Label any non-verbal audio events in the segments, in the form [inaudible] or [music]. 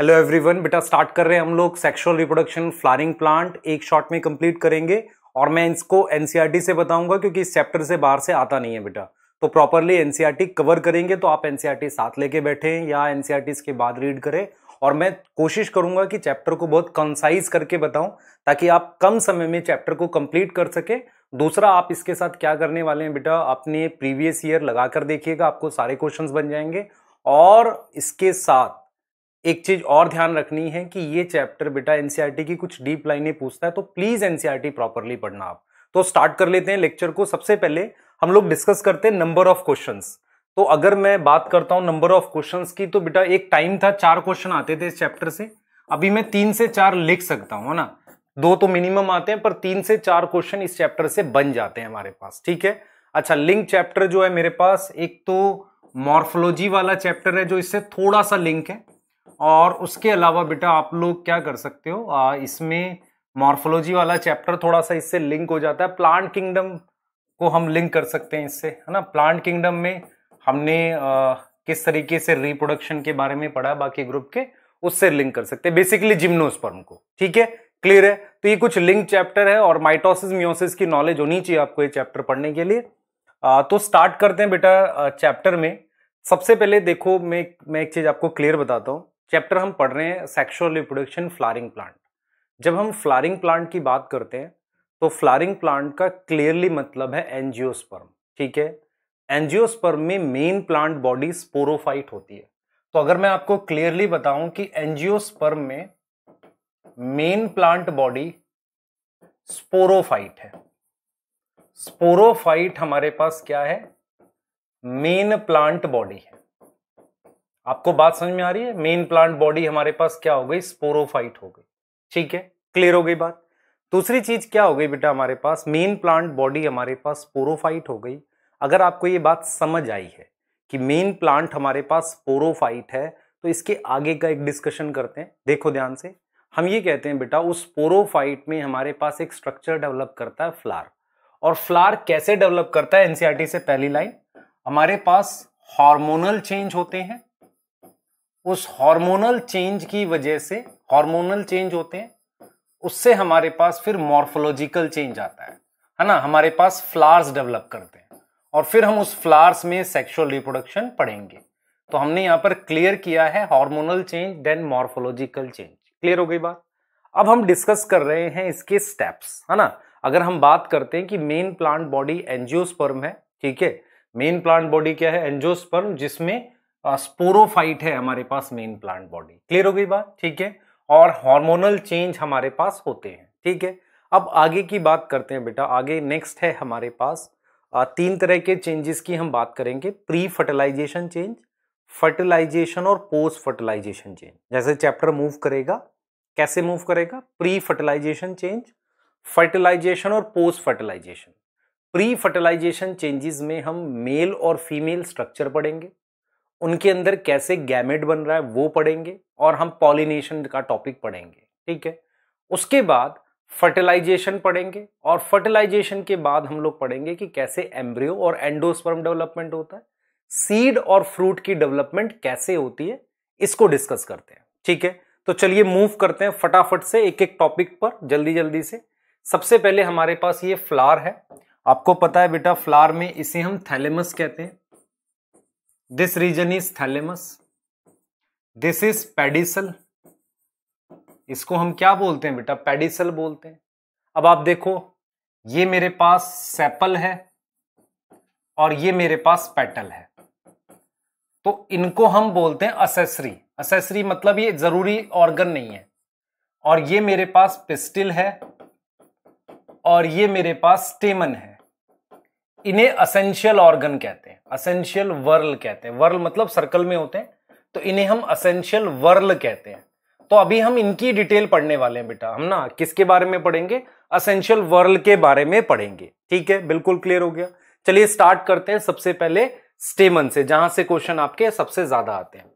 Hello everyone बेटा start कर रहे हैं हम लोग सेक्सुअल रिप्रोडक्शन फ्लारिंग प्लांट एक शॉट में कंप्लीट करेंगे और मैं इसको एनसीईआरटी e से बताऊंगा क्योंकि इस चैप्टर से बाहर से आता नहीं है बेटा तो प्रॉपरली एनसीईआरटी कवर करेंगे तो आप एनसीईआरटी e साथ लेके बैठे या एनसीईआरटी e के बाद रीड करें और मैं कोशिश करूंगा कि चैप्टर को बहुत कंसाइज करके बताऊं ताकि आप कम समय में चैप्टर को कंप्लीट कर सके दूसरा आप इसके साथ क्या करने वाले हैं बेटा अपने प्रीवियस ईयर लगा कर देखिएगा आपको सारे क्वेश्चंस बन जाएंगे और इसके साथ एक चीज़ और ध्यान रखनी है कि ये चैप्टर बेटा एनसीईआरटी e की कुछ डीप लाइनें पूछता है तो प्लीज़ एनसीईआरटी e प्रॉपरली पढ़ना आप तो स्टार्ट कर लेते हैं लेक्चर को सबसे पहले हम लोग डिस्कस करते हैं नंबर ऑफ क्वेश्चन तो अगर मैं बात करता हूं नंबर ऑफ क्वेश्चन की तो बेटा एक टाइम था चार क्वेश्चन आते थे इस चैप्टर से अभी मैं तीन से चार लिख सकता हूँ है ना दो तो मिनिमम आते हैं पर तीन से चार क्वेश्चन इस चैप्टर से बन जाते हैं हमारे पास ठीक है अच्छा लिंक चैप्टर जो है मेरे पास एक तो मॉर्फोलॉजी वाला चैप्टर है जो इससे थोड़ा सा लिंक है और उसके अलावा बेटा आप लोग क्या कर सकते हो आ, इसमें मॉर्फोलॉजी वाला चैप्टर थोड़ा सा इससे लिंक हो जाता है प्लांट किंगडम को हम लिंक कर सकते हैं इससे है ना प्लांट किंगडम में हमने आ, किस तरीके से रिप्रोडक्शन के बारे में पढ़ा बाकी ग्रुप के उससे लिंक कर सकते हैं बेसिकली जिम्नोस्पर्म को ठीक है क्लियर है तो ये कुछ लिंक चैप्टर है और माइटोसिस मियोसिस की नॉलेज होनी चाहिए आपको ये चैप्टर पढ़ने के लिए आ, तो स्टार्ट करते हैं बेटा चैप्टर में सबसे पहले देखो मैं मैं एक चीज़ आपको क्लियर बताता हूँ चैप्टर हम पढ़ रहे हैं सेक्शुअल रिप्रोडक्शन फ्लारिंग प्लांट जब हम फ्लारिंग प्लांट की बात करते हैं तो फ्लारिंग प्लांट का क्लियरली मतलब है एनजियोस्पर्म ठीक है एनजियोस्पर्म में मेन प्लांट बॉडी स्पोरोफाइट होती है तो अगर मैं आपको क्लियरली बताऊं कि एनजियोस्पर्म में मेन प्लांट बॉडी स्पोरोफाइट है स्पोरोफाइट हमारे पास क्या है मेन प्लांट बॉडी है आपको बात समझ में आ रही है मेन प्लांट बॉडी हमारे पास क्या हो गई स्पोरोफाइट हो गई ठीक है क्लियर हो गई बात दूसरी चीज क्या हो गई बेटा हमारे पास मेन प्लांट बॉडी हमारे पास स्पोरोफाइट हो गई अगर आपको ये बात समझ आई है कि मेन प्लांट हमारे पास स्पोरोफाइट है तो इसके आगे का एक डिस्कशन करते हैं देखो ध्यान से हम ये कहते हैं बेटा उस स्पोरोफाइट में हमारे पास एक स्ट्रक्चर डेवलप करता है फ्लार और फ्लार कैसे डेवलप करता है एनसीआरटी e से पहली लाइन हमारे पास हार्मोनल चेंज होते हैं उस हार्मोनल चेंज की वजह से हार्मोनल चेंज होते हैं उससे हमारे पास फिर मॉर्फोलॉजिकल चेंज आता है है ना हमारे पास फ्लावर्स डेवलप करते हैं और फिर हम उस फ्लावर्स में सेक्सुअल रिप्रोडक्शन पढ़ेंगे तो हमने यहां पर क्लियर किया है hormonal change then morphological change clear हो गई बात अब हम डिस्कस कर रहे हैं इसके स्टेप्स है ना अगर हम बात करते हैं कि मेन प्लांट बॉडी एनजियोस्पर्म है ठीक है मेन प्लांट बॉडी क्या है एनजियोस्पर्म जिसमें स्पोरोफाइट है हमारे पास मेन प्लांट बॉडी क्लियर हो गई बात ठीक है और हार्मोनल चेंज हमारे पास होते हैं ठीक है अब आगे की बात करते हैं बेटा आगे नेक्स्ट है हमारे पास तीन तरह के चेंजेस की हम बात करेंगे प्री फर्टिलाइजेशन चेंज फर्टिलाइजेशन और पोस्ट फर्टिलाइजेशन चेंज जैसे चैप्टर मूव करेगा कैसे मूव करेगा प्री फर्टिलाइजेशन चेंज फर्टिलाइजेशन और post fertilisation pre fertilisation changes में हम मेल और फीमेल स्ट्रक्चर पढ़ेंगे उनके अंदर कैसे गैमेट बन रहा है वो पढ़ेंगे और हम पॉलिनेशन का टॉपिक पढ़ेंगे ठीक है उसके बाद फर्टिलाइजेशन पढ़ेंगे और फर्टिलाइजेशन के बाद हम लोग पढ़ेंगे कि कैसे एम्ब्रियो और एंडोस्पर्म डेवलपमेंट होता है सीड और फ्रूट की डेवलपमेंट कैसे होती है इसको डिस्कस करते हैं ठीक है तो चलिए मूव करते हैं फटाफट से एक एक टॉपिक पर जल्दी जल्दी से सबसे पहले हमारे पास ये फ्लार है आपको पता है बेटा फ्लार में इसे हम थैलेमस कहते हैं this region is thalamus this is pedicel इसको हम क्या बोलते हैं बेटा पेडिसल बोलते हैं अब आप देखो ये मेरे पास सेपल है और ये मेरे पास पेटल है तो इनको हम बोलते हैं असेसरी असेसरी मतलब ये जरूरी ऑर्गन नहीं है और ये मेरे पास पिस्टिल है और ये मेरे पास स्टेमन है इन्हें असेंशियल ऑर्गन कहते हैं असेंशियल वर्ल कहते हैं वर्ल मतलब सर्कल में होते हैं तो इन्हें हम असेंशियल वर्ल कहते हैं तो अभी हम इनकी डिटेल पढ़ने वाले हैं बेटा हम ना किसके बारे में पढ़ेंगे असेंशियल वर्ल के बारे में पढ़ेंगे ठीक है बिल्कुल क्लियर हो गया चलिए स्टार्ट करते हैं सबसे पहले स्टेमन से जहां से क्वेश्चन आपके सबसे ज्यादा आते हैं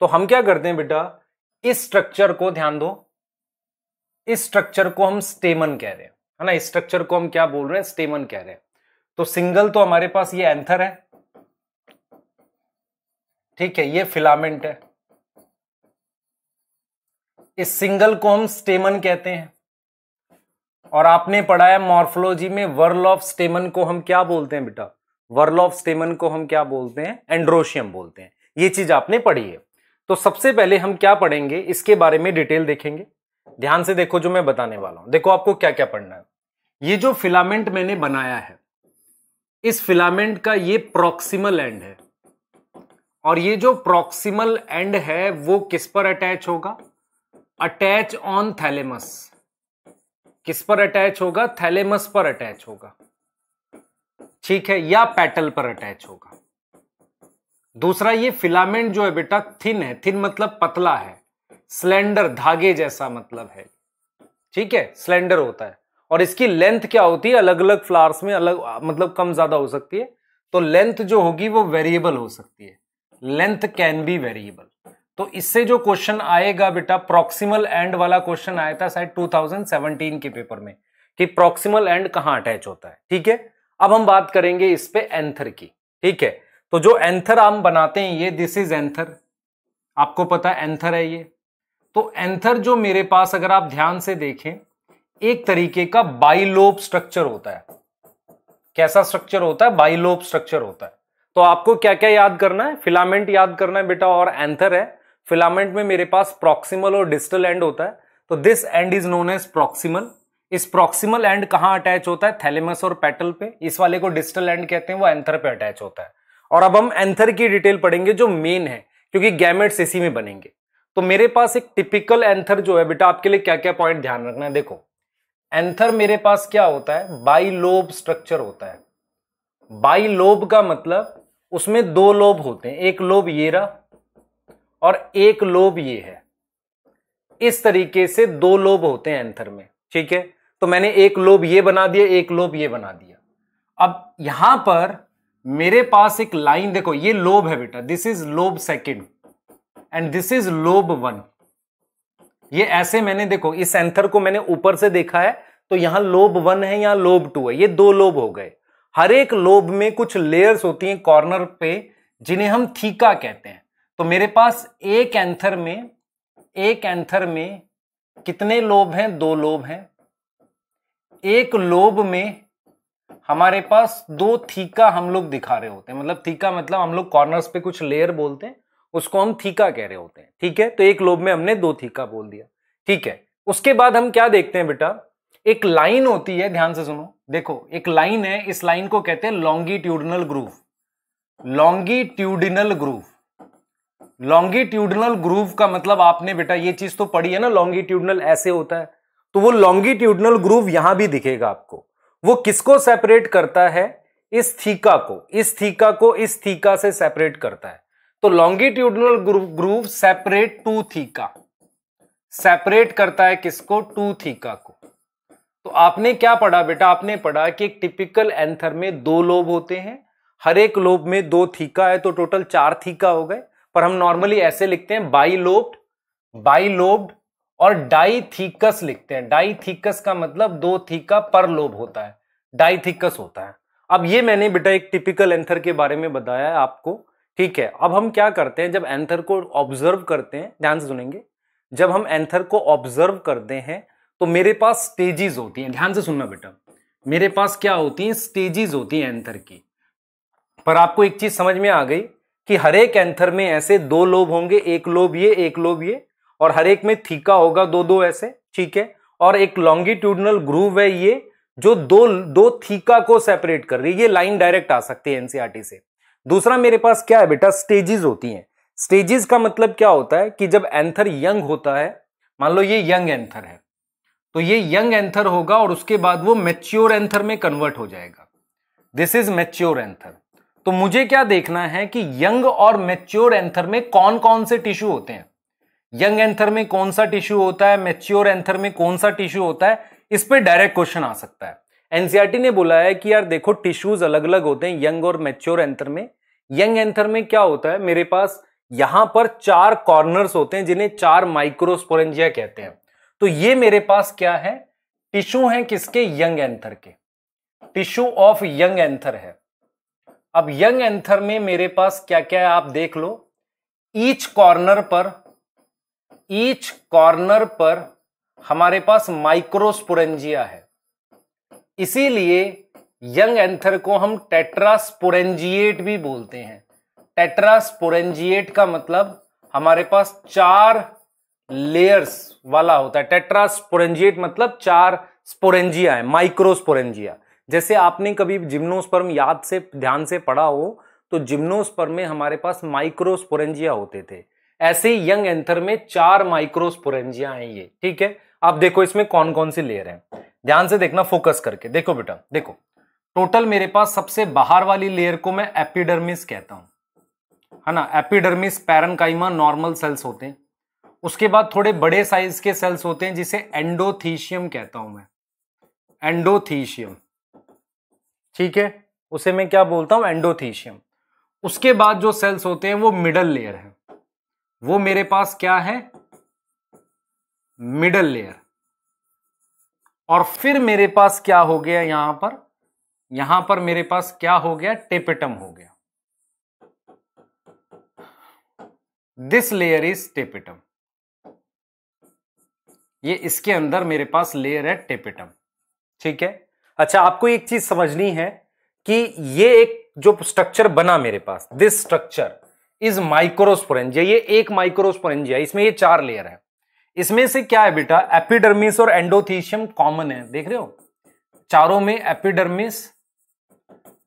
तो हम क्या करते हैं बेटा इस स्ट्रक्चर को ध्यान दो इस स्ट्रक्चर को हम स्टेमन कह रहे हैं है ना इस स्ट्रक्चर को हम क्या बोल रहे हैं स्टेमन कह रहे हैं तो सिंगल तो हमारे पास ये एंथर है ठीक है ये फिलामेंट है इस सिंगल को हम स्टेमन कहते हैं और आपने पढ़ाया मॉर्फोलॉजी में वर्ल ऑफ स्टेमन को हम क्या बोलते हैं बेटा वर्ल ऑफ स्टेमन को हम क्या बोलते हैं एंड्रोशियम बोलते हैं ये चीज आपने पढ़ी है तो सबसे पहले हम क्या पढ़ेंगे इसके बारे में डिटेल देखेंगे ध्यान से देखो जो मैं बताने वाला हूं देखो आपको क्या क्या पढ़ना है ये जो फिलामेंट मैंने बनाया है इस फिलामेंट का ये प्रॉक्सिमल एंड है और ये जो प्रॉक्सिमल एंड है वो किस पर अटैच होगा अटैच ऑन थैलेमस किस पर अटैच होगा थैलेमस पर अटैच होगा ठीक है या पैटल पर अटैच होगा दूसरा ये फिलामेंट जो है बेटा थिन है थिन मतलब पतला है स्लेंडर धागे जैसा मतलब है ठीक है स्लेंडर होता है और इसकी लेंथ क्या होती है अलग अलग फ्लावर्स में अलग मतलब कम ज्यादा हो सकती है तो लेंथ जो होगी वो वेरिएबल हो सकती है लेंथ कैन बी वेरिएबल तो इससे जो क्वेश्चन आएगा बेटा प्रॉक्सिमल एंड वाला क्वेश्चन आया था शायद 2017 के पेपर में कि प्रॉक्सिमल एंड कहां अटैच होता है ठीक है अब हम बात करेंगे इस पे एंथर की ठीक है तो जो एंथर हम बनाते हैं ये दिस इज एंथर आपको पता एंथर है ये तो एंथर जो मेरे पास अगर आप ध्यान से देखें एक तरीके का बाइलोब स्ट्रक्चर होता है कैसा स्ट्रक्चर होता है बाइलोब स्ट्रक्चर होता है तो आपको क्या क्या याद करना है फिलामेंट याद करना है बेटा और एंथर है फिलामेंट में मेरे पास प्रॉक्सिमल और डिस्टल एंड होता है तो this end is known as proximal इस प्रॉक्सिमल एंड कहां अटैच होता है थैलेमस और पेटल पे इस वाले को डिस्टल एंड कहते हैं वो एंथर पे अटैच होता है और अब हम एंथर की डिटेल पढ़ेंगे जो मेन है क्योंकि गैमेट्स इसी में बनेंगे तो मेरे पास एक टिपिकल एंथर जो है बेटा आपके लिए क्या क्या पॉइंट ध्यान रखना है देखो एंथर मेरे पास क्या होता है बाई लोब स्ट्रक्चर होता है बाई लोब का मतलब उसमें दो लोब होते हैं एक लोब ये रहा और एक लोब ये है इस तरीके से दो लोब होते हैं एंथर में ठीक है तो मैंने एक लोब ये बना दिया एक लोब ये बना दिया अब यहां पर मेरे पास एक लाइन देखो ये लोब है बेटा this is lobe second and this is lobe one ये ऐसे मैंने देखो इस एंथर को मैंने ऊपर से देखा है तो यहां लोब वन है यहां लोब टू है ये दो लोब हो गए हर एक लोब में कुछ लेयर्स होती हैं कॉर्नर पे जिन्हें हम थीका कहते हैं तो मेरे पास एक एंथर में एक एंथर में कितने लोब हैं दो लोब हैं एक लोब में हमारे पास दो थीका हम लोग दिखा रहे होते हैं मतलब थीका मतलब हम लोग कॉर्नर पे कुछ लेयर बोलते हैं उसको हम थीका कह रहे होते हैं ठीक है तो एक लोब में हमने दो थीका बोल दिया ठीक है उसके बाद हम क्या देखते हैं बेटा एक लाइन होती है ध्यान से सुनो देखो एक लाइन है इस लाइन को कहते हैं longitudinal groove longitudinal groove longitudinal groove का मतलब आपने बेटा ये चीज तो पढ़ी है ना लॉन्गिट्यूडनल ऐसे होता है तो वो लॉन्गिट्यूडनल ग्रूव यहां भी दिखेगा आपको वो किसको सेपरेट करता है इस थीका को इस थीका को इस थीका से सेपरेट करता है तो longitudinal groove separate two theca separate करता है किसको टू थीका को तो आपने क्या पढ़ा बेटा आपने पढ़ा कि एक टिपिकल एंथर में दो लोब होते हैं हर एक लोब में दो थीका है तो टोटल चार थीका हो गए पर हम नॉर्मली ऐसे लिखते हैं बाई लोब्ड बाई लोब्ड और डाई थीकस लिखते हैं डाई थीकस का मतलब दो थीका पर लोब होता है डाई थीकस होता है अब ये मैंने बेटा एक टिपिकल एंथर के बारे में बताया है आपको ठीक है अब हम क्या करते हैं जब एंथर को ऑब्जर्व करते हैं ध्यान से सुनेंगे जब हम एंथर को ऑब्जर्व करते हैं तो मेरे पास स्टेजेस होती हैं ध्यान से सुनना बेटा मेरे पास क्या होती हैं स्टेजेस होती हैं एंथर की पर आपको एक चीज समझ में आ गई कि हर एक एंथर में ऐसे दो लोब होंगे एक लोब ये एक लोब ये और हर एक में थीका होगा दो दो ऐसे ठीक है और एक लॉन्गिट्यूडनल ग्रूव है ये जो दो दो थीका को सेपरेट कर रही है ये लाइन डायरेक्ट आ सकती है एनसीआरटी e से दूसरा मेरे पास क्या है बेटा स्टेजेस होती हैं स्टेजेस का मतलब क्या होता है कि जब एंथर यंग होता है मान लो ये यंग एंथर है तो ये यंग एंथर होगा और उसके बाद वो मेच्योर एंथर में कन्वर्ट हो जाएगा दिस इज मेच्योर एंथर तो मुझे क्या देखना है कि यंग और मेच्योर एंथर में कौन कौन से टिश्यू होते हैं यंग एंथर में कौन सा टिश्यू होता है मेच्योर एंथर में कौन सा टिश्यू होता है इस पर डायरेक्ट क्वेश्चन आ सकता है एनसीआरटी e ने बोला है कि यार देखो टिश्यूज अलग अलग होते हैं यंग और मेच्योर एंथर में यंग एंथर में क्या होता है मेरे पास यहां पर चार कॉर्नर्स होते हैं जिन्हें चार माइक्रोस्पोरेंजिया कहते हैं तो ये मेरे पास क्या है टिश्यू है किसके यंग एंथर के टिश्यू ऑफ यंग एंथर है अब यंग एंथर में मेरे पास क्या क्या है आप देख लो ईच कॉर्नर पर ईच कॉर्नर पर हमारे पास माइक्रोस्पोरेंजिया है इसीलिए यंग एंथर को हम टेट्रास्पोरेंजिएट भी बोलते हैं टेट्रास्पोरेंजिएट का मतलब हमारे पास चार लेयर्स वाला होता है टेट्रास्पोरेंजिएट मतलब चार स्पोरेंजिया है माइक्रोस्पोरेंजिया जैसे आपने कभी जिम्नोस्पर्म याद से ध्यान से पढ़ा हो तो जिम्नोस्पर्म में हमारे पास माइक्रोस्पोरेंजिया होते थे ऐसे यंग एंथर में चार माइक्रोस्पोरेंजिया हैं ये ठीक है आप देखो इसमें कौन कौन से लेयर हैं ध्यान से देखना फोकस करके देखो बेटा देखो टोटल मेरे पास सबसे बाहर वाली लेयर को मैं एपिडर्मिस कहता हूं है ना एपिडर्मिस पैरनकाइमा नॉर्मल सेल्स होते हैं उसके बाद थोड़े बड़े साइज के सेल्स होते हैं जिसे एंडोथीशियम कहता हूं मैं एंडोथीशियम ठीक है उसे मैं क्या बोलता हूं एंडोथीशियम उसके बाद जो सेल्स होते हैं वो मिडल लेयर है वो मेरे पास क्या है मिडल लेयर और फिर मेरे पास क्या हो गया यहां पर यहां पर मेरे पास क्या हो गया टेपेटम हो गया दिस लेयर इज टेपेटम ये इसके अंदर मेरे पास लेयर है टेपेटम ठीक है अच्छा आपको एक चीज समझनी है कि ये एक जो स्ट्रक्चर बना मेरे पास दिस स्ट्रक्चर इज माइक्रोस्पोरेंजिया ये एक माइक्रोस्पोरेंजिया इसमें ये चार लेयर है इसमें से क्या है बेटा एपिडर्मिस और एंडोथीशियम कॉमन है देख रहे हो चारों में एपिडर्मिस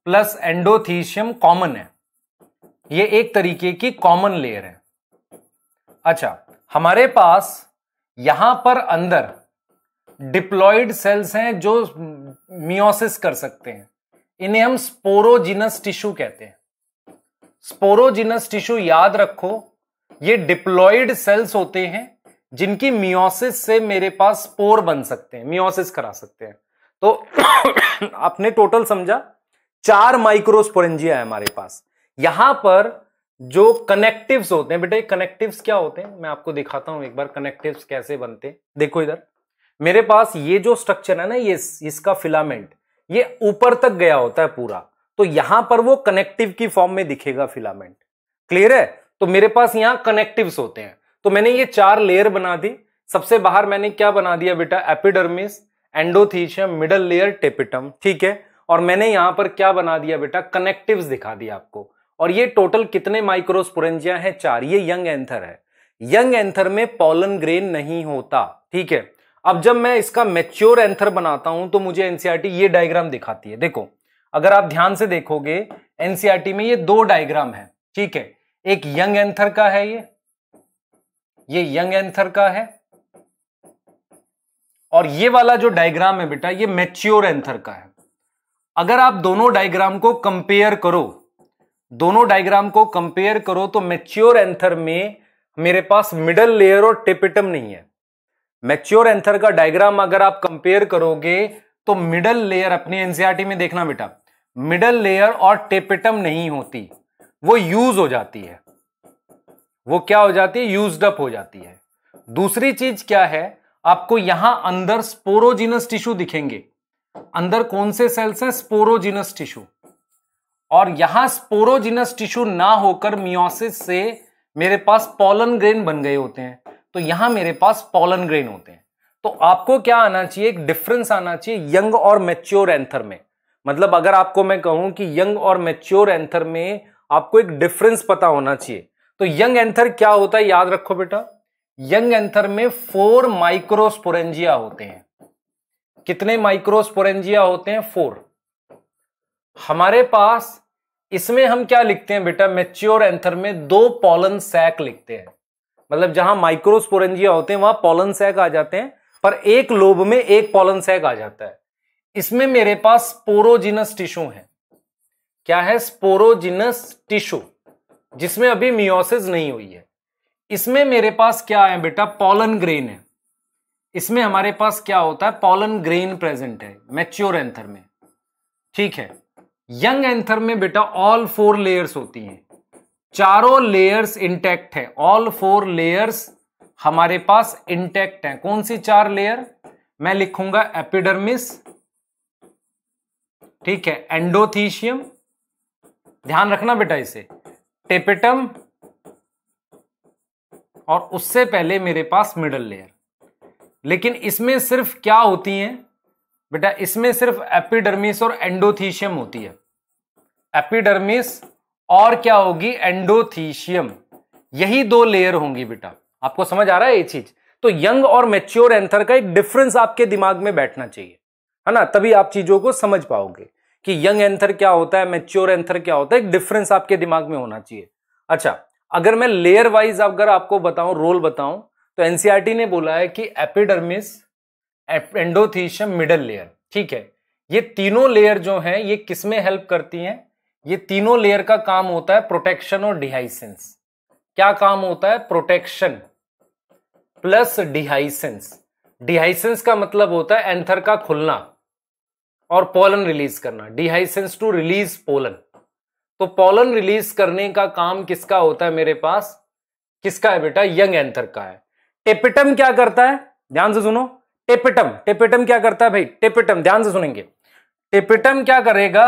प्लस एंडोथीशियम कॉमन है ये एक तरीके की कॉमन लेयर है अच्छा हमारे पास यहां पर अंदर डिप्लॉइड सेल्स हैं जो मियोसिस कर सकते हैं इन्हें हम स्पोरोजिनस टिश्यू कहते हैं स्पोरोजिनस टिश्यू याद रखो ये डिप्लॉइड सेल्स होते हैं जिनकी मियोसिस से मेरे पास स्पोर बन सकते हैं मियोसिस करा सकते हैं तो [coughs] आपने टोटल समझा चार माइक्रोस्पोरेंजिया है हमारे पास यहां पर जो कनेक्टिव्स होते हैं बेटे कनेक्टिव्स क्या होते हैं मैं आपको दिखाता हूं एक बार कनेक्टिव्स कैसे बनते हैं देखो इधर मेरे पास ये जो स्ट्रक्चर है ना ये इसका फिलामेंट ये ऊपर तक गया होता है पूरा तो यहां पर वो कनेक्टिव की फॉर्म में दिखेगा फिलामेंट क्लियर है तो मेरे पास यहां कनेक्टिव्स होते हैं तो मैंने ये चार लेयर बना दी सबसे बाहर मैंने क्या बना दिया बेटा epidermis endothecium middle layer tapetum ठीक है और मैंने यहां पर क्या बना दिया बेटा कनेक्टिव्स दिखा दिया आपको और ये टोटल कितने माइक्रोस्पोरेंजिया हैं चार ये यंग एंथर है यंग एंथर में पॉलन ग्रेन नहीं होता ठीक है अब जब मैं इसका मेच्योर एंथर बनाता हूं तो मुझे एनसीआरटी e ये डायग्राम दिखाती है देखो अगर आप ध्यान से देखोगे एनसीआरटी e में ये दो डायग्राम है ठीक है एक यंग एंथर का है ये ये यंग एंथर का है और ये वाला जो डायग्राम है बेटा ये मेच्योर एंथर का है अगर आप दोनों डायग्राम को कंपेयर करो दोनों डायग्राम को कंपेयर करो तो मैच्योर एंथर में मेरे पास मिडल लेयर और टेपिटम नहीं है मैच्योर एंथर का डायग्राम अगर आप कंपेयर करोगे तो मिडल लेयर अपने एनसीआरटी e में देखना बेटा मिडल लेयर और टेपिटम नहीं होती वो यूज हो जाती है वो क्या हो जाती है यूज अप हो जाती है दूसरी चीज क्या है आपको यहां अंदर स्पोरोजिनस टिश्यू दिखेंगे अंदर कौन से सेल्स हैं स्पोरोजिनस टिश्यू और यहां स्पोरोजिनस टिश्यू ना होकर मियोसिस से मेरे पास पॉलन ग्रेन बन गए होते हैं तो यहां मेरे पास पॉलन ग्रेन होते हैं तो आपको क्या आना चाहिए एक डिफरेंस आना चाहिए यंग और मेच्योर एंथर में मतलब अगर आपको मैं कहूं कि यंग और मेच्योर एंथर में आपको एक डिफरेंस पता होना चाहिए तो यंग एंथर क्या होता है याद रखो बेटा यंग एंथर में फोर माइक्रोस्पोरेंजिया होते हैं कितने माइक्रोस्पोरेंजिया होते हैं फोर हमारे पास इसमें हम क्या लिखते हैं बेटा मेच्योर एंथर में दो पॉलन सैक लिखते हैं मतलब जहां माइक्रोस्पोरेंजिया होते हैं वहां पॉलन सैक आ जाते हैं पर एक लोब में एक पॉलन सैक आ जाता है इसमें मेरे पास स्पोरोजिनस टिश्यू है क्या है स्पोरोजिनस टिश्यू जिसमें अभी मियोसिस नहीं हुई है इसमें मेरे पास क्या है बेटा पॉलन ग्रेन है इसमें हमारे पास क्या होता है पॉलन ग्रेन प्रेजेंट है मैच्योर एंथर में ठीक है यंग एंथर में बेटा ऑल फोर लेयर्स होती हैं चारों लेयर्स इंटैक्ट है ऑल फोर लेयर्स हमारे पास इंटैक्ट है कौन सी चार लेयर मैं लिखूंगा एपिडर्मिस ठीक है एंडोथीशियम ध्यान रखना बेटा इसे टेपेटम और उससे पहले मेरे पास मिडल लेयर लेकिन इसमें सिर्फ क्या होती हैं बेटा इसमें सिर्फ एपिडर्मिस और एंडोथीशियम होती है एपिडर्मिस और क्या होगी एंडोथीशियम यही दो लेयर होंगी बेटा आपको समझ आ रहा है ये चीज तो यंग और मेच्योर एंथर का एक डिफरेंस आपके दिमाग में बैठना चाहिए है ना तभी आप चीजों को समझ पाओगे कि यंग एंथर क्या होता है मेच्योर एंथर क्या होता है एक डिफरेंस आपके दिमाग में होना चाहिए अच्छा अगर मैं लेयर वाइज अगर आपको बताऊं रोल बताऊं तो एनसीईआरटी e ने बोला है कि एपिडर्मिस एंडोथीशियम मिडल लेयर ठीक है ये तीनों लेयर जो हैं ये किसमें हेल्प करती हैं ये तीनों लेयर का काम होता है प्रोटेक्शन और डिहाइसेंस क्या काम होता है प्रोटेक्शन प्लस डिहाइसेंस डिहाइसेंस का मतलब होता है एंथर का खुलना और पोलन रिलीज करना डिहाइसेंस टू रिलीज पोलन तो पोलन रिलीज करने का काम किसका होता है मेरे पास किसका है बेटा यंग एंथर का है टेपिटम क्या करता है ध्यान से सुनो टेपिटम टेपिटम क्या करता है भाई टेपिटम ध्यान से सुनेंगे टेपिटम क्या करेगा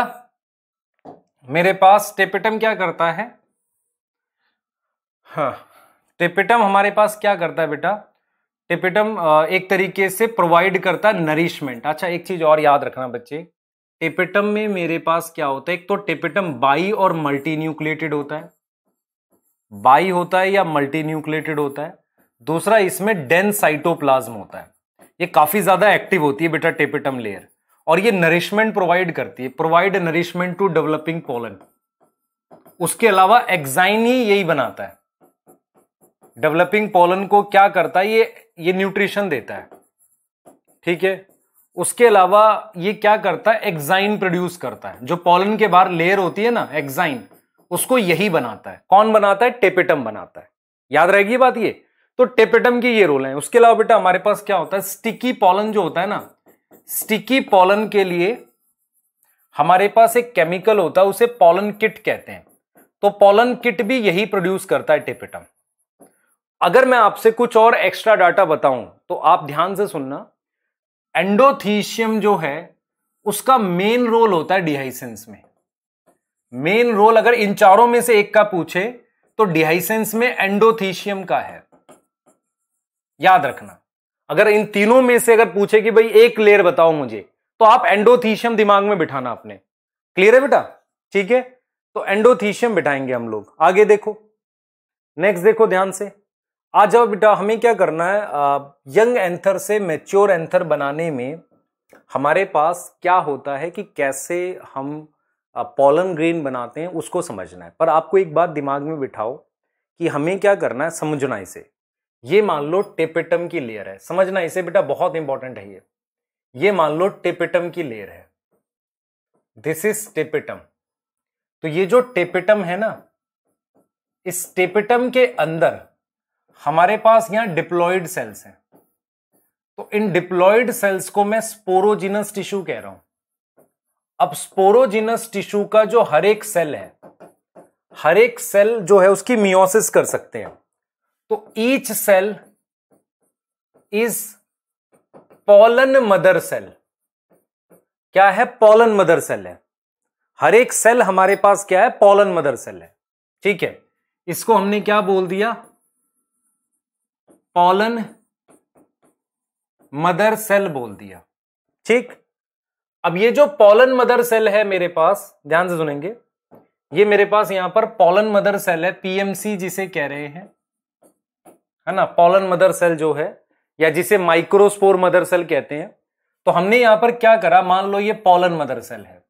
मेरे पास टेपिटम क्या करता है हाँ टेपिटम हमारे पास क्या करता है बेटा टेपिटम एक तरीके से प्रोवाइड करता है नरिशमेंट अच्छा एक चीज और याद रखना बच्चे टेपिटम में मेरे पास क्या होता है एक तो टेपिटम बाई और मल्टीन्यूक्लेटेड होता है बाई होता है या मल्टीन्यूक्लेटेड होता है दूसरा इसमें डेंस साइटोप्लाज्म होता है ये काफ़ी ज़्यादा एक्टिव होती है बेटा टेपिटम लेयर और ये नरिशमेंट प्रोवाइड करती है provide nourishment to developing pollen उसके अलावा एक्साइन ही यही बनाता है डेवलपिंग पोलन को क्या करता है ये ये न्यूट्रिशन देता है ठीक है उसके अलावा ये क्या करता है एक्साइन प्रोड्यूस करता है जो पॉलन के बाहर लेयर होती है ना एक्साइन उसको यही बनाता है कौन बनाता है टेपिटम बनाता है याद रहेगी बात ये तो टेपेटम की ये रोल है उसके अलावा बेटा हमारे पास क्या होता है स्टिकी पॉलन जो होता है ना स्टिकी पॉलन के लिए हमारे पास एक केमिकल होता है उसे पॉलन किट कहते हैं तो पॉलन किट भी यही प्रोड्यूस करता है टेपेटम अगर मैं आपसे कुछ और एक्स्ट्रा डाटा बताऊं तो आप ध्यान से सुनना एंडोथीशियम जो है उसका मेन रोल होता है डिहाइसेंस में मेन रोल अगर इन चारों में से एक का पूछे तो डिहाइसेंस में एंडोथीशियम का है याद रखना अगर इन तीनों में से अगर पूछे कि भाई एक लेयर बताओ मुझे तो आप एंडोथीशियम दिमाग में बिठाना आपने क्लियर है बेटा ठीक है तो एंडोथीशियम बिठाएंगे हम लोग आगे देखो नेक्स्ट देखो ध्यान से आज जाओ बेटा हमें क्या करना है आ, यंग एंथर से मेच्योर एंथर बनाने में हमारे पास क्या होता है कि कैसे हम पॉलन ग्रेन बनाते हैं उसको समझना है पर आपको एक बात दिमाग में बिठाओ कि हमें क्या करना है समझना इसे ये मान लो टेपेटम की लेयर है समझना इसे बेटा बहुत इंपॉर्टेंट है ये ये मान लो टेपेटम की लेयर है दिस इज टेपेटम तो ये जो टेपेटम है ना इस टेपेटम के अंदर हमारे पास यहां डिप्लॉइड सेल्स हैं तो इन डिप्लॉइड सेल्स को मैं स्पोरोजिनस टिश्यू कह रहा हूं अब स्पोरोजिनस टिश्यू का जो हर एक सेल है हर एक सेल जो है उसकी मियोसिस कर सकते हैं तो each cell is pollen mother cell क्या है पॉलन मदर सेल है हर एक सेल हमारे पास क्या है पॉलन मदर सेल है ठीक है इसको हमने क्या बोल दिया पॉलन मदर सेल बोल दिया ठीक अब ये जो पॉलन मदर सेल है मेरे पास ध्यान से सुनेंगे ये मेरे पास यहां पर पॉलन मदर सेल है पीएमसी जिसे कह रहे हैं है ना पॉलन मदर सेल जो है या जिसे माइक्रोस्पोर मदर सेल कहते हैं तो हमने यहां पर क्या करा मान लो ये पॉलन मदर सेल है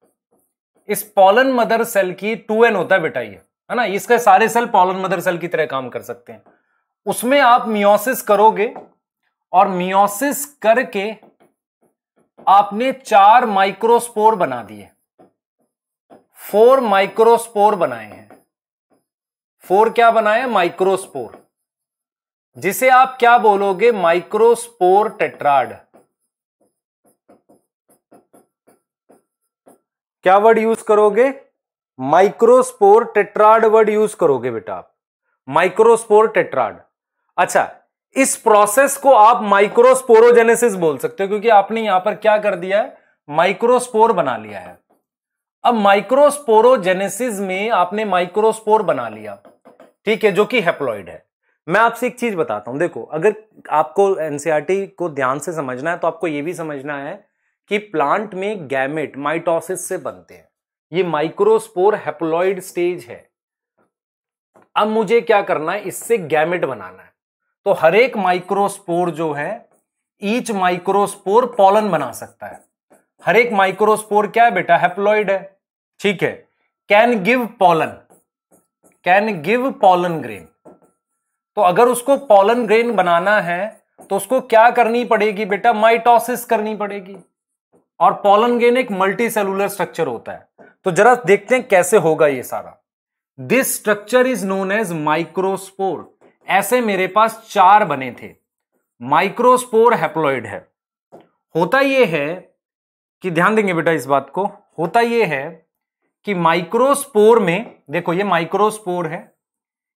इस पॉलन मदर सेल की टू एन होता है बेटा ये है ना इसके सारे सेल पॉलन मदर सेल की तरह काम कर सकते हैं उसमें आप मियोसिस करोगे और मियोसिस करके आपने चार माइक्रोस्पोर बना दिए फोर माइक्रोस्पोर बनाए हैं फोर क्या बनाए माइक्रोस्पोर जिसे आप क्या बोलोगे माइक्रोस्पोर टेट्राड क्या वर्ड यूज करोगे माइक्रोस्पोर टेट्राड वर्ड यूज करोगे बेटा आप माइक्रोस्पोर टेट्राड अच्छा इस प्रोसेस को आप माइक्रोस्पोरोजेनेसिस बोल सकते हो क्योंकि आपने यहां पर क्या कर दिया है माइक्रोस्पोर बना लिया है अब माइक्रोस्पोरोजेनेसिस में आपने माइक्रोस्पोर बना लिया ठीक है जो कि हेप्लॉइड है मैं आपसे एक चीज बताता हूं देखो अगर आपको एनसीआरटी e को ध्यान से समझना है तो आपको यह भी समझना है कि प्लांट में गैमेट माइटोसिस से बनते हैं ये माइक्रोस्पोर हेप्लॉइड स्टेज है अब मुझे क्या करना है इससे गैमेट बनाना है तो हर एक माइक्रोस्पोर जो है ईच माइक्रोस्पोर पॉलन बना सकता है हर एक माइक्रोस्पोर क्या है बेटा हेप्लॉइड है ठीक है can give pollen can give pollen grain तो अगर उसको पॉलन ग्रेन बनाना है तो उसको क्या करनी पड़ेगी बेटा माइटोसिस करनी पड़ेगी और पॉलन ग्रेन एक मल्टी सेलुलर स्ट्रक्चर होता है तो जरा देखते हैं कैसे होगा ये सारा this structure is known as microspore ऐसे मेरे पास चार बने थे माइक्रोस्पोर हैप्लॉइड है होता यह है कि ध्यान देंगे बेटा इस बात को होता यह है कि माइक्रोस्पोर में देखो ये माइक्रोस्पोर है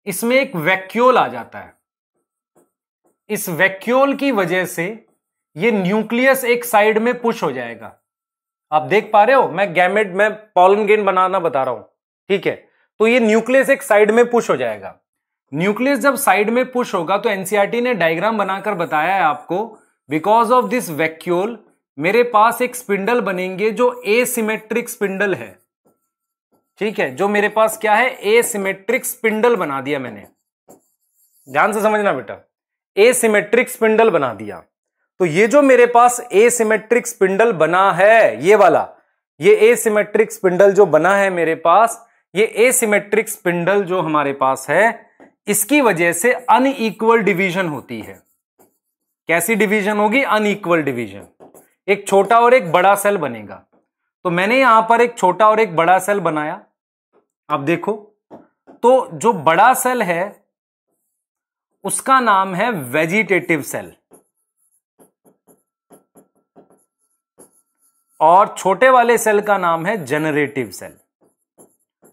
इसमें एक वैक्यूल आ जाता है इस वैक्यूल की वजह से ये न्यूक्लियस एक साइड में पुश हो जाएगा आप देख पा रहे हो मैं गैमेट में पॉलन गेन बनाना बता रहा हूं ठीक है तो ये न्यूक्लियस एक साइड में पुश हो जाएगा न्यूक्लियस जब साइड में पुश होगा तो एनसीआरटी ने डायग्राम बनाकर बताया है आपको बिकॉज ऑफ दिस वैक्यूल मेरे पास एक स्पिंडल बनेंगे जो एसिमेट्रिक स्पिंडल है ठीक है जो मेरे पास क्या है ए सिमेट्रिक स्पिंडल बना दिया मैंने ध्यान से समझना बेटा ए सिमेट्रिक स्पिंडल बना दिया तो ये जो मेरे पास ए सिमेट्रिक स्पिंडल बना है ये वाला ये ए सिमेट्रिक स्पिंडल जो बना है मेरे पास ये ए सिमेट्रिक स्पिंडल जो हमारे पास है इसकी वजह से अनईक्वल डिवीजन होती है कैसी डिवीजन होगी अनईक्वल डिवीजन एक छोटा और एक बड़ा सेल बनेगा तो मैंने यहां पर एक छोटा और एक बड़ा सेल बनाया आप देखो तो जो बड़ा सेल है उसका नाम है वेजिटेटिव सेल और छोटे वाले सेल का नाम है जनरेटिव सेल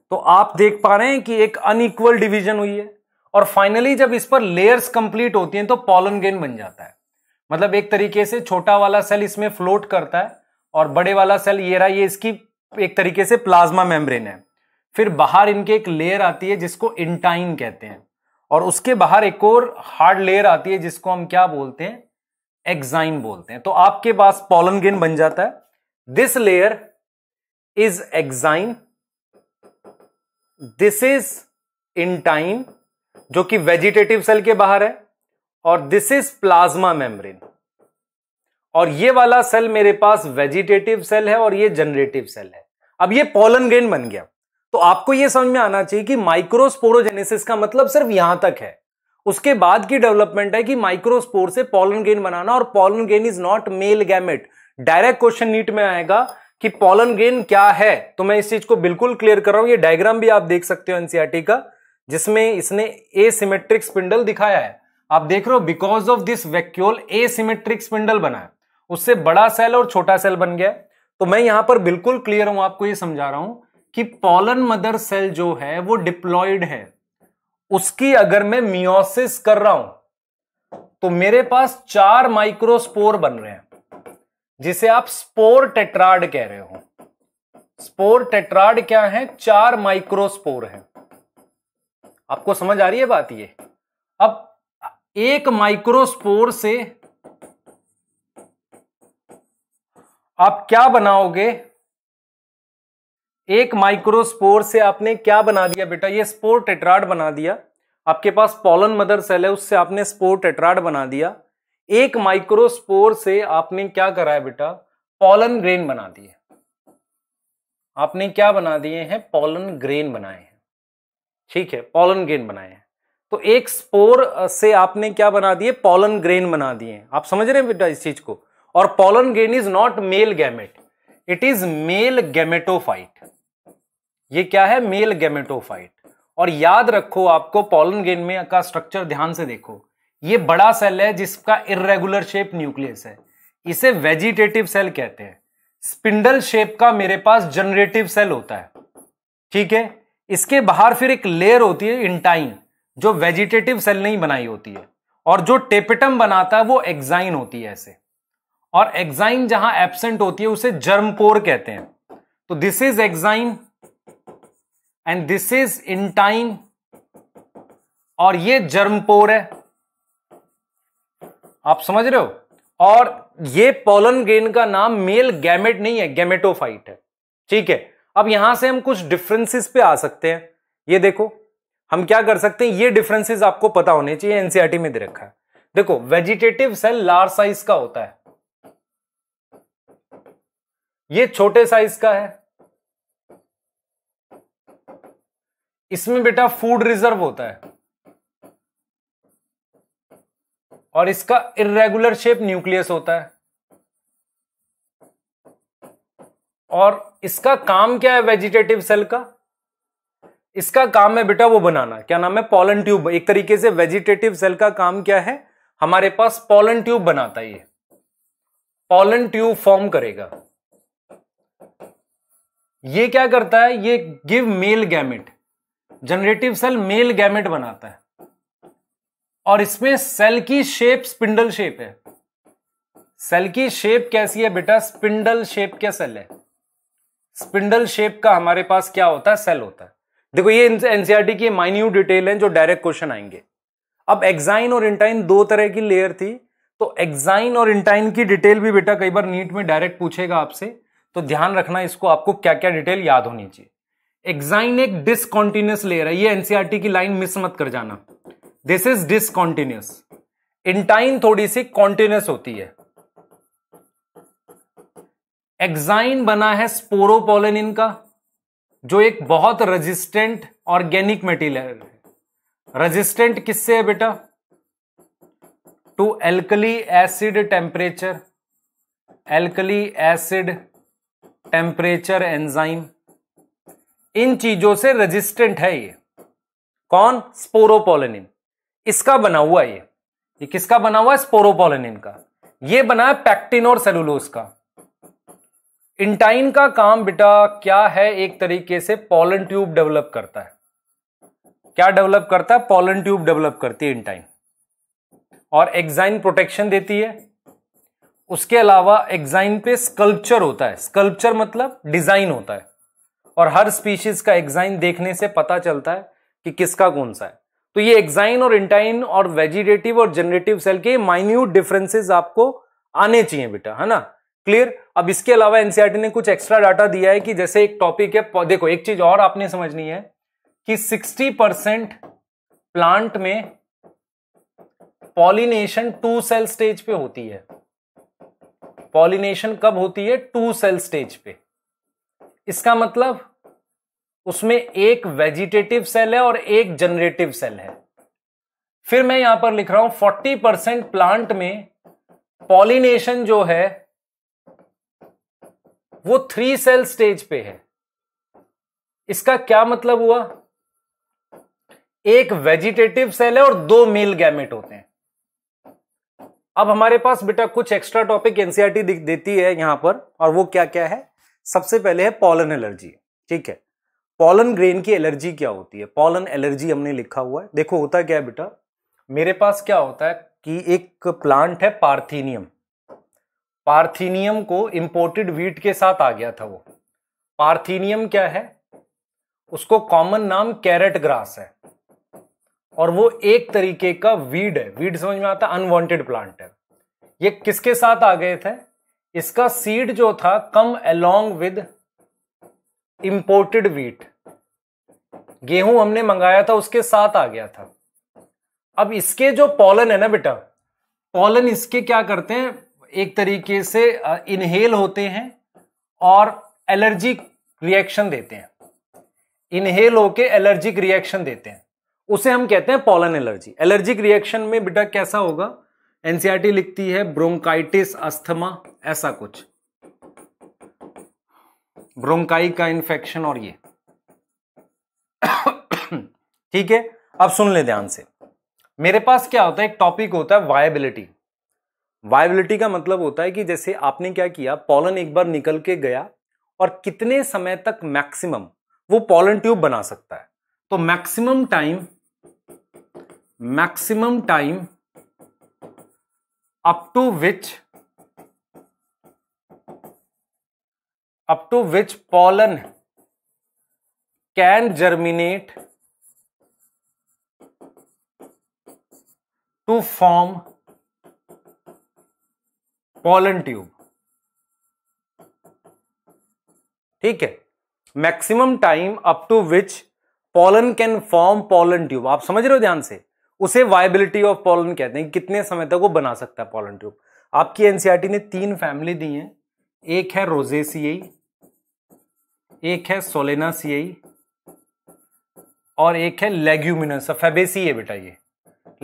तो आप देख पा रहे हैं कि एक अनइक्वल डिवीजन हुई है और फाइनली जब इस पर लेयर्स कंप्लीट होती हैं तो पॉलन गेन बन जाता है मतलब एक तरीके से छोटा वाला सेल इसमें फ्लोट करता है और बड़े वाला सेल ये रहा ये इसकी एक तरीके से प्लाज्मा मेम्ब्रेन है फिर बाहर इनके एक लेयर आती है जिसको इंटाइन कहते हैं और उसके बाहर एक और हार्ड लेयर आती है जिसको हम क्या बोलते हैं एक्साइन बोलते हैं तो आपके पास पॉलन गेन बन जाता है this layer is exine this is intine जो कि वेजिटेटिव सेल के बाहर है और दिस इज प्लाज्मा मेम्ब्रेन और ये वाला सेल मेरे पास वेजिटेटिव सेल है और ये जनरेटिव सेल है अब ये पोलन ग्रेन बन गया तो आपको ये समझ में आना चाहिए कि माइक्रोस्पोरोजेनेसिस का मतलब सिर्फ यहां तक है उसके बाद की डेवलपमेंट है कि माइक्रोस्पोर से पोलन ग्रेन बनाना और pollen grain is not male gamete direct question NEET में आएगा कि पॉलन ग्रेन क्या है तो मैं इस चीज को बिल्कुल क्लियर कर रहा हूं ये डायग्राम भी आप देख सकते हो एनसीआरटी e का जिसमें इसने ए सिमेट्रिक स्पिंडल दिखाया है आप देख रहे हो because of this vacuole asymmetric spindle बनाया उससे बड़ा सेल और छोटा सेल बन गया तो मैं यहां पर बिल्कुल क्लियर हूं आपको ये समझा रहा हूं कि पॉलन मदर सेल जो है वो डिप्लॉयड है उसकी अगर मैं मियोसिस कर रहा हूं तो मेरे पास चार माइक्रोस्पोर बन रहे हैं जिसे आप स्पोर टेट्राड कह रहे हो स्पोर टेट्राड क्या है चार माइक्रोस्पोर है आपको समझ आ रही है बात ये अब एक माइक्रोस्पोर से आप क्या बनाओगे एक माइक्रोस्पोर से आपने क्या बना दिया बेटा ये स्पोर टेट्राड बना दिया आपके पास पॉलन मदर सेल है उससे आपने स्पोर टेट्राड बना दिया एक माइक्रोस्पोर से आपने क्या करा है बेटा पॉलन ग्रेन बना दिए आपने क्या बना दिए हैं पॉलन ग्रेन बनाए हैं ठीक है पॉलन ग्रेन बनाए हैं तो एक स्पोर से आपने क्या बना दिए पॉलन ग्रेन बना दिए आप समझ रहे हैं बेटा इस चीज को और pollen grain is not male gamete it is male gametophyte ये क्या है मेल गैमेटोफाइट और याद रखो आपको पॉलन ग्रेन में का स्ट्रक्चर ध्यान से देखो ये बड़ा सेल है जिसका इरेगुलर शेप न्यूक्लियस है इसे वेजिटेटिव सेल कहते हैं स्पिंडल शेप का मेरे पास जनरेटिव सेल होता है ठीक है इसके बाहर फिर एक लेयर होती है इंटाइन जो वेजिटेटिव सेल नहीं बनाई होती है और जो टेपिटम बनाता है वो एग्जाइन होती है ऐसे और एग्जाइन जहां एबसेंट होती है उसे जर्मपोर कहते हैं तो this is exine and this is intine और ये जर्मपोर है आप समझ रहे हो और ये पोलन ग्रेन का नाम मेल गैमेट नहीं है गैमेटोफाइट है ठीक है अब यहां से हम कुछ डिफरेंसेस पे आ सकते हैं ये देखो हम क्या कर सकते हैं ये डिफरेंसेस आपको पता होने चाहिए एनसीआरटी में दे रखा है देखो वेजिटेटिव सेल लार्ज साइज का होता है ये छोटे साइज का है इसमें बेटा फूड रिजर्व होता है और इसका इरेगुलर शेप न्यूक्लियस होता है और इसका काम क्या है वेजिटेटिव सेल का इसका काम है बेटा वो बनाना क्या नाम है पॉलन ट्यूब एक तरीके से वेजिटेटिव सेल का काम क्या है हमारे पास पॉलन ट्यूब बनाता है ये पॉलन ट्यूब फॉर्म करेगा ये क्या करता है ये give male gamete generative cell male gamete बनाता है और इसमें सेल की शेप स्पिंडल शेप है सेल की शेप कैसी है बेटा स्पिंडल शेप क्या सेल है स्पिंडल शेप का हमारे पास क्या होता है सेल होता है देखो ये एनसीआरटी e की माइन्यूट डिटेल है जो डायरेक्ट क्वेश्चन आएंगे अब एक्साइन और इंटाइन दो तरह की लेयर थी तो एक्साइन और इंटाइन की डिटेल भी बेटा कई बार नीट में डायरेक्ट पूछेगा आपसे तो ध्यान रखना इसको आपको क्या क्या डिटेल याद होनी चाहिए एक्साइन एक डिसकॉन्टिन्यूस ले रहा है ये एनसीआरटी e की लाइन मिस मत कर जाना दिस इज डिसकॉन्टिन्यूस इंटाइन थोड़ी सी कॉन्टिन्यूस होती है एक्साइन बना है स्पोरोपोलिन का जो एक बहुत रजिस्टेंट ऑर्गेनिक मेटीरियल है रजिस्टेंट किससे है बेटा to alkali acid temperature alkali acid temperature enzyme इन चीजों से रेजिस्टेंट है ये कौन स्पोरोपोलिन इसका बना हुआ ये ये किसका बना हुआ है स्पोरोपोलिन का ये बना है पैक्टिन और सेलुलोस का इंटाइन का काम बेटा क्या है एक तरीके से पॉलन ट्यूब डेवलप करता है क्या डेवलप करता है पॉलन ट्यूब डेवलप करती है इंटाइन और एग्जाइन प्रोटेक्शन देती है उसके अलावा एग्जाइन पे स्कल्पचर होता है स्कल्पचर मतलब डिजाइन होता है और हर स्पीशीज का एग्जाइन देखने से पता चलता है कि किसका कौन सा है तो ये एग्जाइन और इंटाइन और वेजिटेटिव और जनरेटिव सेल के माइन्यूट डिफरेंसेस आपको आने चाहिए बेटा है ना क्लियर अब इसके अलावा एनसीआरटी e ने कुछ एक्स्ट्रा डाटा दिया है कि जैसे एक टॉपिक है देखो एक चीज और आपने समझनी है कि 60 परसेंट प्लांट में पॉलिनेशन टू सेल स्टेज पे होती है पॉलिनेशन कब होती है टू सेल स्टेज पे इसका मतलब उसमें एक वेजिटेटिव सेल है और एक जनरेटिव सेल है फिर मैं यहां पर लिख रहा हूं फोर्टी परसेंट प्लांट में पॉलिनेशन जो है वो थ्री सेल स्टेज पे है इसका क्या मतलब हुआ एक वेजिटेटिव सेल है और दो मेल गैमेट होते हैं अब हमारे पास बेटा कुछ एक्स्ट्रा टॉपिक एनसीआरटी देती है यहां पर और वो क्या क्या है सबसे पहले है पॉलन एलर्जी ठीक है पॉलन ग्रेन की एलर्जी क्या होती है पॉलन एलर्जी हमने लिखा हुआ है देखो होता क्या है बेटा मेरे पास क्या होता है कि एक प्लांट है पार्थीनियम पार्थीनियम को इंपोर्टेड वीट के साथ आ गया था वो पार्थीनियम क्या है उसको कॉमन नाम कैरेट ग्रास है और वो एक तरीके का वीड है वीड समझ में आता है अनवांटेड प्लांट है ये किसके साथ आ गए थे इसका सीड जो था come along with imported wheat गेहूं हमने मंगाया था उसके साथ आ गया था अब इसके जो पॉलन है ना बेटा पॉलन इसके क्या करते हैं एक तरीके से इनहेल होते हैं और एलर्जिक रिएक्शन देते हैं इनहेल होके एलर्जिक रिएक्शन देते हैं उसे हम कहते हैं पॉलन एलर्जी एलर्जिक रिएक्शन में बेटा कैसा होगा एनसीआरटी e लिखती है ब्रोंकाइटिस अस्थमा ऐसा कुछ ब्रोंकाई का इंफेक्शन और ये [coughs] ठीक है अब सुन ले ध्यान से मेरे पास क्या होता है एक टॉपिक होता है वायबिलिटी वायबिलिटी का मतलब होता है कि जैसे आपने क्या किया पॉलन एक बार निकल के गया और कितने समय तक मैक्सिमम वो पॉलन ट्यूब बना सकता है तो maximum time maximum time up to which up to which pollen can germinate to form pollen tube ठीक है maximum time up to which pollen can form pollen tube आप समझ रहे हो ध्यान से उसे वायबिलिटी ऑफ पॉलन कहते हैं कितने समय तक वो बना सकता है पॉलन ट्यूब आपकी एनसीआरटी e ने तीन फैमिली दी है एक है रोजेसीआई एक है सोलेनासीआई और एक है लेग्यूमिनोसा फेबेसी है बेटा ये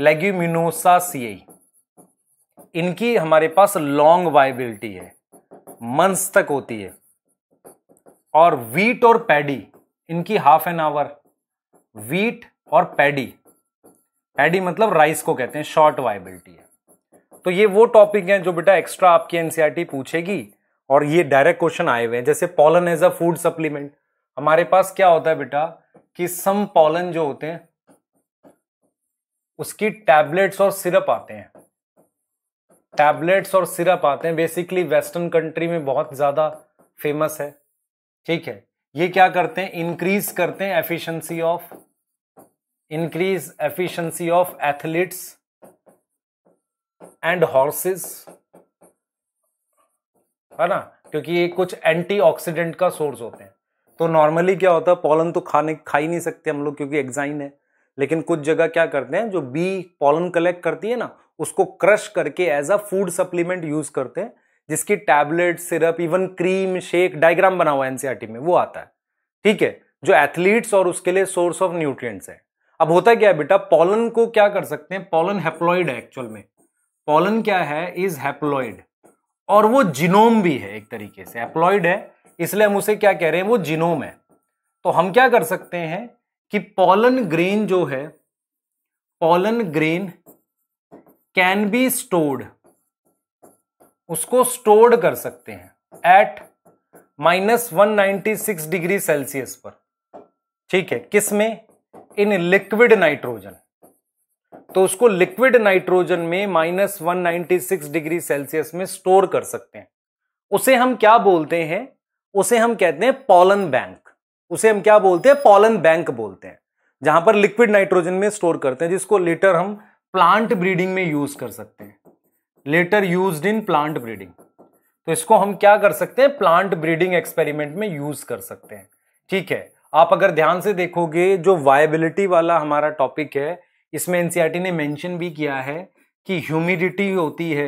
लेग्यूमिनोसा सीआई इनकी हमारे पास लॉन्ग वायबिलिटी है मंथ्स तक होती है और वीट और पैडी इनकी हाफ एन आवर वीट और पैडी एडी मतलब राइस को कहते हैं शॉर्ट वाइबिलिटी है तो ये वो टॉपिक हैं जो बेटा एक्स्ट्रा आपकी एनसीआरटी e पूछेगी और ये डायरेक्ट क्वेश्चन आए हुए हैं जैसे pollen as a food supplement हमारे पास क्या होता है बेटा कि सम पॉलन जो होते हैं उसकी टैबलेट्स और सिरप आते हैं टैबलेट्स और सिरप आते हैं बेसिकली वेस्टर्न कंट्री में बहुत ज्यादा फेमस है ठीक है ये क्या करते हैं इंक्रीज करते हैं efficiency of increase efficiency of athletes and horses है ना क्योंकि ये कुछ एंटीऑक्सीडेंट का सोर्स होते हैं तो नॉर्मली क्या होता है पॉलन तो खाने खा ही नहीं सकते हम लोग क्योंकि एग्जाइन है लेकिन कुछ जगह क्या करते हैं जो बी पॉलन कलेक्ट करती है ना उसको क्रश करके as a food supplement use करते हैं जिसकी tablet syrup even cream shake diagram बना हुआ है एनसीआरटी e में वो आता है ठीक है जो एथलीट्स और उसके लिए सोर्स ऑफ न्यूट्रिएंट्स है अब होता क्या है बेटा पॉलन को क्या कर सकते हैं पॉलन हैप्लॉइड है एक्चुअल में पॉलन क्या है इज हैप्लॉइड और वो जिनोम भी है एक तरीके से हैप्लॉइड है इसलिए हम उसे क्या कह रहे हैं वो जिनोम है तो हम क्या कर सकते हैं कि पॉलन ग्रेन जो है pollen grain can be stored उसको स्टोर्ड कर सकते हैं at minus one ninety six degree Celsius पर ठीक है किस में इन लिक्विड नाइट्रोजन तो उसको लिक्विड नाइट्रोजन में माइनस वन डिग्री सेल्सियस में स्टोर कर सकते हैं उसे हम क्या बोलते हैं उसे हम कहते हैं पॉलन बैंक उसे हम क्या बोलते हैं पॉलन बैंक बोलते हैं जहां पर लिक्विड नाइट्रोजन में स्टोर करते हैं जिसको लेटर हम प्लांट ब्रीडिंग में यूज कर सकते हैं later use in plant breeding तो इसको हम क्या कर सकते हैं प्लांट ब्रीडिंग एक्सपेरिमेंट में यूज कर सकते हैं ठीक है आप अगर ध्यान से देखोगे जो वायबिलिटी वाला हमारा टॉपिक है इसमें एनसीईआरटी e ने मेंशन भी किया है कि ह्यूमिडिटी होती है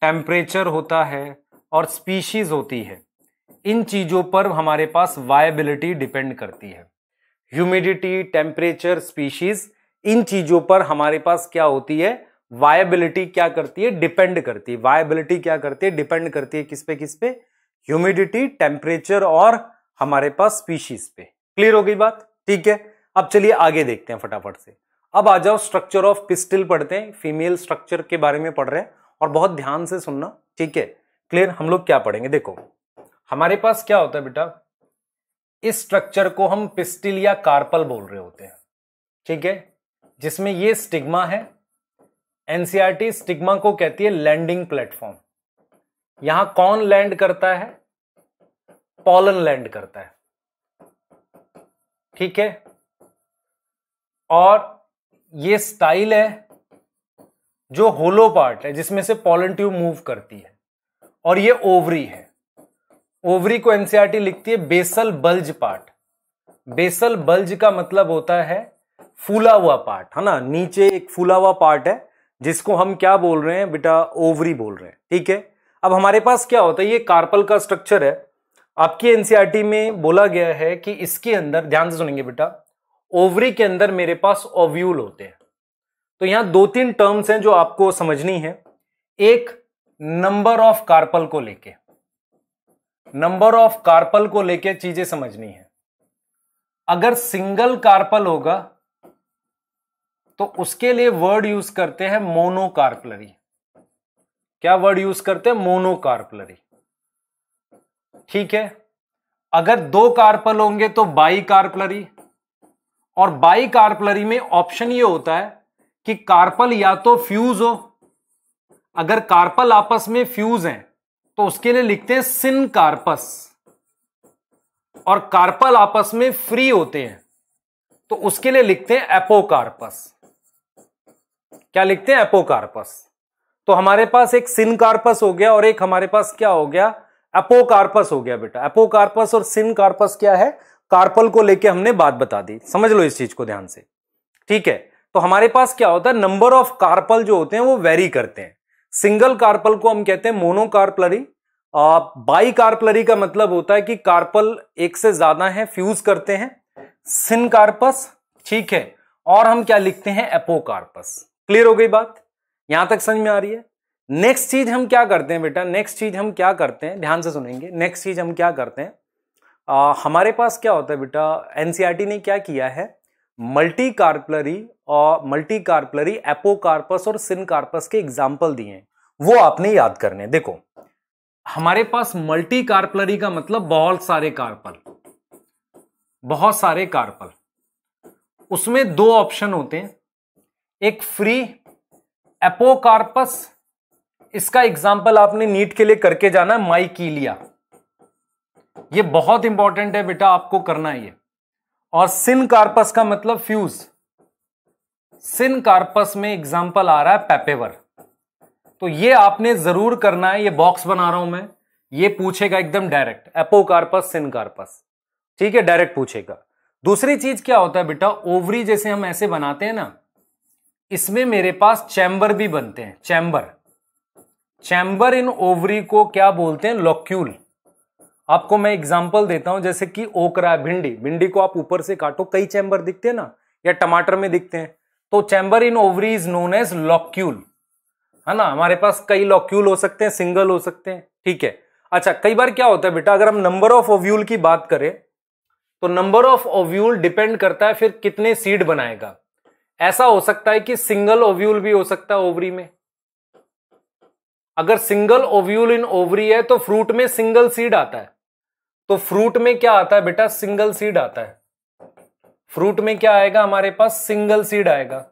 टेम्परेचर होता है और स्पीशीज होती है इन चीज़ों पर हमारे पास वायबिलिटी डिपेंड करती है ह्यूमिडिटी टेम्परेचर स्पीशीज इन चीज़ों पर हमारे पास क्या होती है वायबिलिटी क्या करती है डिपेंड करती है वायबिलिटी क्या करती है डिपेंड करती है किस पे किस पे ह्यूमिडिटी टेम्परेचर और हमारे पास स्पीशीज पे क्लियर हो गई बात ठीक है अब चलिए आगे देखते हैं फटाफट से अब आ जाओ स्ट्रक्चर ऑफ पिस्टिल पढ़ते हैं फीमेल स्ट्रक्चर के बारे में पढ़ रहे हैं और बहुत ध्यान से सुनना ठीक है क्लियर हम लोग क्या पढ़ेंगे देखो हमारे पास क्या होता है बेटा इस स्ट्रक्चर को हम पिस्टिल या कार्पल बोल रहे होते हैं ठीक है जिसमें ये स्टिग्मा है एनसीआरटी स्टिग्मा e को कहती है लैंडिंग प्लेटफॉर्म यहां कौन लैंड करता है पॉलन लैंड करता है ठीक है और ये स्टाइल है जो होलो पार्ट है जिसमें से पॉलन ट्यूब मूव करती है और ये ओवरी है ओवरी को एनसीआरटी e लिखती है basal bulge part basal bulge का मतलब होता है फूला हुआ पार्ट है ना नीचे एक फूला हुआ पार्ट है जिसको हम क्या बोल रहे हैं बेटा ओवरी बोल रहे हैं ठीक है अब हमारे पास क्या होता है ये कार्पल का स्ट्रक्चर है आपकी एनसीईआरटी e में बोला गया है कि इसके अंदर ध्यान से सुनेंगे बेटा ओवरी के अंदर मेरे पास ओव्यूल होते हैं तो यहां दो तीन टर्म्स हैं जो आपको समझनी है एक नंबर ऑफ कार्पल को लेके नंबर ऑफ कार्पल को लेके चीजें समझनी है अगर सिंगल कार्पल होगा तो उसके लिए वर्ड यूज करते हैं मोनोकार्पलरी क्या वर्ड यूज करते हैं मोनोकार्पलरी ठीक है अगर दो कार्पल होंगे तो बाई कार्पलरी और बाई कार्पलरी में ऑप्शन ये होता है कि कार्पल या तो फ्यूज हो अगर कार्पल आपस में फ्यूज हैं तो उसके लिए लिखते हैं सिन कार्पस और कार्पल आपस में फ्री होते हैं तो उसके लिए लिखते हैं एपोकार्पस क्या लिखते हैं एपोकार्पस तो हमारे पास एक सिन कार्पस हो गया और एक हमारे पास क्या हो गया एपोकार्पस हो गया बेटा एपोकार्पस और सिन कार्पस क्या है कार्पल को लेके हमने बात बता दी समझ लो इस चीज को ध्यान से ठीक है तो हमारे पास क्या होता है नंबर ऑफ कार्पल जो होते हैं वो वेरी करते हैं सिंगल कार्पल को हम कहते हैं मोनोकार्पलरी बाई कार्पलरी का मतलब होता है कि कार्पल एक से ज्यादा है फ्यूज करते हैं सिन कार्पस ठीक है और हम क्या लिखते हैं एपोकार्पस क्लियर हो गई बात यहां तक समझ में आ रही है नेक्स्ट चीज हम क्या करते हैं बेटा नेक्स्ट चीज हम क्या करते हैं ध्यान से सुनेंगे नेक्स्ट चीज हम क्या करते हैं आ, हमारे पास क्या होता है बेटा एनसीईआरटी e ने क्या किया है मल्टी कार्पलरी और मल्टी कार्पलरी एपोकार्पस और सिन कार्पस के एग्जाम्पल दिए हैं वो आपने याद करने देखो हमारे पास मल्टी कार्पलरी का मतलब बहुत सारे कार्पल बहुत सारे कार्पल उसमें दो ऑप्शन होते हैं एक फ्री एपोकार्पस इसका एग्जाम्पल आपने नीट के लिए करके जाना है माइकीलिया ये बहुत इंपॉर्टेंट है बेटा आपको करना है ये और सिन कार्पस का मतलब फ्यूज सिन कार्पस में एग्जाम्पल आ रहा है पेपेवर तो ये आपने जरूर करना है ये बॉक्स बना रहा हूं मैं ये पूछेगा एकदम डायरेक्ट एपोकार्पस सिन कार्पस ठीक है डायरेक्ट पूछेगा दूसरी चीज क्या होता है बेटा ओवरी जैसे हम ऐसे बनाते हैं ना इसमें मेरे पास चैम्बर भी बनते हैं चैम्बर चैम्बर इन ओवरी को क्या बोलते हैं लॉक्यूल आपको मैं एग्जाम्पल देता हूं जैसे कि ओकरा है भिंडी भिंडी को आप ऊपर से काटो कई चैम्बर दिखते हैं ना या टमाटर में दिखते हैं तो chamber in ovary is known as locule है ना हमारे पास कई लॉक्यूल हो सकते हैं सिंगल हो सकते हैं ठीक है अच्छा कई बार क्या होता है बेटा अगर हम नंबर ऑफ ओव्यूल की बात करें तो नंबर ऑफ ओव्यूल डिपेंड करता है फिर कितने सीड बनाएगा ऐसा हो सकता है कि सिंगल ओव्यूल भी हो सकता है ओवरी में अगर सिंगल ओव्यूल इन ओवरी है तो फ्रूट में सिंगल सीड आता है तो फ्रूट में क्या आता है बेटा सिंगल सीड आता है फ्रूट में क्या आएगा हमारे पास सिंगल सीड आएगा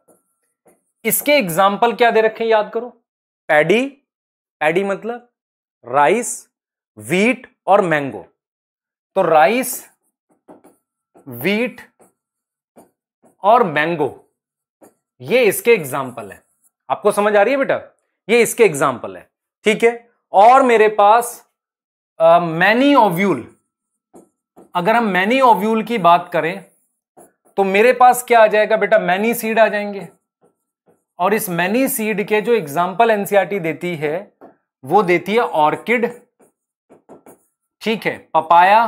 इसके एग्जाम्पल क्या दे रखे याद करो पैडी पैडी मतलब राइस वीट और मैंगो तो राइस वीट और मैंगो ये इसके एग्जाम्पल है आपको समझ आ रही है बेटा ये इसके एग्जाम्पल है ठीक है और मेरे पास मैनी ओव्यूल अगर हम मैनी ओव्यूल की बात करें तो मेरे पास क्या आ जाएगा बेटा मैनी सीड आ जाएंगे और इस मैनी सीड के जो एग्जाम्पल एनसीआरटी e देती है वो देती है ऑर्किड ठीक है पपाया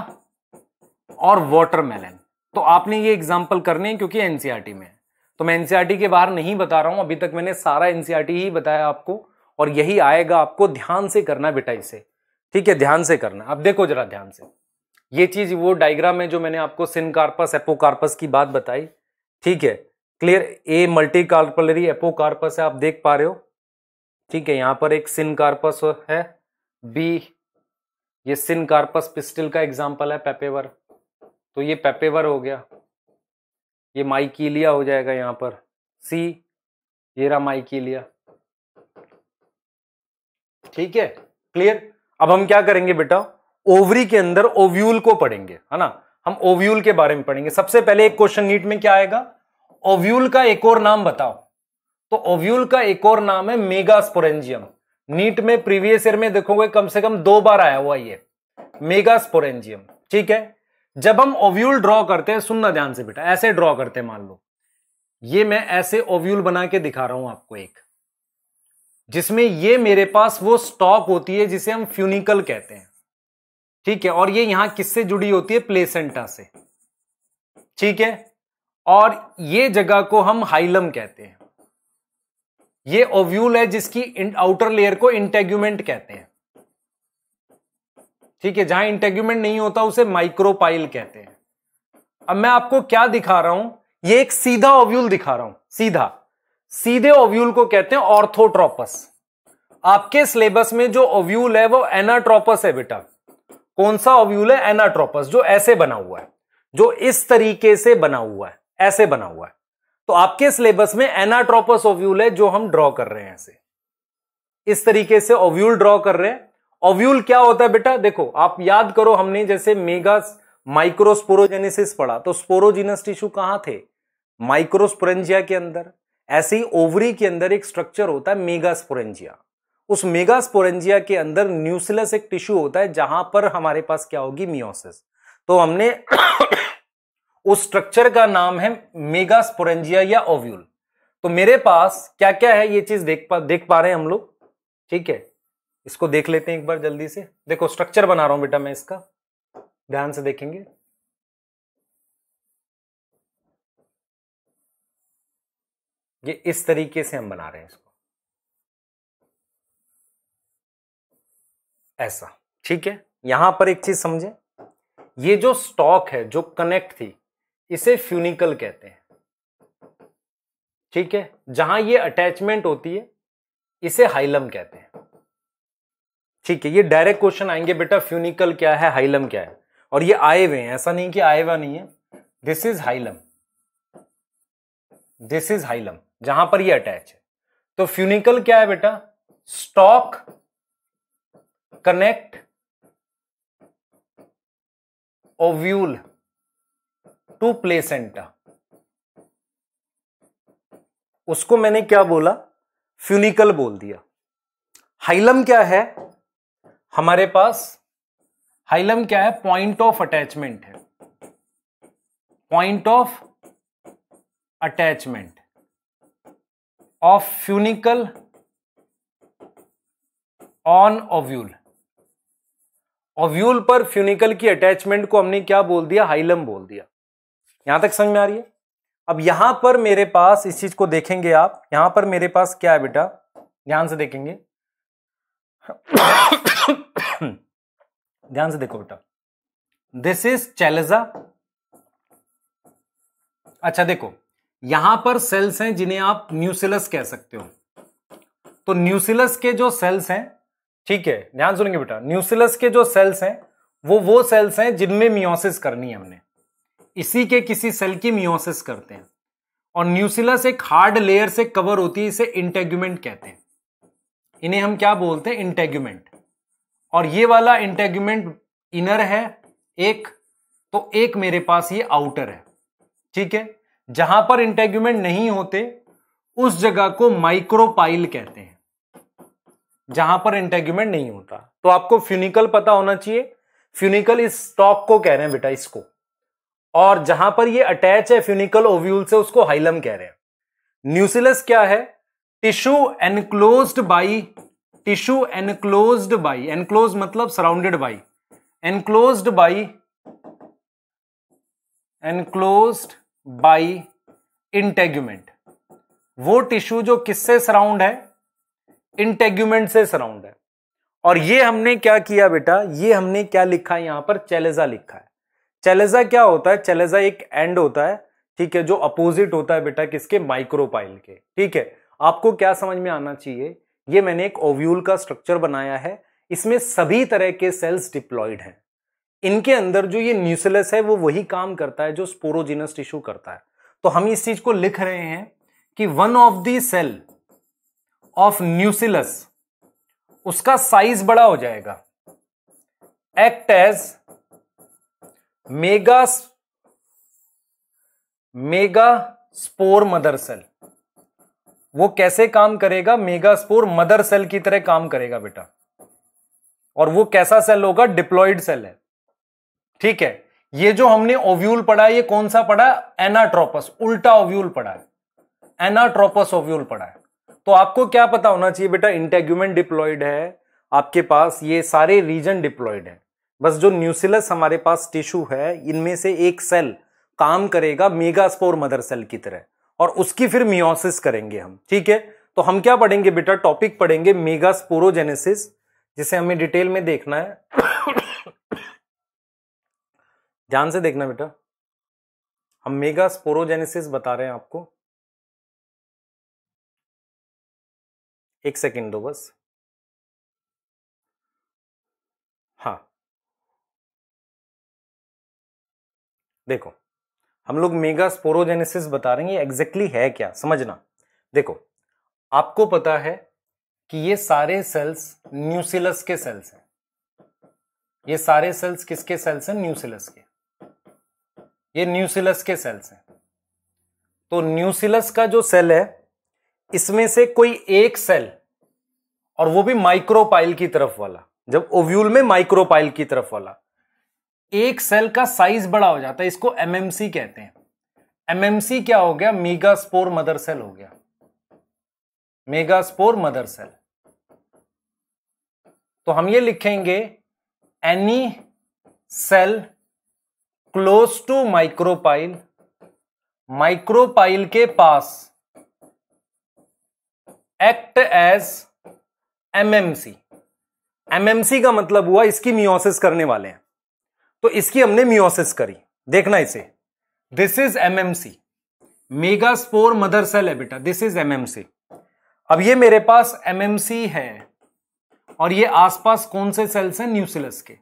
और वाटरमेलन तो आपने ये एग्जाम्पल करने हैं क्योंकि एनसीआरटी e में तो मैं एनसीआरटी e के बाहर नहीं बता रहा हूं अभी तक मैंने सारा एनसीआरटी ही बताया आपको और यही आएगा आपको ध्यान से करना बेटा इसे ठीक है ध्यान से करना अब देखो जरा ध्यान से ये चीज वो डायग्राम में जो मैंने आपको सिनकार्पस एपोकार्पस की बात बताई ठीक है clear a multicarpellary apocarpous है आप देख पा रहे हो ठीक है यहां पर एक सिनकार्पस है बी ये सिनकार्पस पिस्टल का एग्जाम्पल है पेपेवर तो ये पेपेवर हो गया ये माइकीलिया हो जाएगा यहां पर सी ये रहा माइकीलिया ठीक है क्लियर अब हम क्या करेंगे बेटा ओवरी के अंदर ओव्यूल को पढ़ेंगे है ना हम ओव्यूल के बारे में पढ़ेंगे सबसे पहले एक क्वेश्चन नीट में क्या आएगा ओव्यूल का एक और नाम बताओ तो ओव्यूल का एक और नाम है मेगास्पोरेंजियम नीट में प्रीवियस ईयर में देखोगे कम से कम दो बार आया हुआ ये मेगास्पोरेंजियम ठीक है जब हम ओव्यूल ड्रॉ करते हैं सुनना ध्यान से बेटा ऐसे ड्रॉ करते हैं मान लो ये मैं ऐसे ओव्यूल बना के दिखा रहा हूं आपको एक जिसमें ये मेरे पास वो स्टॉक होती है जिसे हम फ्यूनिकल कहते हैं ठीक है और ये यहां किससे जुड़ी होती है प्लेसेंटा से ठीक है और ये जगह को हम हाइलम कहते हैं ये ओव्यूल है जिसकी आउटर लेयर को इंटेग्यूमेंट कहते हैं ठीक है जहां इंटेग्यूमेंट नहीं होता उसे माइक्रोपाइल कहते हैं अब मैं आपको क्या दिखा रहा हूं ये एक सीधा ओव्यूल दिखा रहा हूं सीधा सीधे ओव्यूल को कहते हैं ऑर्थोट्रोपस आपके सिलेबस में जो ओव्यूल है वो एनाट्रोपस है बेटा कौन सा ओव्यूल है एनाट्रोपस जो ऐसे बना हुआ है जो इस तरीके से बना हुआ है ऐसे बना हुआ है तो आपके सिलेबस में एनाट्रोपस ओव्यूल है जो हम ड्रॉ कर रहे हैं ऐसे इस तरीके से ओव्यूल ड्रॉ कर रहे हैं ओव्यूल क्या होता है बेटा देखो आप याद करो हमने जैसे मेगा माइक्रोस्पोरोजेनेसिस पढ़ा तो स्पोरोजिनस टिश्यू कहां थे माइक्रोस्पोरेंजिया के अंदर ऐसे ही ओवरी के अंदर एक स्ट्रक्चर होता है मेगास्पोरेंजिया उस मेगास्पोरेंजिया के अंदर न्यूसलस एक टिश्यू होता है जहां पर हमारे पास क्या होगी मियोसिस तो हमने [coughs] उस स्ट्रक्चर का नाम है मेगास्पोरेंजिया या ओव्यूल तो मेरे पास क्या क्या है ये चीज देख पा देख पा रहे हैं हम लोग ठीक है इसको देख लेते हैं एक बार जल्दी से देखो स्ट्रक्चर बना रहा हूं बेटा मैं इसका ध्यान से देखेंगे ये इस तरीके से हम बना रहे हैं इसको ऐसा ठीक है यहां पर एक चीज समझे ये जो स्टॉक है जो कनेक्ट थी इसे फ्यूनिकल कहते हैं ठीक है जहां ये अटैचमेंट होती है इसे हाइलम कहते हैं ठीक है ये डायरेक्ट क्वेश्चन आएंगे बेटा फ्यूनिकल क्या है हाइलम क्या है और ये आए हुए हैं ऐसा नहीं कि आए हुआ नहीं है this is hilum this is hilum जहां पर ये अटैच है तो फ्यूनिकल क्या है बेटा stalk connect ovule to placenta उसको मैंने क्या बोला फ्यूनिकल बोल दिया हाइलम क्या है हमारे पास हाइलम क्या है पॉइंट ऑफ अटैचमेंट है point of attachment of funicle on ovule ovule पर फ्यूनिकल की अटैचमेंट को हमने क्या बोल दिया हाइलम बोल दिया यहां तक समझ में आ रही है अब यहां पर मेरे पास इस चीज को देखेंगे आप यहां पर मेरे पास क्या है बेटा ध्यान से देखेंगे ध्यान से देखो बेटा दिस इज चैलेजा अच्छा देखो यहां पर सेल्स हैं जिन्हें आप न्यूसिलस कह सकते हो तो न्यूसिलस के जो सेल्स हैं ठीक है ध्यान सुनेंगे बेटा न्यूसिलस के जो सेल्स हैं वो वो सेल्स हैं जिनमें मियोसिस करनी है हमने इसी के किसी सेल की मियोसिस करते हैं और न्यूसिलस एक हार्ड लेयर से कवर होती है इसे इंटेग्यूमेंट कहते हैं इन्हें हम क्या बोलते हैं इंटेग्यूमेंट और ये वाला इंटेग्यूमेंट इनर है एक तो एक मेरे पास ये आउटर है ठीक है जहां पर इंटेग्यूमेंट नहीं होते उस जगह को माइक्रोपाइल कहते हैं जहां पर इंटेग्यूमेंट नहीं होता तो आपको फ्यूनिकल पता होना चाहिए फ्यूनिकल इस स्टॉक को कह रहे हैं बेटा इसको और जहां पर ये अटैच है फ्यूनिकल ओव्यूल से उसको हाइलम कह रहे हैं न्यूसिलस क्या है tissue enclosed by tissue enclose by enclose मतलब surrounded by enclose by enclosed by integument वो टिश्यू जो किससे सराउंड है इंटेग्यूमेंट से सराउंड है और ये हमने क्या किया बेटा ये हमने क्या लिखा है यहां पर चेलेजा लिखा है चेलेजा क्या होता है चेलेजा एक एंड होता है ठीक है जो अपोजिट होता है बेटा किसके माइक्रोपाइल के ठीक है आपको क्या समझ में आना चाहिए ये मैंने एक ओव्यूल का स्ट्रक्चर बनाया है इसमें सभी तरह के सेल्स डिप्लॉयड हैं इनके अंदर जो ये न्यूसिलस है वो वही काम करता है जो स्पोरोजिनस टिश्यू करता है तो हम इस चीज को लिख रहे हैं कि one of the cell of nucellus उसका साइज बड़ा हो जाएगा act as mega megaspore mother cell वो कैसे काम करेगा मेगा स्पोर मदर सेल की तरह काम करेगा बेटा और वो कैसा सेल होगा डिप्लॉइड सेल है ठीक है ये जो हमने ओव्यूल पढ़ा ये कौन सा पढ़ा एनाट्रोपस उल्टा ओव्यूल पढ़ा है एनाट्रोपस ओव्यूल पढ़ा है तो आपको क्या पता होना चाहिए बेटा इंटेग्यूमेंट डिप्लॉयड है आपके पास ये सारे रीजन डिप्लॉयड है बस जो न्यूसिलस हमारे पास टिश्यू है इनमें से एक सेल काम करेगा मेगास्पोर मदर सेल की तरह और उसकी फिर मियोसिस करेंगे हम ठीक है तो हम क्या पढ़ेंगे बेटा टॉपिक पढ़ेंगे मेगास्पोरोजेनेसिस जिसे हमें डिटेल में देखना है ध्यान से देखना बेटा हम मेगा स्पोरोजेनेसिस बता रहे हैं आपको एक सेकेंड दो बस हाँ देखो हम लोग मेगा स्पोरोजेनेसिस बता रहे हैं ये एग्जैक्टली है क्या समझना देखो आपको पता है कि ये सारे सेल्स न्यूसिलस के सेल्स हैं ये सारे सेल्स किसके सेल्स हैं न्यूसिलस के ये न्यूसिलस के सेल्स हैं तो न्यूसिलस का जो सेल है इसमें से कोई एक सेल और वो भी माइक्रोपाइल की तरफ वाला जब ओव्यूल में माइक्रोपाइल की तरफ वाला एक सेल का साइज बड़ा हो जाता है इसको एमएमसी कहते हैं एमएमसी क्या हो गया मेगा स्पोर मदर सेल हो गया मेगा स्पोर मदर सेल तो हम ये लिखेंगे any cell close to micropyle micropyle के पास एक्ट एज एमएमसी एमएमसी का मतलब हुआ इसकी मियोसिस करने वाले हैं तो इसकी हमने मियोसिस करी देखना इसे this is MMC megaspore mother cell है दिस इज एमएमसी अब ये मेरे पास एमएमसी है और ये आसपास कौन से सेल्स हैं न्यूसिलस के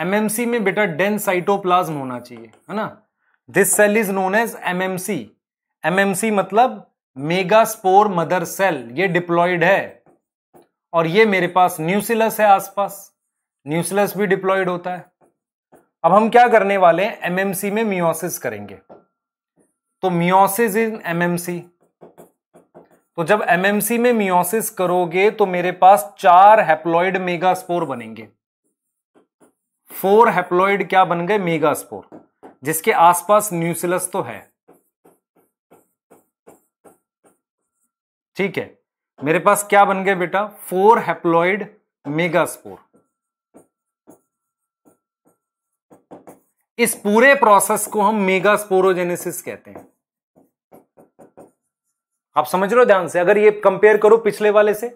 एमएमसी में बेटा डेंस साइटोप्लाज्म होना चाहिए है ना this cell is known as MMC MMC मतलब मेगा स्पोर मदर सेल ये डिप्लॉयड है और ये मेरे पास न्यूसिलस है आसपास न्यूसिलस भी डिप्लॉयड होता है अब हम क्या करने वाले हैं एमएमसी में मियोसिस करेंगे तो मियोसिस इन एमएमसी तो जब एमएमसी में मियोसिस करोगे तो मेरे पास चार हैप्लॉइड मेगास्पोर बनेंगे फोर हेप्लॉइड क्या बन गए मेगास्पोर जिसके आसपास न्यूसिलस तो है ठीक है मेरे पास क्या बन गए बेटा फोर हेप्लॉइड मेगास्पोर इस पूरे प्रोसेस को हम मेगा स्पोरोजेनेसिस कहते हैं आप समझ रहे हो ध्यान से अगर ये कंपेयर करो पिछले वाले से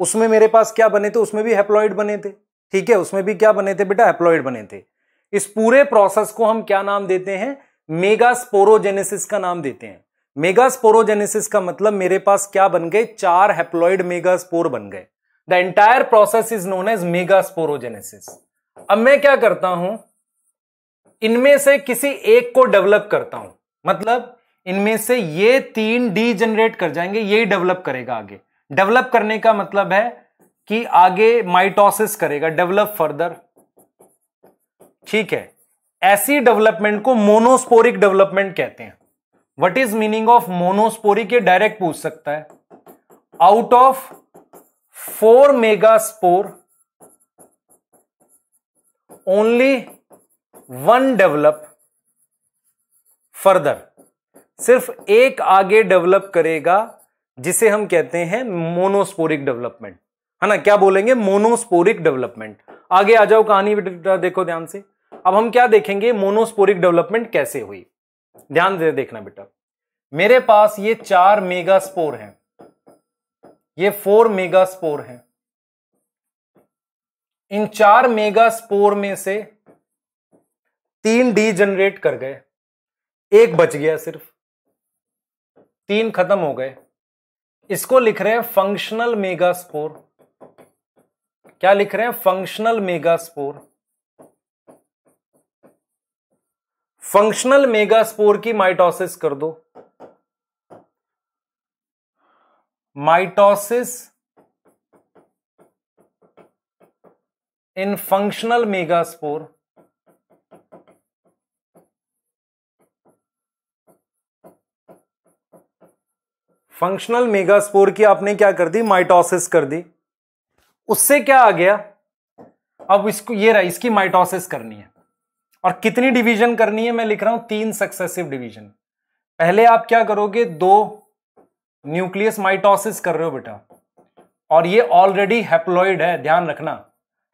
उसमें मेरे पास क्या बने थे उसमें भी हेप्लॉइड बने थे ठीक है उसमें भी क्या बने थे बेटा एप्लॉइड बने थे इस पूरे प्रोसेस को हम क्या नाम देते हैं मेगा स्पोरोजेनेसिस का नाम देते हैं मेगा स्पोरोजेनेसिस का मतलब मेरे पास क्या बन गए चार हेप्लॉइड मेगा स्पोर बन गए the entire process is known as megasporogenesis अब मैं क्या करता हूं इनमें से किसी एक को डेवलप करता हूं मतलब इनमें से ये तीन डी जनरेट कर जाएंगे यही डेवलप करेगा आगे डेवलप करने का मतलब है कि आगे माइटोसिस करेगा डेवलप फर्दर ठीक है ऐसी डेवलपमेंट को मोनोस्पोरिक डेवलपमेंट कहते हैं what is meaning of monosporic ये डायरेक्ट पूछ सकता है out of four megaspore only one develop further सिर्फ एक आगे डेवलप करेगा जिसे हम कहते हैं मोनोस्पोरिक डेवलपमेंट है ना क्या बोलेंगे मोनोस्पोरिक डेवलपमेंट आगे आ जाओ कहानी देखो ध्यान से अब हम क्या देखेंगे मोनोस्पोरिक डेवलपमेंट कैसे हुई ध्यान दे देखना बेटा मेरे पास ये चार मेगा स्पोर है ये फोर मेगा स्पोर है इन चार मेगा स्पोर में से तीन डी जनरेट कर गए एक बच गया सिर्फ तीन खत्म हो गए इसको लिख रहे हैं फंक्शनल मेगा स्पोर क्या लिख रहे हैं फंक्शनल मेगास्पोर फंक्शनल मेगास्पोर की माइटोसिस कर दो mitosis in functional megaspore functional megaspore की आपने क्या कर दी माइटोसिस कर दी उससे क्या आ गया अब इसको ये रहा इसकी माइटोसिस करनी है और कितनी डिवीजन करनी है मैं लिख रहा हूं तीन सक्सेसिव डिवीजन पहले आप क्या करोगे दो न्यूक्लियस माइटोसिस कर रहे हो बेटा और ये ऑलरेडी हैप्लॉइड है ध्यान रखना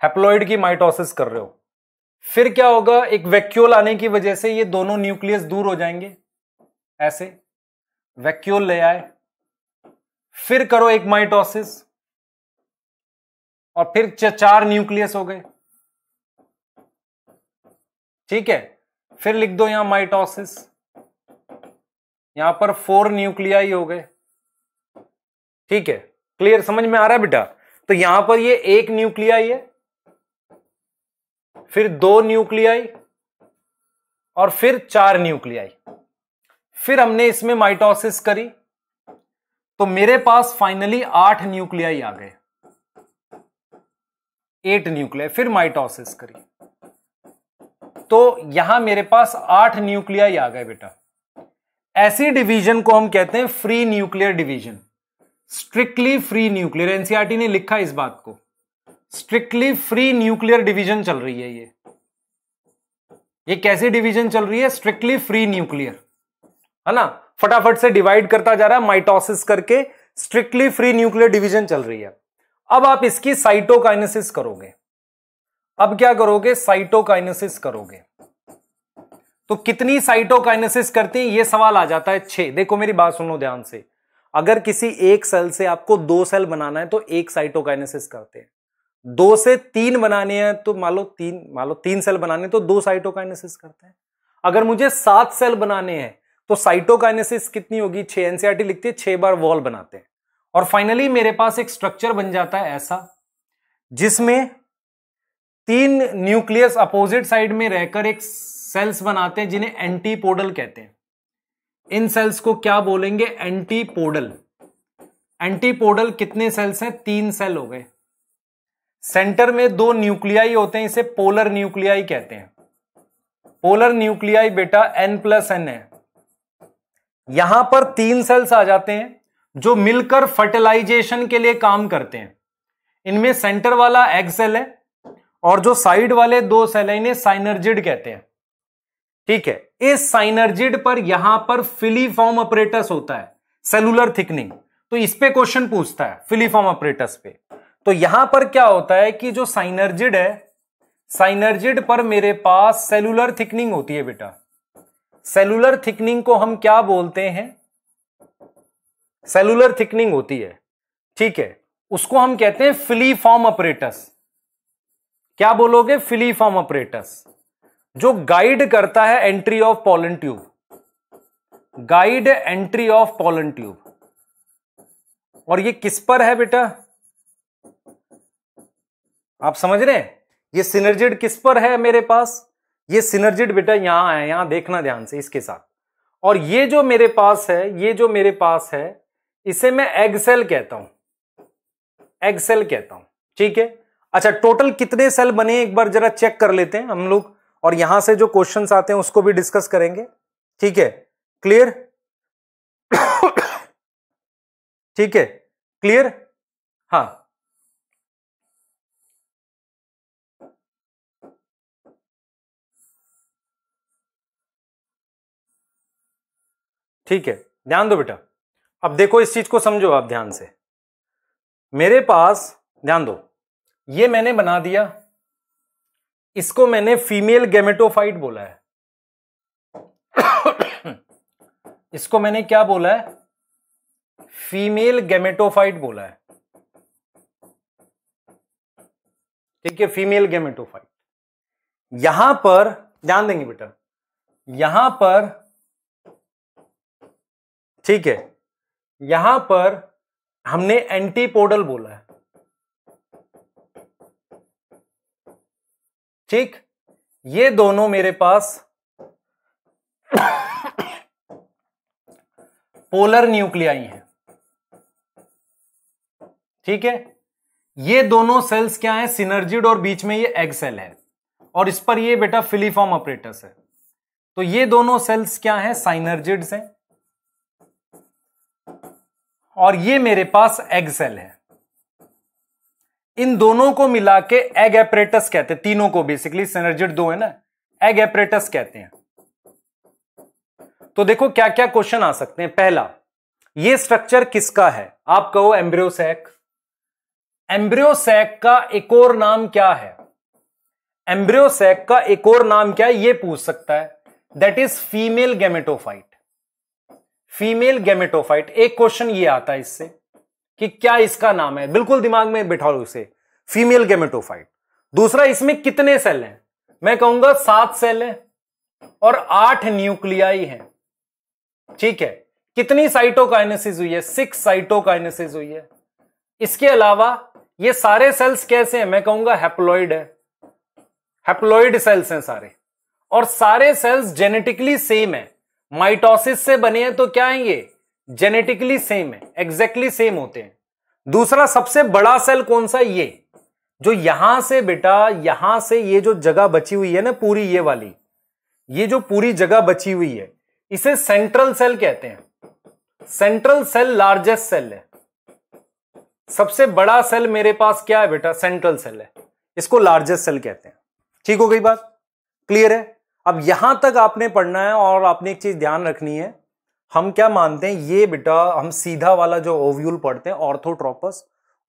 हैप्लॉइड की माइटोसिस कर रहे हो फिर क्या होगा एक वैक्यूल आने की वजह से ये दोनों न्यूक्लियस दूर हो जाएंगे ऐसे वैक्यूल ले आए फिर करो एक माइटोसिस और फिर चार न्यूक्लियस हो गए ठीक है फिर लिख दो यहां माइटोसिस यहां पर फोर न्यूक्लियाई हो गए ठीक है क्लियर समझ में आ रहा है बेटा तो यहां पर ये एक न्यूक्लियाई है फिर दो न्यूक्लियाई और फिर चार न्यूक्लियाई फिर हमने इसमें माइटोसिस करी तो मेरे पास फाइनली आठ न्यूक्लियाई आ गए एट न्यूक्लिया फिर माइटोसिस करी तो यहां मेरे पास आठ न्यूक्लिया आ गए बेटा ऐसी डिवीजन को हम कहते हैं free nuclear division strictly free nuclear NCERT ने लिखा इस बात को स्ट्रिक्टली फ्री न्यूक्लियर डिवीजन चल रही है ये ये कैसी डिवीजन चल रही है स्ट्रिक्टली फ्री न्यूक्लियर है ना फटाफट से डिवाइड करता जा रहा है माइटोसिस करके स्ट्रिक्टली फ्री न्यूक्लियर डिवीजन चल रही है अब आप इसकी साइटोकाइनेसिस करोगे अब क्या करोगे साइटोकाइनेसिस करोगे तो कितनी साइटोकाइनेसिस करती है ये सवाल आ जाता है छह देखो मेरी बात सुनो ध्यान से अगर किसी एक सेल से आपको दो सेल बनाना है तो एक साइटोकाइनेसिस करते हैं दो से तीन बनाने हैं तो मान लो तीन मान लो तीन सेल बनाने तो दो साइटोकाइनेसिस करते हैं अगर मुझे सात सेल बनाने हैं तो साइटोकाइनेसिस कितनी होगी छह एनसीआरटी e लिखती है छह बार वॉल बनाते हैं और फाइनली मेरे पास एक स्ट्रक्चर बन जाता है ऐसा जिसमें तीन न्यूक्लियस अपोजिट साइड में रहकर एक सेल्स बनाते हैं जिन्हें एंटीपोडल कहते हैं इन सेल्स को क्या बोलेंगे एंटीपोडल एंटीपोडल कितने सेल्स हैं तीन सेल हो गए सेंटर में दो न्यूक्लियाई होते हैं इसे पोलर न्यूक्लियाई कहते हैं पोलर न्यूक्लियाई बेटा एन प्लस एन है यहां पर तीन सेल्स आ जाते हैं जो मिलकर फर्टिलाइजेशन के लिए काम करते हैं इनमें सेंटर वाला एग सेल है और जो साइड वाले दो सेल है इन्हें साइनर्जिड कहते हैं ठीक है इस साइनर्जिड पर यहां पर फिलीफॉर्म ऑपरेटस होता है सेलुलर थिकनिंग तो इस पे क्वेश्चन पूछता है फिलीफॉर्म ऑपरेटस पे तो यहां पर क्या होता है कि जो साइनर्जिड है साइनर्जिड पर मेरे पास सेलुलर थिकनिंग होती है बेटा सेलुलर थिकनिंग को हम क्या बोलते हैं सेलुलर थिकनिंग होती है ठीक है उसको हम कहते हैं फिली फॉर्म ऑपरेटस क्या बोलोगे फिली फॉर्म ऑपरेटस जो गाइड करता है entry of pollen tube guide entry of pollen tube और ये किस पर है बेटा आप समझ रहे हैं ये सिनर्जिड किस पर है मेरे पास ये सिनर्जिड बेटा यहां है यहां देखना ध्यान से इसके साथ और ये जो मेरे पास है ये जो मेरे पास है इसे मैं एग सेल कहता हूं एग सेल कहता हूं ठीक है अच्छा टोटल कितने सेल बने एक बार जरा चेक कर लेते हैं हम लोग और यहां से जो क्वेश्चंस आते हैं उसको भी डिस्कस करेंगे ठीक है क्लियर [coughs] ठीक है क्लियर हाँ ठीक है ध्यान दो बेटा अब देखो इस चीज को समझो आप ध्यान से मेरे पास ध्यान दो ये मैंने बना दिया इसको मैंने फीमेल गेमेटोफाइट बोला है [coughs] इसको मैंने क्या बोला है फीमेल गेमेटोफाइट बोला है ठीक है फीमेल गेमेटोफाइट यहां पर ध्यान देंगे बेटा यहां पर ठीक है यहां पर हमने एंटीपोडल बोला है ठीक ये दोनों मेरे पास पोलर न्यूक्लियाई हैं ठीक है ये दोनों सेल्स क्या हैं सिनर्जिड और बीच में ये एग सेल है और इस पर ये बेटा फिलीफॉर्म ऑपरेटस है तो ये दोनों सेल्स क्या हैं साइनर्जिड्स हैं और ये मेरे पास एग सेल है इन दोनों को मिला के एग एपरेटस कहते हैं तीनों को बेसिकली सेनर्जिट दो है ना एग एपरेटस कहते हैं तो देखो क्या क्या क्वेश्चन आ सकते हैं पहला ये स्ट्रक्चर किसका है आप कहो एम्ब्रियोसैक एम्ब्रियोसैक का एक और नाम क्या है एम्ब्रियोसैक का एक और नाम क्या है ये पूछ सकता है that is female gametophyte female gametophyte एक क्वेश्चन ये आता है इससे कि क्या इसका नाम है बिल्कुल दिमाग में बिठा लो इसे फीमेल गेमेटोफाइट दूसरा इसमें कितने सेल हैं मैं कहूंगा सात सेल हैं और आठ न्यूक्लियाई हैं ठीक है कितनी साइटोकाइनेसिस हुई है सिक्स साइटोकाइनेसिस हुई है इसके अलावा ये सारे सेल्स कैसे हैं मैं कहूंगा हैप्लॉइड है हैप्लॉइड सेल्स हैं सारे और सारे सेल्स जेनेटिकली सेम है माइटोसिस से बने हैं तो क्या है ये जेनेटिकली सेम है एग्जैक्टली exactly सेम होते हैं दूसरा सबसे बड़ा सेल कौन सा ये जो यहां से बेटा यहां से ये जो जगह बची हुई है ना पूरी ये वाली ये जो पूरी जगह बची हुई है इसे सेंट्रल सेल कहते हैं सेंट्रल सेल लार्जेस्ट सेल है सबसे बड़ा सेल मेरे पास क्या है बेटा सेंट्रल सेल है इसको लार्जेस्ट सेल कहते हैं ठीक हो गई बात क्लियर है अब यहां तक आपने पढ़ना है और आपने एक चीज ध्यान रखनी है हम क्या मानते हैं ये बेटा हम सीधा वाला जो ओव्यूल पढ़ते हैं ऑर्थोट्रोपस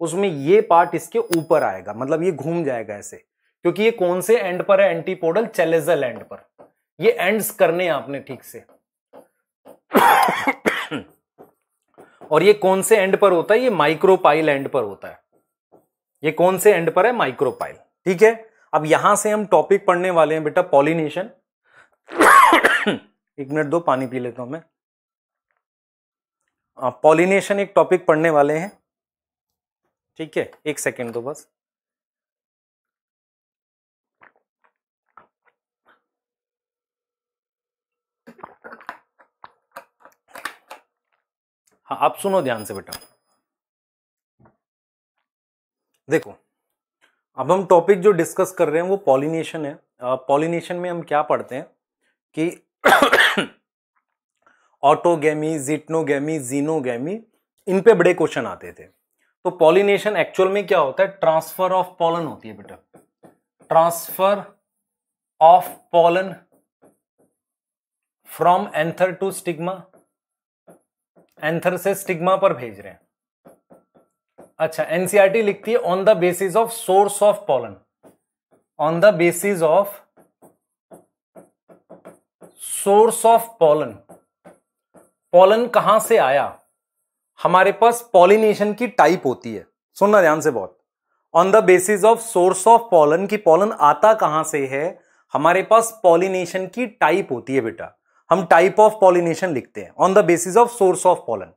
उसमें ये पार्ट इसके ऊपर आएगा मतलब ये घूम जाएगा ऐसे क्योंकि ये कौन से एंड पर है एंटीपोडल चेलेजल एंड पर ये एंड्स करने हैं आपने ठीक से [coughs] और ये कौन से एंड पर होता है ये माइक्रोपाइल एंड पर होता है ये कौन से एंड पर है माइक्रोपाइल ठीक है अब यहां से हम टॉपिक पढ़ने वाले हैं बेटा पॉलिनेशन [coughs] एक मिनट दो पानी पी लेता हूं मैं पॉलिनेशन हाँ, एक टॉपिक पढ़ने वाले हैं ठीक है एक सेकेंड दो बस हाँ आप सुनो ध्यान से बेटा देखो अब हम टॉपिक जो डिस्कस कर रहे हैं वो पॉलिनेशन है पॉलिनेशन में हम क्या पढ़ते हैं कि ऑटोगेमी जिटनोगेमी जीनोगेमी इन पे बड़े क्वेश्चन आते थे तो पॉलिनेशन एक्चुअल में क्या होता है ट्रांसफर ऑफ पॉलन होती है बेटा transfer of pollen from anther to stigma anther से स्टिग्मा पर भेज रहे हैं अच्छा एनसीआरटी e लिखती है on the basis of source of pollen on the basis of source of pollen pollen कहां से आया हमारे पास पॉलिनेशन की टाइप होती है सुनना ध्यान से बहुत on the basis of source of pollen की पॉलन आता कहां से है हमारे पास पॉलिनेशन की टाइप होती है बेटा हम टाइप ऑफ पॉलिनेशन लिखते हैं on the basis of source of pollen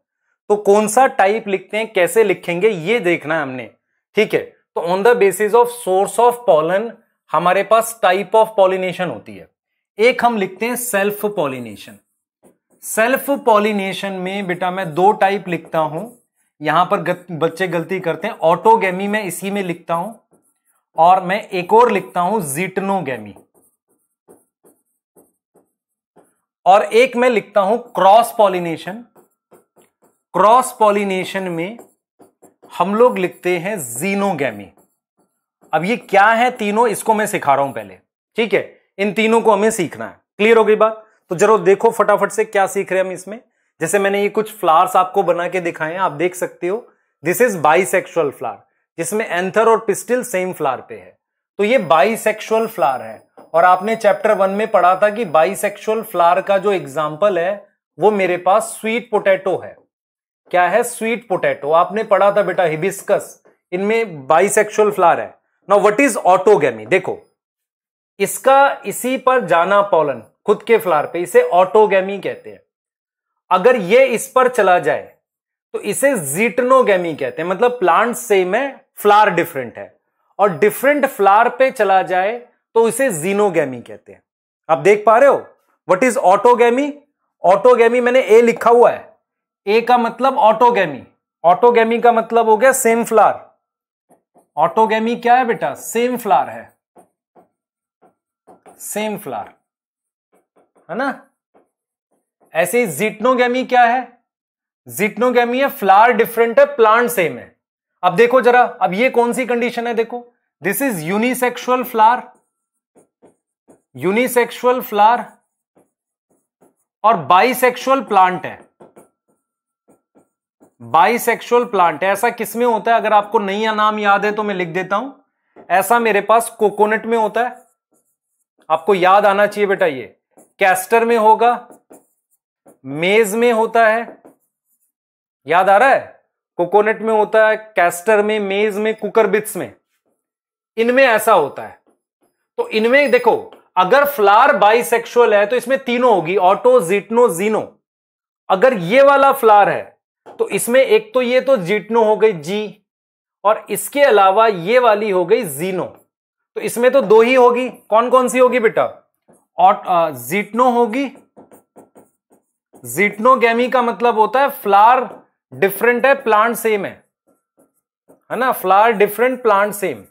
तो कौन सा टाइप लिखते हैं कैसे लिखेंगे ये देखना है हमने ठीक है तो on the basis of source of pollen हमारे पास टाइप ऑफ पॉलिनेशन होती है एक हम लिखते हैं सेल्फ पॉलिनेशन सेल्फ पॉलिनेशन में बेटा मैं दो टाइप लिखता हूं यहां पर गत, बच्चे गलती करते हैं ऑटोगेमी मैं इसी में लिखता हूं और मैं एक और लिखता हूं जीटनोगेमी और एक मैं लिखता हूं क्रॉस पॉलिनेशन क्रॉस पॉलिनेशन में हम लोग लिखते हैं जीनोगेमी अब ये क्या है तीनों इसको मैं सिखा रहा हूं पहले ठीक है इन तीनों को हमें सीखना है क्लियर हो गई बात तो जरूर देखो फटाफट से क्या सीख रहे हैं हम इसमें जैसे मैंने ये कुछ फ्लावर्स आपको बना के दिखाए हैं आप देख सकते हो दिस इज बाइसेक्सुअल फ्लावर जिसमें एंथर और पिस्टिल सेम फ्लावर पे है तो ये बाइसेक्सुअल फ्लावर है और आपने चैप्टर वन में पढ़ा था कि बाइसेक्सुअल फ्लावर का जो एग्जाम्पल है वो मेरे पास स्वीट पोटैटो है क्या है स्वीट पोटैटो आपने पढ़ा था बेटा हिबिस्कस इनमें बाइसेक्सुअल फ्लावर है नाउ व्हाट इज ऑटोगेमी देखो इसका इसी पर जाना पोलन खुद के फ्लावर पे इसे ऑटोगेमी कहते हैं अगर ये इस पर चला जाए तो इसे जीटनोगेमी कहते हैं मतलब प्लांट सेम है फ्लावर डिफरेंट है और डिफरेंट फ्लावर पे चला जाए तो इसे जीनोगेमी कहते हैं आप देख पा रहे हो वट इज ऑटोगेमी ऑटोगेमी मैंने ए लिखा हुआ है ए का मतलब ऑटोगेमी ऑटोगेमी का मतलब हो गया सेम फ्लार ऑटोगेमी क्या है बेटा सेम फ्लार है सेम फ्लावर है ना ऐसे ही जीटनोगेमी क्या है जीटनोगेमी है फ्लावर डिफरेंट है प्लांट सेम है अब देखो जरा अब ये कौन सी कंडीशन है देखो this is unisexual flower unisexual flower और बाइसेक्सुअल प्लांट है बाइसेक्सुअल प्लांट है ऐसा किसमें होता है अगर आपको नया नाम याद है तो मैं लिख देता हूं ऐसा मेरे पास कोकोनट में होता है आपको याद आना चाहिए बेटा ये कैस्टर में होगा मेज में होता है याद आ रहा है कोकोनट में होता है कैस्टर में मेज में कुकर बिट्स में इनमें ऐसा होता है तो इनमें देखो अगर फ्लार बाइसेक्सुअल है तो इसमें तीनों होगी ऑटो जीटनो जीनो अगर ये वाला फ्लार है तो इसमें एक तो ये तो जीटनो हो गई जी और इसके अलावा ये वाली हो गई जीनो तो इसमें तो दो ही होगी कौन कौन सी होगी बेटा और जीटनो होगी जीटनोगेमी का मतलब होता है फ्लावर डिफरेंट है प्लांट सेम है है ना फ्लावर डिफरेंट प्लांट सेम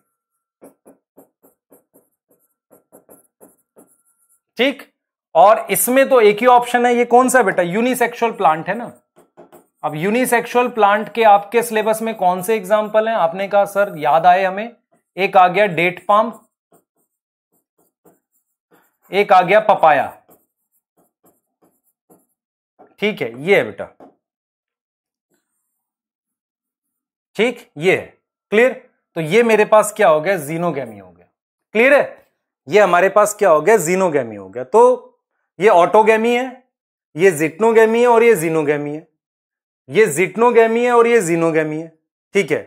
ठीक और इसमें तो एक ही ऑप्शन है ये कौन सा बेटा यूनिसेक्सुअल प्लांट है ना अब यूनिसेक्सुअल प्लांट के आपके सिलेबस में कौन से एग्जाम्पल हैं आपने कहा सर याद आए हमें एक आ गया डेट पाम एक आ गया पपाया ठीक है ये है बेटा ठीक ये है क्लियर तो ये मेरे पास क्या हो गया जीनोगैमी हो गया क्लियर है ये हमारे पास क्या हो गया जीनोगैमी हो गया तो ये ऑटोगैमी है ये जिटनोगैमी है और ये जीनोगैमी है ये जिटनोगैमी है और ये जीनोगैमी है ठीक है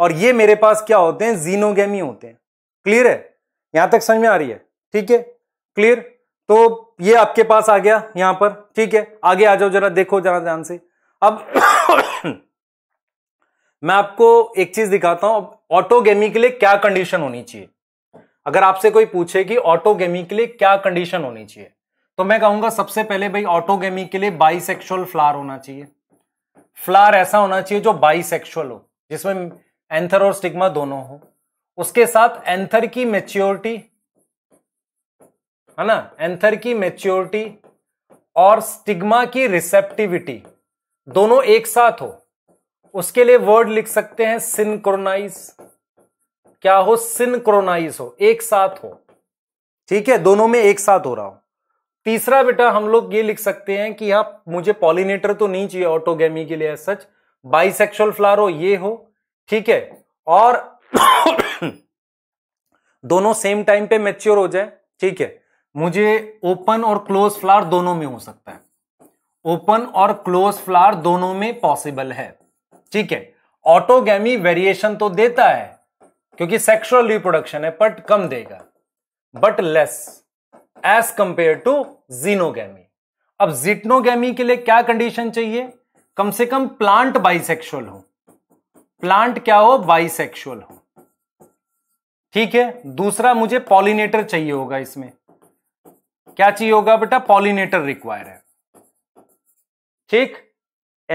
और ये मेरे पास क्या होते हैं जीनोगेमी होते हैं क्लियर है यहां तक समझ में आ रही है ठीक है क्लियर तो ये आपके पास आ गया यहां पर ठीक है आगे आ जाओ जरा देखो जरा ध्यान से अब [coughs] मैं आपको एक चीज दिखाता हूं ऑटोगेमी के लिए क्या कंडीशन होनी चाहिए अगर आपसे कोई पूछे कि ऑटोगेमी के लिए क्या कंडीशन होनी चाहिए तो मैं कहूंगा सबसे पहले भाई ऑटोगेमी के लिए बाइसेक्सुअल फ्लार होना चाहिए फ्लार ऐसा होना चाहिए जो बाइसेक्सुअल हो जिसमें एंथर और स्टिग्मा दोनों हो उसके साथ एंथर की मेच्योरिटी है ना एंथर की मेच्योरिटी और स्टिग्मा की रिसेप्टिविटी दोनों एक साथ हो उसके लिए वर्ड लिख सकते हैं सिनक्रोनाइज क्या हो सिनक्रोनाइज हो एक साथ हो ठीक है दोनों में एक साथ हो रहा हो तीसरा बेटा हम लोग ये लिख सकते हैं कि यहां मुझे पॉलिनेटर तो नहीं चाहिए ऑटोगेमी के लिए सच बाइसेक्सुअल फ्लावर हो ये हो ठीक है और दोनों सेम टाइम पे मेच्योर हो जाए ठीक है मुझे ओपन और क्लोज फ्लावर दोनों में हो सकता है ओपन और क्लोज फ्लावर दोनों में पॉसिबल है ठीक है ऑटोगेमी वेरिएशन तो देता है क्योंकि सेक्सुअल रिप्रोडक्शन है बट कम देगा but less as compare to xenogamy अब जीटनोगेमी के लिए क्या कंडीशन चाहिए कम से कम प्लांट बाइसेक्सुअल हो प्लांट क्या हो बाइसेक्सुअल हो ठीक है दूसरा मुझे पॉलिनेटर चाहिए होगा इसमें क्या चाहिए होगा बेटा पॉलिनेटर रिक्वायर है ठीक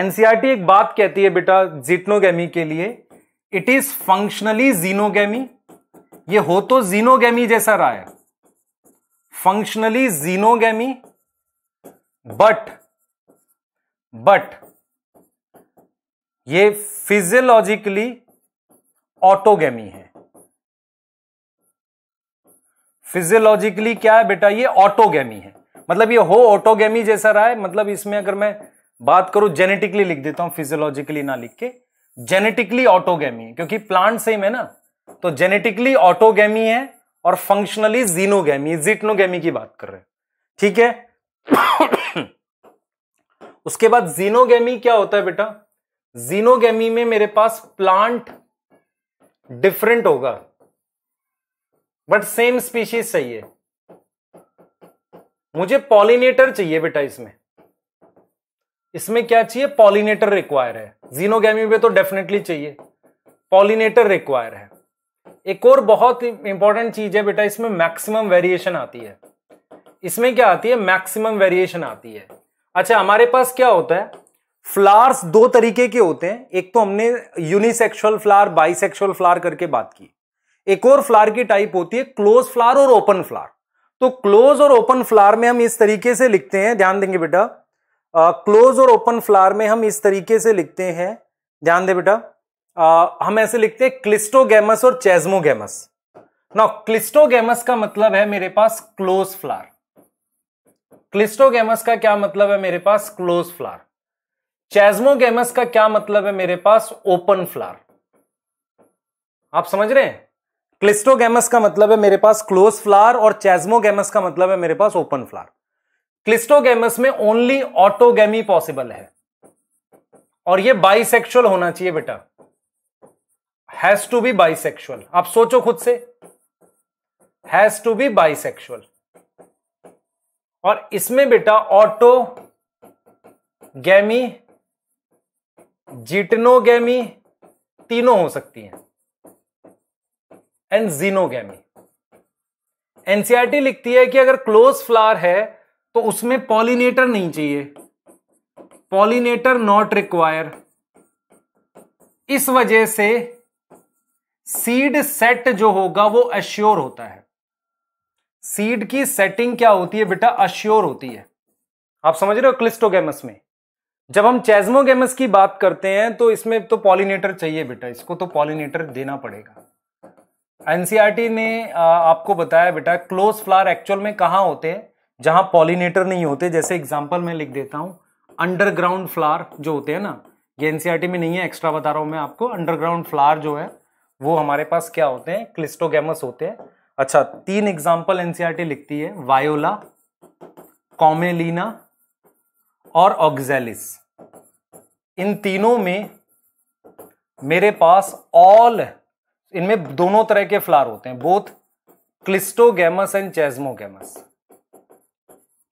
एनसीआरटी e एक बात कहती है बेटा जीटनोगेमी के लिए इट इज फंक्शनली जीनोगेमी ये हो तो जीनोगेमी जैसा रहा है फंक्शनली जीनोगेमी बट बट ये फिजियोलॉजिकली ऑटोगेमी है फिजियोलॉजिकली क्या है बेटा ये ऑटोगेमी है मतलब ये हो ऑटोगेमी जैसा रहा है मतलब इसमें अगर मैं बात करूं जेनेटिकली लिख देता हूं फिजियोलॉजिकली ना लिख के जेनेटिकली ऑटोगेमी है क्योंकि प्लांट सेम है ना तो जेनेटिकली ऑटोगेमी है और फंक्शनली जीनोगेमी जीटनोगेमी की बात कर रहे हैं ठीक है [coughs] उसके बाद जीनोगेमी क्या होता है बेटा जीनोगेमी में मेरे पास प्लांट डिफरेंट होगा बट सेम स्पीशीज चाहिए मुझे पॉलिनेटर चाहिए बेटा इसमें इसमें क्या चाहिए पॉलिनेटर रिक्वायर है जीनोगेमी में तो डेफिनेटली चाहिए पॉलिनेटर रिक्वायर है एक और बहुत इंपॉर्टेंट चीज है बेटा इसमें मैक्सिमम वेरिएशन आती है इसमें क्या आती है मैक्सिमम वेरिएशन आती है अच्छा हमारे पास क्या होता है फ्लावर्स दो तरीके के होते हैं एक तो हमने यूनिसेक्सुअल फ्लावर बाइसेक्सुअल फ्लावर करके बात की एक और फ्लावर की टाइप होती है क्लोज फ्लावर और ओपन फ्लावर तो क्लोज और ओपन फ्लावर में हम इस तरीके से लिखते हैं ध्यान देंगे बेटा क्लोज और ओपन फ्लावर में हम इस तरीके से लिखते हैं ध्यान दे बेटा हम ऐसे लिखते हैं क्लिस्टोगेमस और चेजमोगेमस ना क्लिस्टोगेमस का मतलब है मेरे पास क्लोज फ्लार क्लिस्टोगेमस का क्या मतलब है मेरे पास क्लोज फ्लार चैजमोगेमस का क्या मतलब है मेरे पास ओपन फ्लावर आप समझ रहे हैं क्लिस्टोगेमस का मतलब है मेरे पास क्लोज फ्लावर और चैजमोगेमस का मतलब है मेरे पास ओपन फ्लावर क्लिस्टोगेमस में ओनली ऑटोगेमी पॉसिबल है और ये बाइसेक्सुअल होना चाहिए बेटा हैज टू बी बाइसेक्सुअल आप सोचो खुद से हैज टू बी बाइसेक्सुअल और इसमें बेटा ऑटो गैमी जीटनोगेमी तीनों हो सकती हैं एंड जीनोगेमी एनसीआरटी लिखती है कि अगर क्लोज फ्लावर है तो उसमें पॉलिनेटर नहीं चाहिए पॉलिनेटर नॉट रिक्वायर इस वजह से सीड सेट जो होगा वो अश्योर होता है सीड की सेटिंग क्या होती है बेटा अश्योर होती है आप समझ रहे हो क्लिस्टोगेमस में जब हम चेजमोगेमस की बात करते हैं तो इसमें तो पॉलिनेटर चाहिए बेटा इसको तो पॉलिनेटर देना पड़ेगा एनसीईआरटी e ने आपको बताया बेटा क्लोज फ्लावर एक्चुअल में कहाँ होते हैं जहां पॉलिनेटर नहीं होते जैसे एग्जाम्पल मैं लिख देता हूँ अंडरग्राउंड फ्लावर जो होते हैं ना ये एनसीईआरटी e में नहीं है एक्स्ट्रा बता रहा हूँ मैं आपको अंडरग्राउंड फ्लावर जो है वो हमारे पास क्या होते हैं क्लिस्टोगेमस होते हैं अच्छा तीन एग्जाम्पल एनसीआरटी e लिखती है वायोला कॉमेलिना और ऑक्जेलिस इन तीनों में मेरे पास ऑल इनमें दोनों तरह के फ्लार होते हैं both cleistogamous and chasmogamous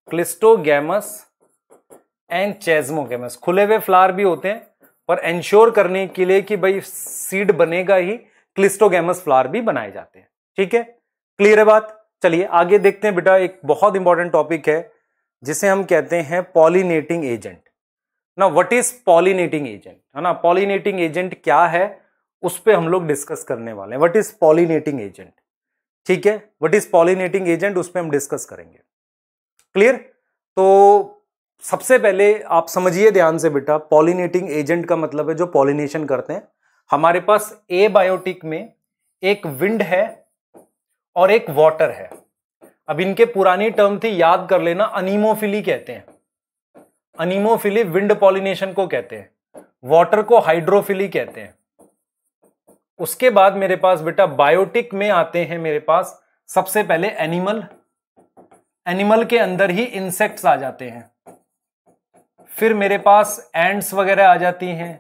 cleistogamous and chasmogamous खुले हुए फ्लावर भी होते हैं पर एंश्योर करने के लिए कि भाई सीड बनेगा ही क्लिस्टोगेमस फ्लावर भी बनाए जाते हैं ठीक है क्लियर है बात चलिए आगे देखते हैं बेटा एक बहुत इंपॉर्टेंट टॉपिक है जिसे हम कहते हैं पॉलिनेटिंग एजेंट ना व्हाट इज पॉलिनेटिंग एजेंट है ना पॉलिनेटिंग एजेंट क्या है उस पर हम लोग डिस्कस करने वाले हैं व्हाट इज पॉलिनेटिंग एजेंट ठीक है व्हाट इज पॉलिनेटिंग एजेंट उस पर हम डिस्कस करेंगे क्लियर तो सबसे पहले आप समझिए ध्यान से बेटा पॉलिनेटिंग एजेंट का मतलब है जो पॉलिनेशन करते हैं हमारे पास ए बायोटिक में एक विंड है और एक वाटर है अब इनके पुरानी टर्म थी याद कर लेना अनिमोफिली कहते हैं अनिमोफिली विंड पॉलिनेशन को कहते हैं वाटर को हाइड्रोफिली कहते हैं उसके बाद मेरे पास बेटा बायोटिक में आते हैं मेरे पास सबसे पहले एनिमल एनिमल के अंदर ही इंसेक्ट्स आ जाते हैं फिर मेरे पास एंड्स वगैरह आ जाती हैं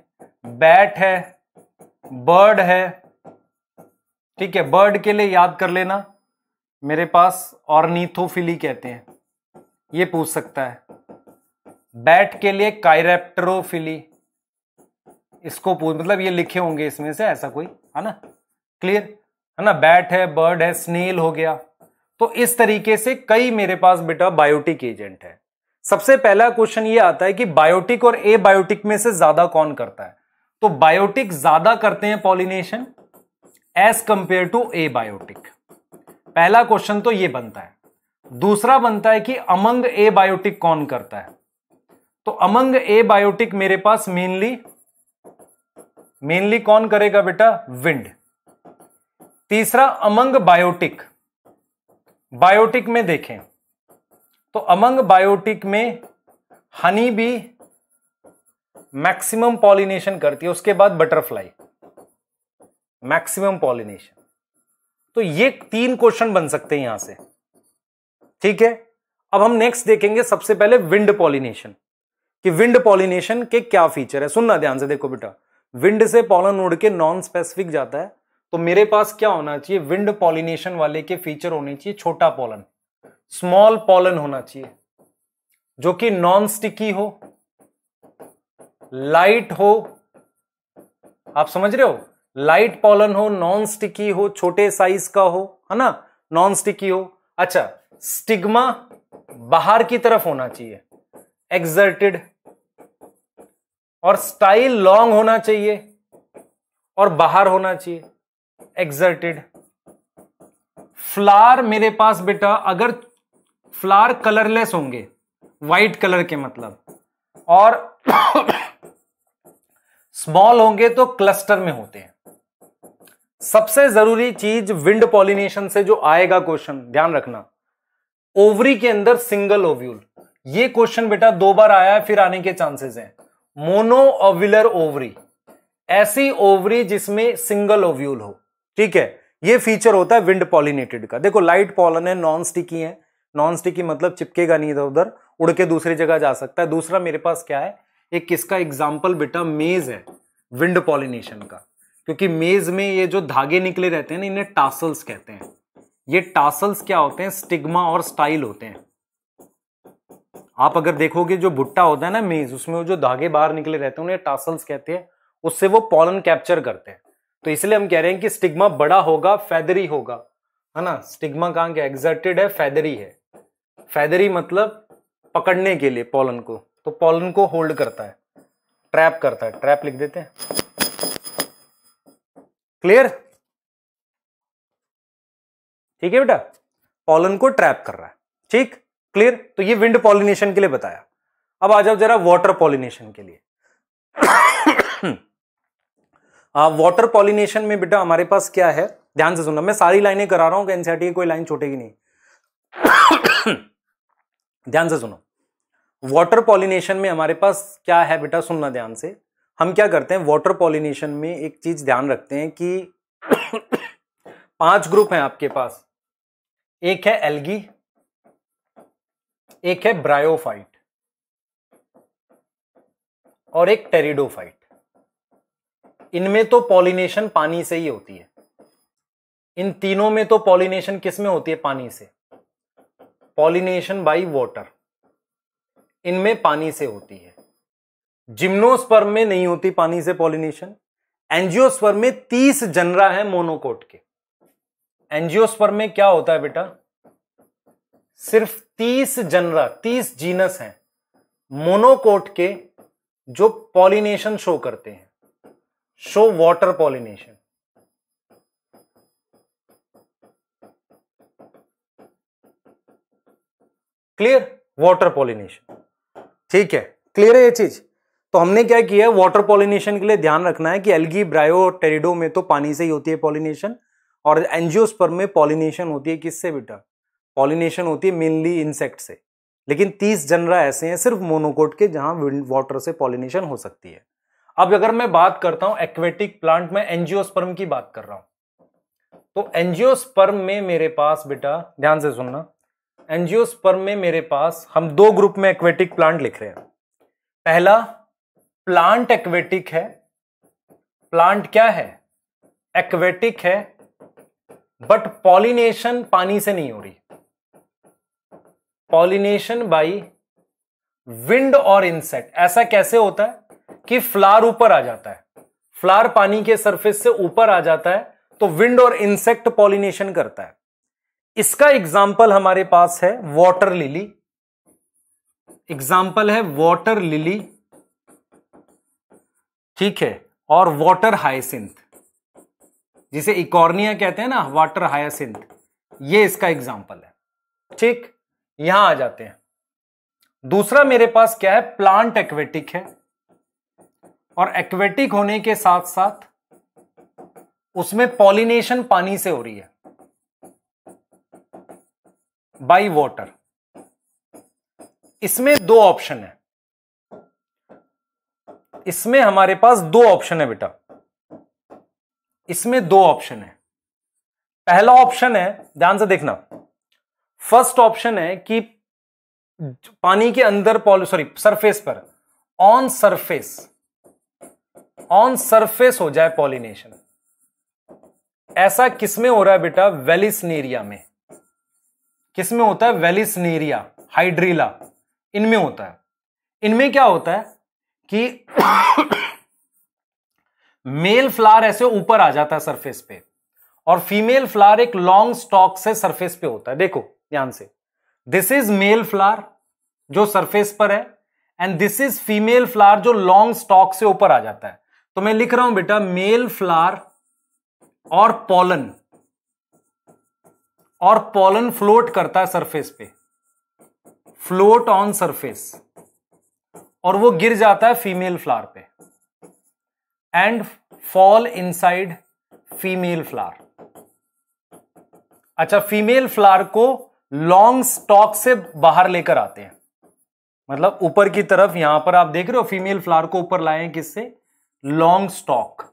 बैट है बर्ड है ठीक है बर्ड के लिए याद कर लेना मेरे पास ऑर्निथोफिली कहते हैं ये पूछ सकता है बैट के लिए कायरेप्टरोफिली इसको पूछ मतलब ये लिखे होंगे इसमें से ऐसा कोई है ना क्लियर है ना बैट है बर्ड है स्नेल हो गया तो इस तरीके से कई मेरे पास बेटा बायोटिक एजेंट है सबसे पहला क्वेश्चन ये आता है कि बायोटिक और ए बायोटिक में से ज्यादा कौन करता है तो बायोटिक ज्यादा करते हैं pollination as compare to abiotic पहला क्वेश्चन तो ये बनता है दूसरा बनता है कि अमंग ए बायोटिक कौन करता है तो अमंग ए बायोटिक मेरे पास मेनली मेनली कौन करेगा बेटा विंड तीसरा अमंग बायोटिक बायोटिक में देखें तो अमंग बायोटिक में हनी भी मैक्सिमम पॉलिनेशन करती है उसके बाद बटरफ्लाई मैक्सिमम पॉलिनेशन तो ये तीन क्वेश्चन बन सकते हैं यहां से ठीक है अब हम नेक्स्ट देखेंगे सबसे पहले विंड पॉलिनेशन कि विंड पॉलिनेशन के क्या फीचर है सुनना ध्यान से देखो बेटा विंड से पॉलन उड़ के नॉन स्पेसिफिक जाता है तो मेरे पास क्या होना चाहिए विंड पॉलिनेशन वाले के फीचर होने चाहिए छोटा पॉलन स्मॉल पॉलन होना चाहिए जो कि नॉन स्टिकी हो लाइट हो आप समझ रहे हो लाइट पॉलन हो नॉन स्टिकी हो छोटे साइज का हो है ना नॉन स्टिकी हो अच्छा स्टिग्मा बाहर की तरफ होना चाहिए एग्जर्टेड और स्टाइल लॉन्ग होना चाहिए और बाहर होना चाहिए एग्जर्टेड फ्लार मेरे पास बेटा अगर फ्लार कलरलेस होंगे वाइट कलर के मतलब और स्मॉल [coughs] होंगे तो क्लस्टर में होते हैं सबसे जरूरी चीज विंड पॉलिनेशन से जो आएगा क्वेश्चन ध्यान रखना ओवरी के अंदर सिंगल ओव्यूल ये क्वेश्चन बेटा दो बार आया है फिर आने के चांसेस हैं मोनोअव्यूलर ओवरी ऐसी ओवरी जिसमें सिंगल ओव्यूल हो ठीक है ये फीचर होता है विंड पॉलिनेटेड का देखो लाइट पॉलन है नॉन स्टिकी है नॉन स्टिकी मतलब चिपकेगा नहीं इधर उधर उड़ के दूसरी जगह जा सकता है दूसरा मेरे पास क्या है एक किसका एग्जाम्पल बेटा मेज है विंड पॉलिनेशन का क्योंकि मेज में ये जो धागे निकले रहते हैं ना इन्हें टासल्स कहते हैं ये टासल्स क्या होते हैं स्टिग्मा और स्टाइल होते हैं आप अगर देखोगे जो भुट्टा होता है ना मेज उसमें जो धागे बाहर निकले रहते हैं उन्हें टासल्स कहते हैं उससे वो पॉलन कैप्चर करते हैं तो इसलिए हम कह रहे हैं कि स्टिग्मा बड़ा होगा फैदरी होगा है ना स्टिग्मा कहाँ क्या एग्जर्टेड है फैदरी है फैदरी मतलब पकड़ने के लिए पॉलन को तो पॉलन को होल्ड करता है ट्रैप करता है ट्रैप लिख देते हैं क्लियर ठीक है बेटा पॉलन को ट्रैप कर रहा है ठीक क्लियर तो ये विंड पॉलिनेशन के लिए बताया अब आ जाओ जरा वाटर पॉलिनेशन के लिए [coughs] वाटर पॉलिनेशन में बेटा हमारे पास क्या है ध्यान से सुनना मैं सारी लाइनें करा रहा हूं एनसीआरटी की कोई लाइन छूटेगी नहीं [coughs] ध्यान से सुनो वाटर पॉलिनेशन में हमारे पास क्या है बेटा सुनना ध्यान से हम क्या करते हैं वाटर पॉलिनेशन में एक चीज ध्यान रखते हैं कि [coughs] पांच ग्रुप हैं आपके पास एक है एलगी एक है ब्रायोफाइट और एक टेरिडोफाइट इनमें तो पॉलिनेशन पानी से ही होती है इन तीनों में तो पॉलिनेशन किस में होती है पानी से पॉलिनेशन बाय वाटर इनमें पानी से होती है जिम्नोस्पर्म में नहीं होती पानी से पॉलिनेशन एंजियोस्पर्म में तीस जनरा है मोनोकोट के एंजियोस्पर्म में क्या होता है बेटा सिर्फ तीस जनरा तीस जीनस हैं मोनोकोट के जो पॉलिनेशन शो करते हैं show water pollination clear water pollination ठीक है क्लियर है ये चीज तो हमने क्या किया वाटर पॉलिनेशन के लिए ध्यान रखना है कि एल्गी ब्रायो टेरिडो में तो पानी से ही होती है पॉलिनेशन और एनजियोस्पर्म में पॉलिनेशन होती है किससे बेटा पॉलिनेशन होती है मेनली इंसेक्ट से लेकिन तीस जनरा ऐसे हैं सिर्फ मोनोकोट के जहां विंड वाटर से पॉलिनेशन हो सकती है अब अगर मैं बात करता हूं एक्वेटिक प्लांट में एनजियोस्पर्म की बात कर रहा हूं तो एनजियोस्पर्म में मेरे पास बेटा ध्यान से सुनना एनजियोस्पर्म में मेरे पास हम दो ग्रुप में एक्वेटिक प्लांट लिख रहे हैं पहला प्लांट एक्वेटिक है प्लांट क्या है एक्वेटिक है बट पॉलिनेशन पानी से नहीं हो रही पॉलिनेशन बाई विंड और इंसेक्ट ऐसा कैसे होता है कि फ्लार ऊपर आ जाता है फ्लार पानी के सरफेस से ऊपर आ जाता है तो विंड और इंसेक्ट पॉलिनेशन करता है इसका एग्जाम्पल हमारे पास है वाटर लिली एग्जाम्पल है वाटर लिली ठीक है और वाटर हाइसिंथ जिसे इकोर्निया कहते हैं ना वाटर हाइसिंथ ये इसका एग्जाम्पल है ठीक यहां आ जाते हैं दूसरा मेरे पास क्या है प्लांट एक्वेटिक है और एक्वेटिक होने के साथ साथ उसमें पॉलिनेशन पानी से हो रही है बाई वॉटर इसमें दो ऑप्शन है इसमें हमारे पास दो ऑप्शन है बेटा इसमें दो ऑप्शन है पहला ऑप्शन है ध्यान से देखना फर्स्ट ऑप्शन है कि पानी के अंदर पॉल्यू सॉरी सरफेस पर ऑन सरफेस ऑन सरफेस हो जाए पॉलिनेशन ऐसा किसमें हो रहा है बेटा वेलिसनेरिया में किसमें होता है वेलिसनेरिया हाइड्रीला इनमें होता है इनमें क्या होता है कि मेल फ्लावर ऐसे ऊपर आ जाता है सरफेस पे और फीमेल फ्लावर एक लॉन्ग स्टॉक से सरफेस पे होता है देखो ध्यान से दिस इज मेल फ्लार जो सरफेस पर है and this is female flower जो लॉन्ग स्टॉक से ऊपर आ जाता है तो मैं लिख रहा हूं बेटा मेल फ्लार और पॉलन और पॉलन फ्लोट करता है सरफेस पे फ्लोट ऑन सरफेस और वो गिर जाता है फीमेल फ्लावर पे and fall inside female flower अच्छा फीमेल फ्लावर को लॉन्ग स्टॉक से बाहर लेकर आते हैं मतलब ऊपर की तरफ यहां पर आप देख रहे हो फीमेल फ्लावर को ऊपर लाए किससे लॉन्ग स्टॉक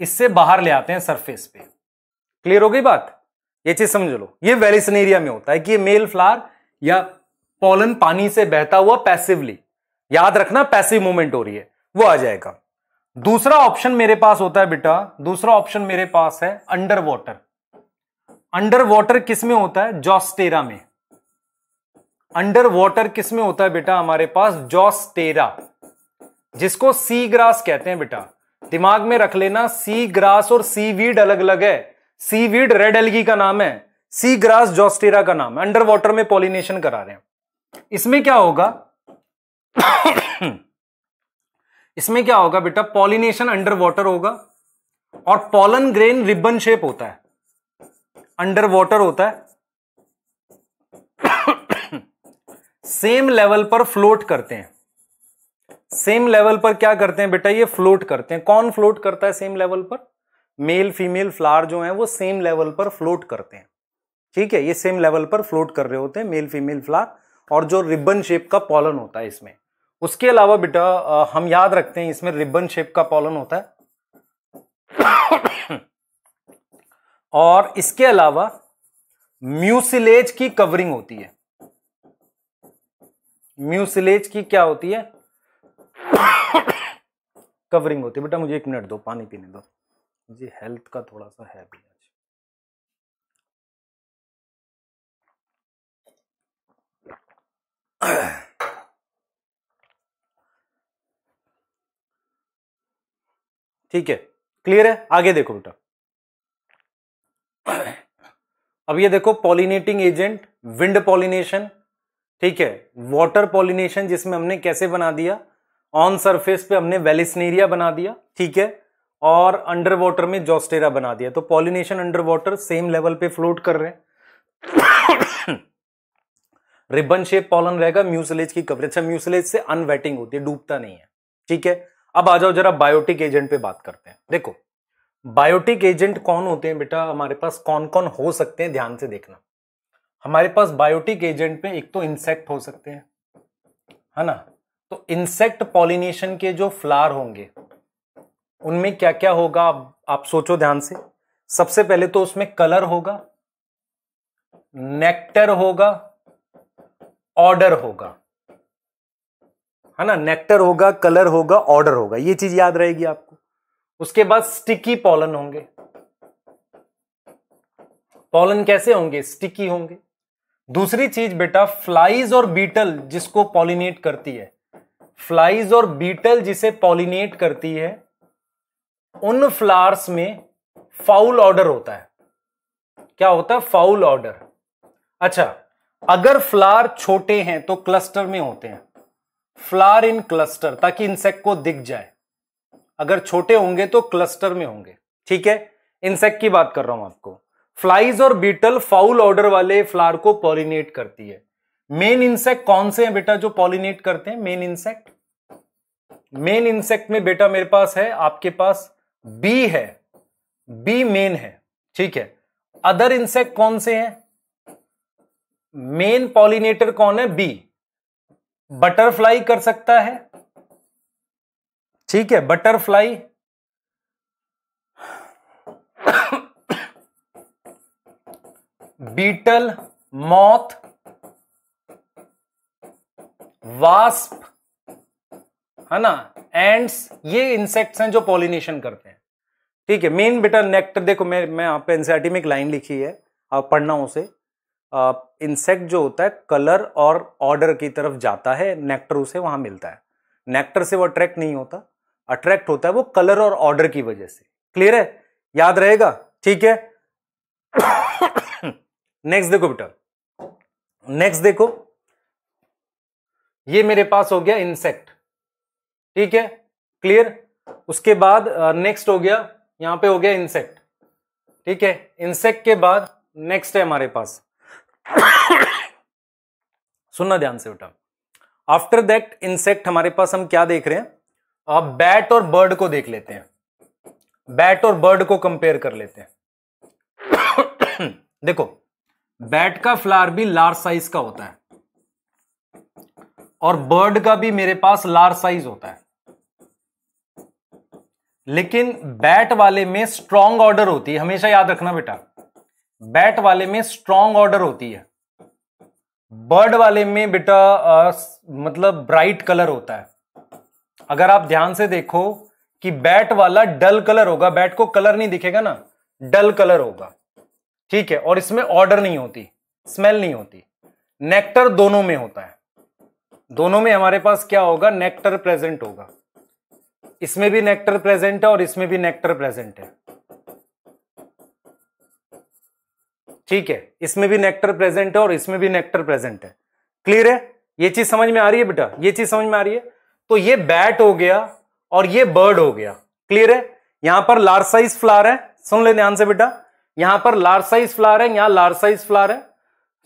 इससे बाहर ले आते हैं सरफेस पे क्लियर हो गई बात ये चीज समझ लो ये वेलिसन एरिया में होता है कि ये मेल फ्लावर या पोलन पानी से बहता हुआ पैसिवली याद रखना पैसिव मूवमेंट हो रही है वो आ जाएगा दूसरा ऑप्शन मेरे पास होता है बेटा दूसरा ऑप्शन मेरे पास है अंडर वाटर अंडर वाटर किस में होता है जॉस्टेरा में अंडर वाटर किस में होता है बेटा हमारे पास जॉस्टेरा जिसको सी ग्रास कहते हैं बेटा दिमाग में रख लेना सी ग्रास और सी वीड अलग अलग है सी वीड रेड एलगी का नाम है सी ग्रास जॉस्टेरा का नाम है अंडर वाटर में पॉलिनेशन करा रहे हैं इसमें क्या होगा [coughs] इसमें क्या होगा बेटा पॉलिनेशन अंडर वाटर होगा और पॉलन ग्रेन रिबन शेप होता है अंडर वाटर होता है सेम लेवल पर फ्लोट करते हैं सेम लेवल पर क्या करते हैं बेटा ये फ्लोट करते हैं कौन फ्लोट करता है सेम लेवल पर मेल फीमेल फ्लावर जो है वो सेम लेवल पर फ्लोट करते हैं ठीक है ये सेम लेवल पर फ्लोट कर रहे होते हैं मेल फीमेल फ्लावर और जो रिबन शेप का पॉलन होता है इसमें उसके अलावा बेटा हम याद रखते हैं इसमें रिबन शेप का पॉलन होता है और इसके अलावा म्यूसिलेज की कवरिंग होती है म्यूसिलेज की क्या होती है कवरिंग होती है बेटा मुझे एक मिनट दो पानी पीने दो मुझे हेल्थ का थोड़ा सा है भी आज ठीक है क्लियर है आगे देखो बेटा [coughs] अब ये देखो पॉलिनेटिंग एजेंट विंड पॉलिनेशन ठीक है वाटर पॉलिनेशन जिसमें हमने कैसे बना दिया ऑन सरफेस पे हमने वेलिसनेरिया बना दिया ठीक है और अंडर वाटर में जोस्टेरा बना दिया तो pollination under water same level पे फ्लोट कर रहे हैं रिबन शेप पॉलन रहेगा म्यूसलेज की कवरेज अच्छा म्यूसलेज से अनवेटिंग होती है डूबता नहीं है ठीक है अब आ जाओ जरा बायोटिक एजेंट पे बात करते हैं देखो बायोटिक एजेंट कौन होते हैं बेटा हमारे पास कौन कौन हो सकते हैं ध्यान से देखना हमारे पास बायोटिक एजेंट में एक तो इंसेक्ट हो सकते हैं है ना तो इंसेक्ट पॉलिनेशन के जो फ्लावर होंगे उनमें क्या क्या होगा आप, आप सोचो ध्यान से सबसे पहले तो उसमें कलर होगा नेक्टर होगा ऑर्डर होगा है ना नेक्टर होगा कलर होगा ऑर्डर होगा ये चीज याद रहेगी आपको उसके बाद स्टिकी पॉलन होंगे पॉलन कैसे होंगे स्टिकी होंगे दूसरी चीज बेटा फ्लाइज और बीटल जिसको पॉलिनेट करती है फ्लाइज और बीटल जिसे पॉलिनेट करती है उन फ्लावर्स में फाउल ऑर्डर होता है क्या होता है फाउल ऑर्डर अच्छा अगर फ्लावर छोटे हैं तो क्लस्टर में होते हैं फ्लावर इन क्लस्टर ताकि इंसेक्ट को दिख जाए अगर छोटे होंगे तो क्लस्टर में होंगे ठीक है इंसेक्ट की बात कर रहा हूं आपको फ्लाइज और बीटल फाउल ऑर्डर वाले फ्लावर को पॉलिनेट करती है मेन इंसेक्ट कौन से हैं बेटा जो पॉलिनेट करते हैं मेन इंसेक्ट मेन इंसेक्ट में बेटा मेरे पास है आपके पास बी है बी मेन है ठीक है अदर इंसेक्ट कौन से हैं मेन पॉलिनेटर कौन है बी बटरफ्लाई कर सकता है ठीक है बटरफ्लाई बीटल मौत वास्प है ना एंड्स ये इंसेक्ट्स हैं जो पॉलिनेशन करते हैं ठीक है मेन बेटा नेक्टर देखो मैं मैं आप एनसीआरटी में एक लाइन लिखी है आप पढ़ना उसे इंसेक्ट जो होता है कलर और ऑर्डर की तरफ जाता है नेक्टर उसे वहां मिलता है नेक्टर से वो अट्रैक्ट नहीं होता अट्रैक्ट होता है वो कलर और ऑर्डर की वजह से क्लियर है याद रहेगा ठीक है नेक्स्ट देखो बेटा नेक्स्ट देखो ये मेरे पास हो गया इंसेक्ट ठीक है क्लियर उसके बाद नेक्स्ट हो गया यहां पे हो गया इंसेक्ट ठीक है इंसेक्ट के बाद नेक्स्ट है हमारे पास सुनना ध्यान से बेटा आफ्टर दैट इंसेक्ट हमारे पास हम क्या देख रहे हैं अब बैट और बर्ड को देख लेते हैं बैट और बर्ड को कंपेयर कर लेते हैं [coughs] देखो बैट का फ्लावर भी लार्ज साइज का होता है और बर्ड का भी मेरे पास लार्ज साइज होता है लेकिन बैट वाले में स्ट्रांग ऑर्डर होती है हमेशा याद रखना बेटा बैट वाले में स्ट्रांग ऑर्डर होती है बर्ड वाले में बेटा मतलब ब्राइट कलर होता है अगर आप ध्यान से देखो कि बैट वाला डल कलर होगा बैट को कलर नहीं दिखेगा ना डल कलर होगा ठीक है और इसमें ऑर्डर नहीं होती स्मेल नहीं होती नेक्टर दोनों में होता है दोनों में हमारे पास क्या होगा नेक्टर प्रेजेंट होगा इसमें भी नेक्टर प्रेजेंट है और इसमें भी नेक्टर प्रेजेंट है ठीक है इसमें भी नेक्टर प्रेजेंट है और इसमें भी नेक्टर प्रेजेंट है क्लियर है ये चीज समझ में आ रही है बेटा ये चीज समझ में आ रही है तो ये बैट हो गया और ये बर्ड हो गया क्लियर है यहां पर लार्ज साइज फ्लावर है सुन ले ध्यान से बेटा यहां पर लार्ज साइज फ्लावर है यहां लार्ज साइज फ्लावर है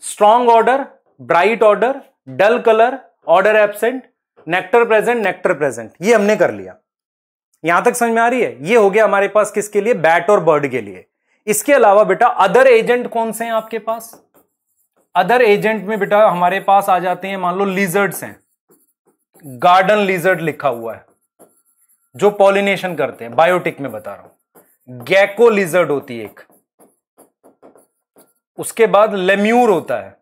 strong odour bright odour dull colour odour absent nectar present nectar present ये हमने कर लिया यहां तक समझ में आ रही है ये हो गया हमारे पास किसके लिए बैट और बर्ड के लिए इसके अलावा बेटा अदर एजेंट कौन से हैं आपके पास अदर एजेंट में बेटा हमारे पास आ जाते हैं मान लो लिजर्ड्स हैं गार्डन लिजर्ड लिखा हुआ है जो पॉलिनेशन करते हैं बायोटिक में बता रहा हूं गैको लिजर्ड होती है एक उसके बाद लेम्यूर होता है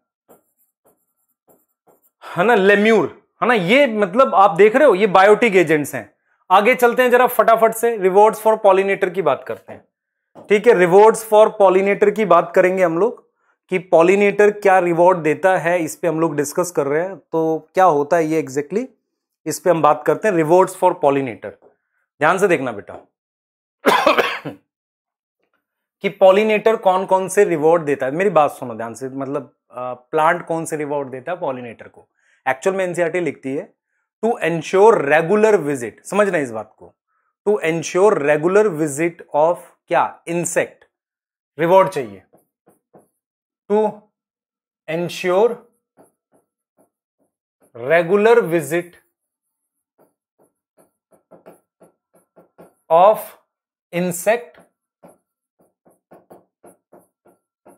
है ना लेम्यूर है ना ये मतलब आप देख रहे हो ये बायोटिक एजेंट्स हैं आगे चलते हैं जरा फटाफट से रिवॉर्ड्स फॉर पॉलिनेटर की बात करते हैं ठीक है रिवॉर्ड्स फॉर पॉलिनेटर की बात करेंगे हम लोग कि पॉलिनेटर क्या रिवॉर्ड देता है इस पर हम लोग डिस्कस कर रहे हैं तो क्या होता है ये एग्जैक्टली exactly? इस पे हम बात करते हैं रिवॉर्ड्स फॉर पॉलिनेटर ध्यान से देखना बेटा [coughs] कि पॉलिनेटर कौन कौन से रिवॉर्ड देता है मेरी बात सुनो ध्यान से मतलब प्लांट कौन से रिवॉर्ड देता है पॉलिनेटर को एक्चुअल में एनसीआरटी e लिखती है टू एंश्योर रेगुलर विजिट समझना इस बात को to ensure regular visit of क्या इंसेक्ट रिवॉर्ड चाहिए to ensure regular visit of insect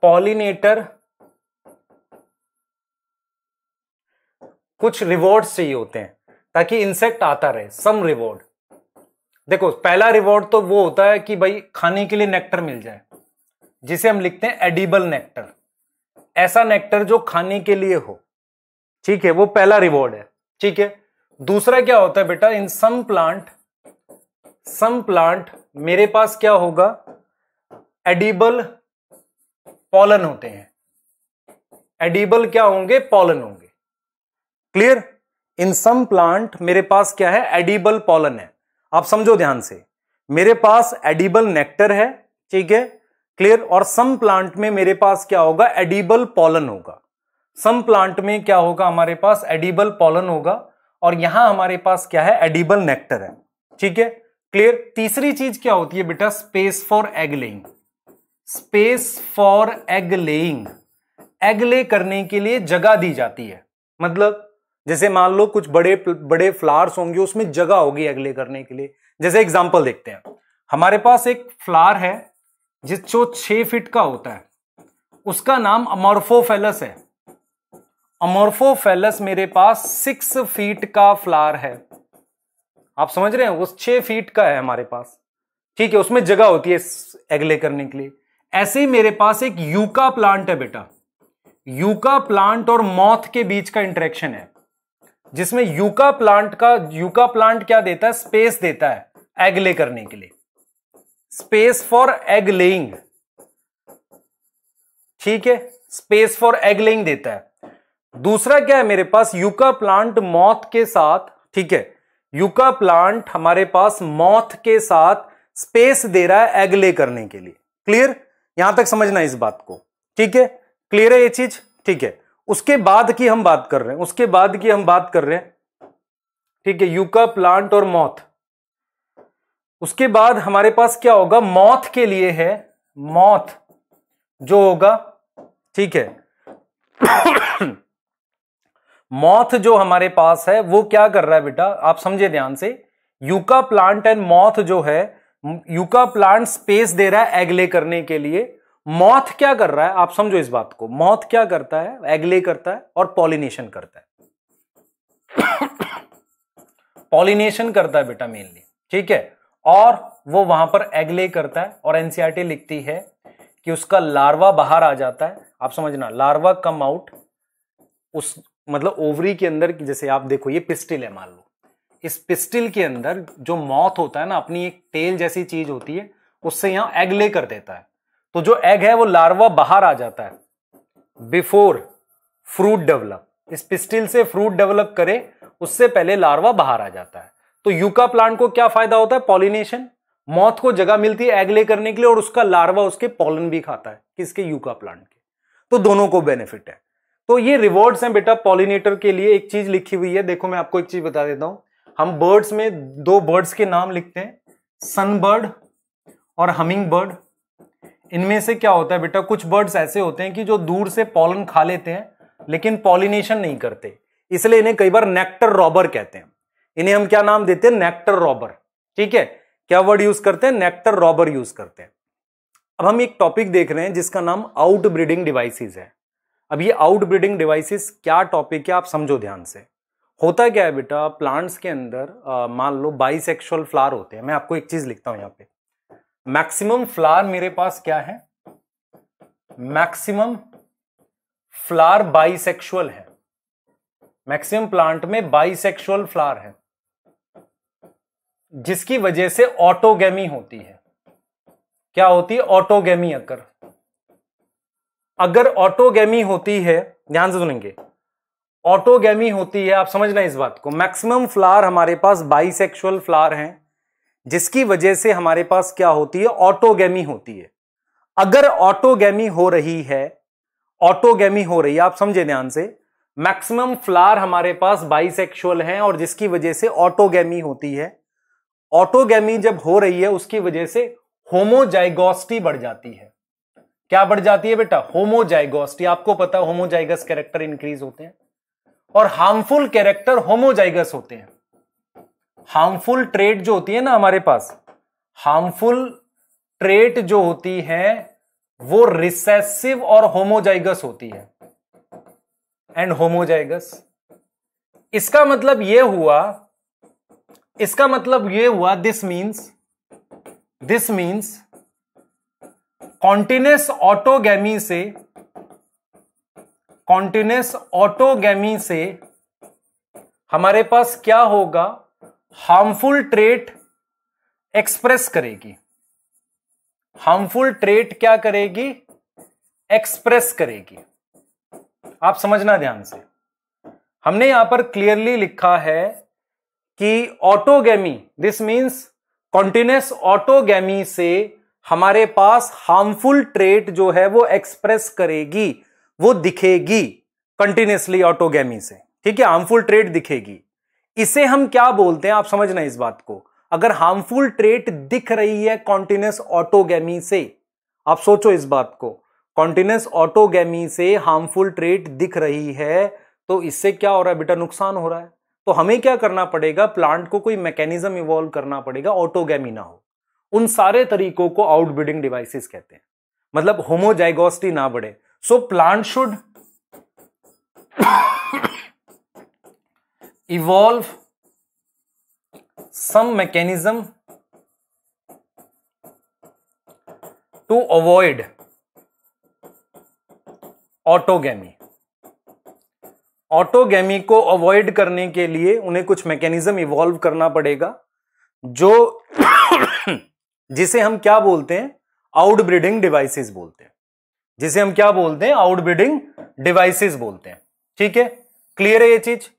pollinator कुछ रिवॉर्ड्स चाहिए होते हैं ताकि इंसेक्ट आता रहे सम रिवॉर्ड देखो पहला रिवॉर्ड तो वो होता है कि भाई खाने के लिए नेक्टर मिल जाए जिसे हम लिखते हैं एडिबल नेक्टर ऐसा नेक्टर जो खाने के लिए हो ठीक है वो पहला रिवॉर्ड है ठीक है दूसरा क्या होता है बेटा इन सम प्लांट सम प्लांट मेरे पास क्या होगा एडिबल पॉलन होते हैं एडिबल क्या होंगे पॉलन होंगे क्लियर इन सम प्लांट मेरे पास क्या है एडिबल पॉलन है आप समझो ध्यान से मेरे पास एडिबल नेक्टर है ठीक है क्लियर और सम प्लांट में मेरे पास क्या होगा एडिबल पॉलन होगा सम प्लांट में क्या होगा हमारे पास एडिबल पॉलन होगा और यहां हमारे पास क्या है एडिबल नेक्टर है ठीक है क्लियर तीसरी चीज क्या होती है बेटा space for egg laying space for egg laying egg lay करने के लिए जगह दी जाती है मतलब जैसे मान लो कुछ बड़े बड़े फ्लावर्स होंगे उसमें जगह होगी एग ले करने के लिए जैसे एग्जाम्पल देखते हैं हमारे पास एक फ्लावर है जिस जो छह फीट का होता है उसका नाम अमोर्फोफेलस है अमोर्फोफेलस मेरे पास सिक्स फीट का फ्लावर है आप समझ रहे हैं वो छह फीट का है हमारे पास ठीक है उसमें जगह होती है एगले करने के लिए ऐसे ही मेरे पास एक यूका प्लांट है बेटा यूका प्लांट और मौत के बीच का इंटरेक्शन है जिसमें यूका प्लांट का यूका प्लांट क्या देता है स्पेस देता है एगले करने के लिए स्पेस फॉर एग लेइंग ठीक है स्पेस फॉर एग लेइंग देता है दूसरा क्या है मेरे पास यूका प्लांट मौत के साथ ठीक है युका प्लांट हमारे पास मौत के साथ स्पेस दे रहा है एग ले करने के लिए क्लियर यहां तक समझना इस बात को ठीक है क्लियर है ये चीज ठीक है उसके बाद की हम बात कर रहे हैं उसके बाद की हम बात कर रहे हैं ठीक है यूका प्लांट और मौत उसके बाद हमारे पास क्या होगा मौत के लिए है मौत जो होगा ठीक है मॉथ जो हमारे पास है वो क्या कर रहा है बेटा आप समझे ध्यान से यूका प्लांट एंड मॉथ जो है यूका प्लांट स्पेस दे रहा है एगले करने के लिए मॉथ क्या कर रहा है आप समझो इस बात को मॉथ क्या करता है एगले करता है और पॉलिनेशन करता है पॉलिनेशन करता है बेटा मेनली ठीक है और वो वहां पर एगले करता है और एनसीआरटी लिखती है कि उसका लार्वा बाहर आ जाता है आप समझना लार्वा कम आउट उस मतलब ओवरी के अंदर जैसे आप देखो ये पिस्टिल है मान लो इस पिस्टिल के अंदर जो मौत होता है ना अपनी एक तेल जैसी चीज होती है उससे यहां एग ले कर देता है तो जो एग है वो लार्वा बाहर आ जाता है बिफोर फ्रूट डेवलप इस पिस्टिल से फ्रूट डेवलप करे उससे पहले लार्वा बाहर आ जाता है तो यूका प्लांट को क्या फायदा होता है पॉलिनेशन मौत को जगह मिलती है एग ले करने के लिए और उसका लार्वा उसके पॉलन भी खाता है किसके यूका प्लांट के तो दोनों को बेनिफिट है तो ये रिवॉर्ड्स हैं बेटा पॉलिनेटर के लिए एक चीज लिखी हुई है देखो मैं आपको एक चीज बता देता हूं हम बर्ड्स में दो बर्ड्स के नाम लिखते हैं सनबर्ड और हमिंग बर्ड इनमें से क्या होता है बेटा कुछ बर्ड्स ऐसे होते हैं कि जो दूर से पॉलन खा लेते हैं लेकिन पॉलिनेशन नहीं करते इसलिए इन्हें कई बार नेक्टर रॉबर कहते हैं इन्हें हम क्या नाम देते हैं नेक्टर रॉबर ठीक है क्या वर्ड यूज करते हैं नेक्टर रॉबर यूज करते हैं अब हम एक टॉपिक देख रहे हैं जिसका नाम आउट ब्रीडिंग डिवाइसिस है अब ये आउटब्रीडिंग डिवाइसेस क्या टॉपिक है आप समझो ध्यान से होता क्या है बेटा प्लांट्स के अंदर मान लो बाइसेक्सुअल फ्लावर होते हैं मैं आपको एक चीज लिखता हूं यहाँ पे मैक्सिमम फ्लावर मेरे पास क्या है मैक्सिमम फ्लावर बाइसेक्सुअल है मैक्सिमम प्लांट में बाइसेक्सुअल फ्लावर है जिसकी वजह से ऑटोगेमी होती है क्या होती है ऑटोगेमी अकर अगर ऑटोगेमी होती है ध्यान से सुनेंगे ऑटोगेमी होती है आप समझना इस बात को मैक्सिमम फ्लावर हमारे पास बाइसेक्सुअल फ्लावर हैं जिसकी वजह से हमारे पास क्या होती है ऑटोगेमी होती है अगर ऑटोगेमी हो रही है ऑटोगेमी हो रही है आप समझे ध्यान से मैक्सिमम फ्लावर हमारे पास बाइसेक्सुअल हैं और जिसकी वजह से ऑटोगेमी होती है ऑटोगेमी जब हो रही है उसकी वजह से होमोजाइगोस्टी बढ़ जाती है क्या बढ़ जाती है बेटा होमोजाइगोस्टी आपको पता होमोजाइगस कैरेक्टर इंक्रीज होते हैं और हार्मफुल कैरेक्टर होमोजाइगस होते हैं हार्मफुल ट्रेट जो होती है ना हमारे पास हार्मफुल ट्रेट जो होती है वो रिसेसिव और होमोजाइगस होती है एंड होमोजाइगस इसका मतलब ये हुआ इसका मतलब ये हुआ this means this means continuous autogamy से कॉन्टिन्यूस ऑटोगेमी से हमारे पास क्या होगा हार्मफुल ट्रेट एक्सप्रेस करेगी हार्मफुल ट्रेट क्या करेगी एक्सप्रेस करेगी आप समझना ध्यान से हमने यहां पर क्लियरली लिखा है कि autogamy this means continuous autogamy से हमारे पास हार्मफुल ट्रेट जो है वो एक्सप्रेस करेगी वो दिखेगी कंटिन्यूसली ऑटोगेमी से ठीक है हार्मफुल ट्रेट दिखेगी इसे हम क्या बोलते हैं आप समझना इस बात को अगर हार्मफुल ट्रेट दिख रही है कॉन्टिन्यूस ऑटोगेमी से आप सोचो इस बात को कॉन्टिन्यूस ऑटोगेमी से हार्मफुल ट्रेट दिख रही है तो इससे क्या हो रहा है बेटा नुकसान हो रहा है तो हमें क्या करना पड़ेगा प्लांट को कोई मैकेनिज्म इवॉल्व करना पड़ेगा ऑटोगेमी ना हो उन सारे तरीकों को आउटब्रीडिंग डिवाइसेस कहते हैं मतलब होमोजाइगोस्टी ना बढ़े so plant should evolve some mechanism to avoid autogamy autogamy को अवॉइड करने के लिए उन्हें कुछ मैकेनिज्म इवॉल्व करना पड़ेगा जो जिसे हम क्या बोलते हैं आउटब्रीडिंग डिवाइसेस बोलते हैं जिसे हम क्या बोलते हैं आउटब्रीडिंग डिवाइसेस बोलते हैं ठीक है क्लियर है ये चीज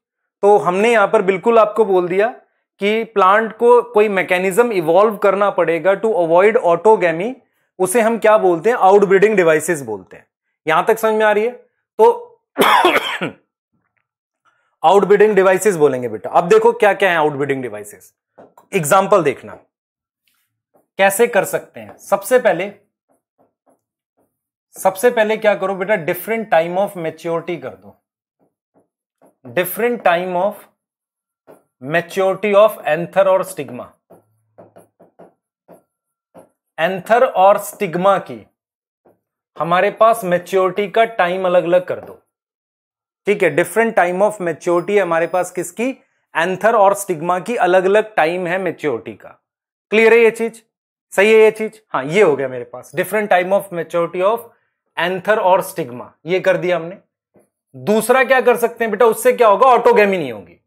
तो हमने यहां पर बिल्कुल आपको बोल दिया कि प्लांट को कोई मैकेनिज्म इवॉल्व करना पड़ेगा टू अवॉइड ऑटोगेमी उसे हम क्या बोलते हैं आउटब्रीडिंग डिवाइसेस बोलते हैं यहां तक समझ में आ रही है तो आउटब्रीडिंग [coughs] डिवाइसेस बोलेंगे बेटा अब देखो क्या क्या है आउटब्रीडिंग डिवाइसेस एग्जाम्पल देखना कैसे कर सकते हैं सबसे पहले सबसे पहले क्या करो बेटा डिफरेंट टाइम ऑफ मेच्योरिटी कर दो different time of maturity of anther और स्टिग्मा एंथर और स्टिग्मा की हमारे पास मेच्योरिटी का टाइम अलग अलग कर दो ठीक है डिफरेंट टाइम ऑफ मेच्योरिटी हमारे पास किसकी एंथर और स्टिग्मा की अलग अलग टाइम है मेच्योरिटी का क्लियर है ये चीज सही है ये चीज हाँ ये हो गया मेरे पास different time of maturity of anther और स्टिग्मा ये कर दिया हमने दूसरा क्या कर सकते हैं बेटा उससे क्या होगा ऑटोगेमी नहीं होगी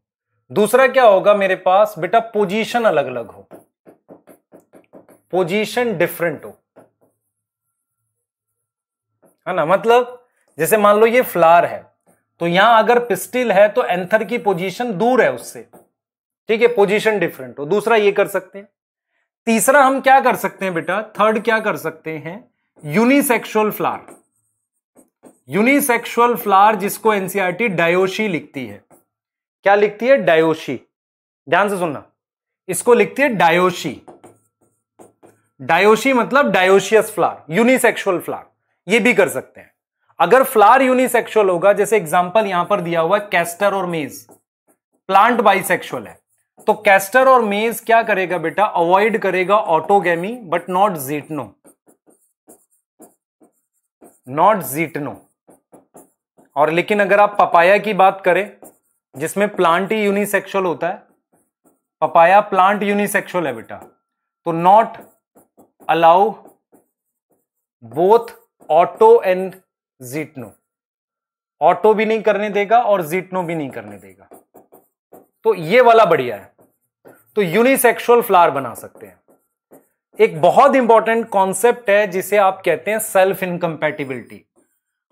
दूसरा क्या होगा मेरे पास बेटा पोजीशन अलग अलग हो पोजीशन डिफरेंट हो है ना मतलब जैसे मान लो ये फ्लार है तो यहां अगर पिस्टिल है तो एंथर की पोजीशन दूर है उससे ठीक है पोजीशन डिफरेंट हो दूसरा ये कर सकते हैं तीसरा हम क्या कर सकते हैं बेटा थर्ड क्या कर सकते हैं यूनिसेक्सुअल फ्लावर यूनिसेक्सुअल फ्लावर जिसको एनसीआरटी डायोशी e लिखती है क्या लिखती है डायोशी ध्यान से सुनना इसको लिखती है डायोशी डायोशी मतलब डायोशियस फ्लावर यूनिसेक्सुअल फ्लावर ये भी कर सकते हैं अगर फ्लावर यूनिसेक्सुअल होगा जैसे एग्जांपल यहां पर दिया हुआ कैस्टर और मेज प्लांट बाइसेक्सुअल है तो कैस्टर और मेज क्या करेगा बेटा अवॉइड करेगा autogamy but not geitonogamy not geitonogamy और लेकिन अगर आप पपाया की बात करें जिसमें प्लांट ही यूनिसेक्सुअल होता है पपाया प्लांट यूनिसेक्सुअल है बेटा तो not allow both auto and geitonogamy auto भी नहीं करने देगा और जीटनो भी नहीं करने देगा तो ये वाला बढ़िया है तो यूनिसेक्सुअल फ्लावर बना सकते हैं एक बहुत इंपॉर्टेंट कॉन्सेप्ट है जिसे आप कहते हैं self incompatibility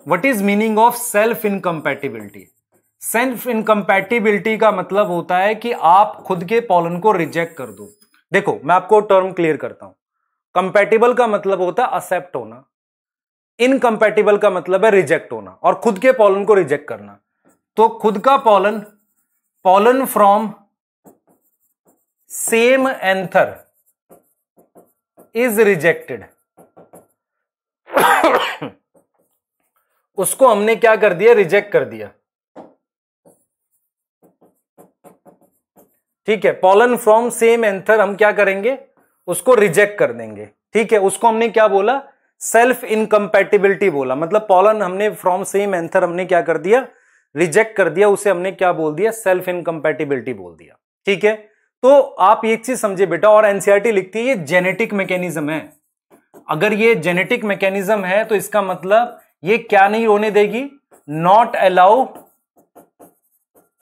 what is meaning of self incompatibility self incompatibility का मतलब होता है कि आप खुद के पॉलन को रिजेक्ट कर दो देखो मैं आपको टर्म क्लियर करता हूं कंपैटिबल का मतलब होता है असेप्ट होना इनकम्पैटिबल का मतलब है रिजेक्ट होना और खुद के पॉलन को रिजेक्ट करना तो खुद का pollen pollen from same anther is rejected उसको हमने क्या कर दिया रिजेक्ट कर दिया ठीक है पॉलन फ्रॉम सेम एंथर हम क्या करेंगे उसको रिजेक्ट कर देंगे ठीक है उसको हमने क्या बोला सेल्फ इनकम्पेटिबिलिटी बोला मतलब पॉलन हमने फ्रॉम सेम एंथर हमने क्या कर दिया रिजेक्ट कर दिया उसे हमने क्या बोल दिया सेल्फ इनकम्पेटिबिलिटी बोल दिया ठीक है तो आप एक चीज समझे बेटा और एनसीआरटी e लिखती है ये जेनेटिक मैकेनिज्म है अगर ये जेनेटिक मैकेनिज्म है तो इसका मतलब ये क्या नहीं होने देगी not allow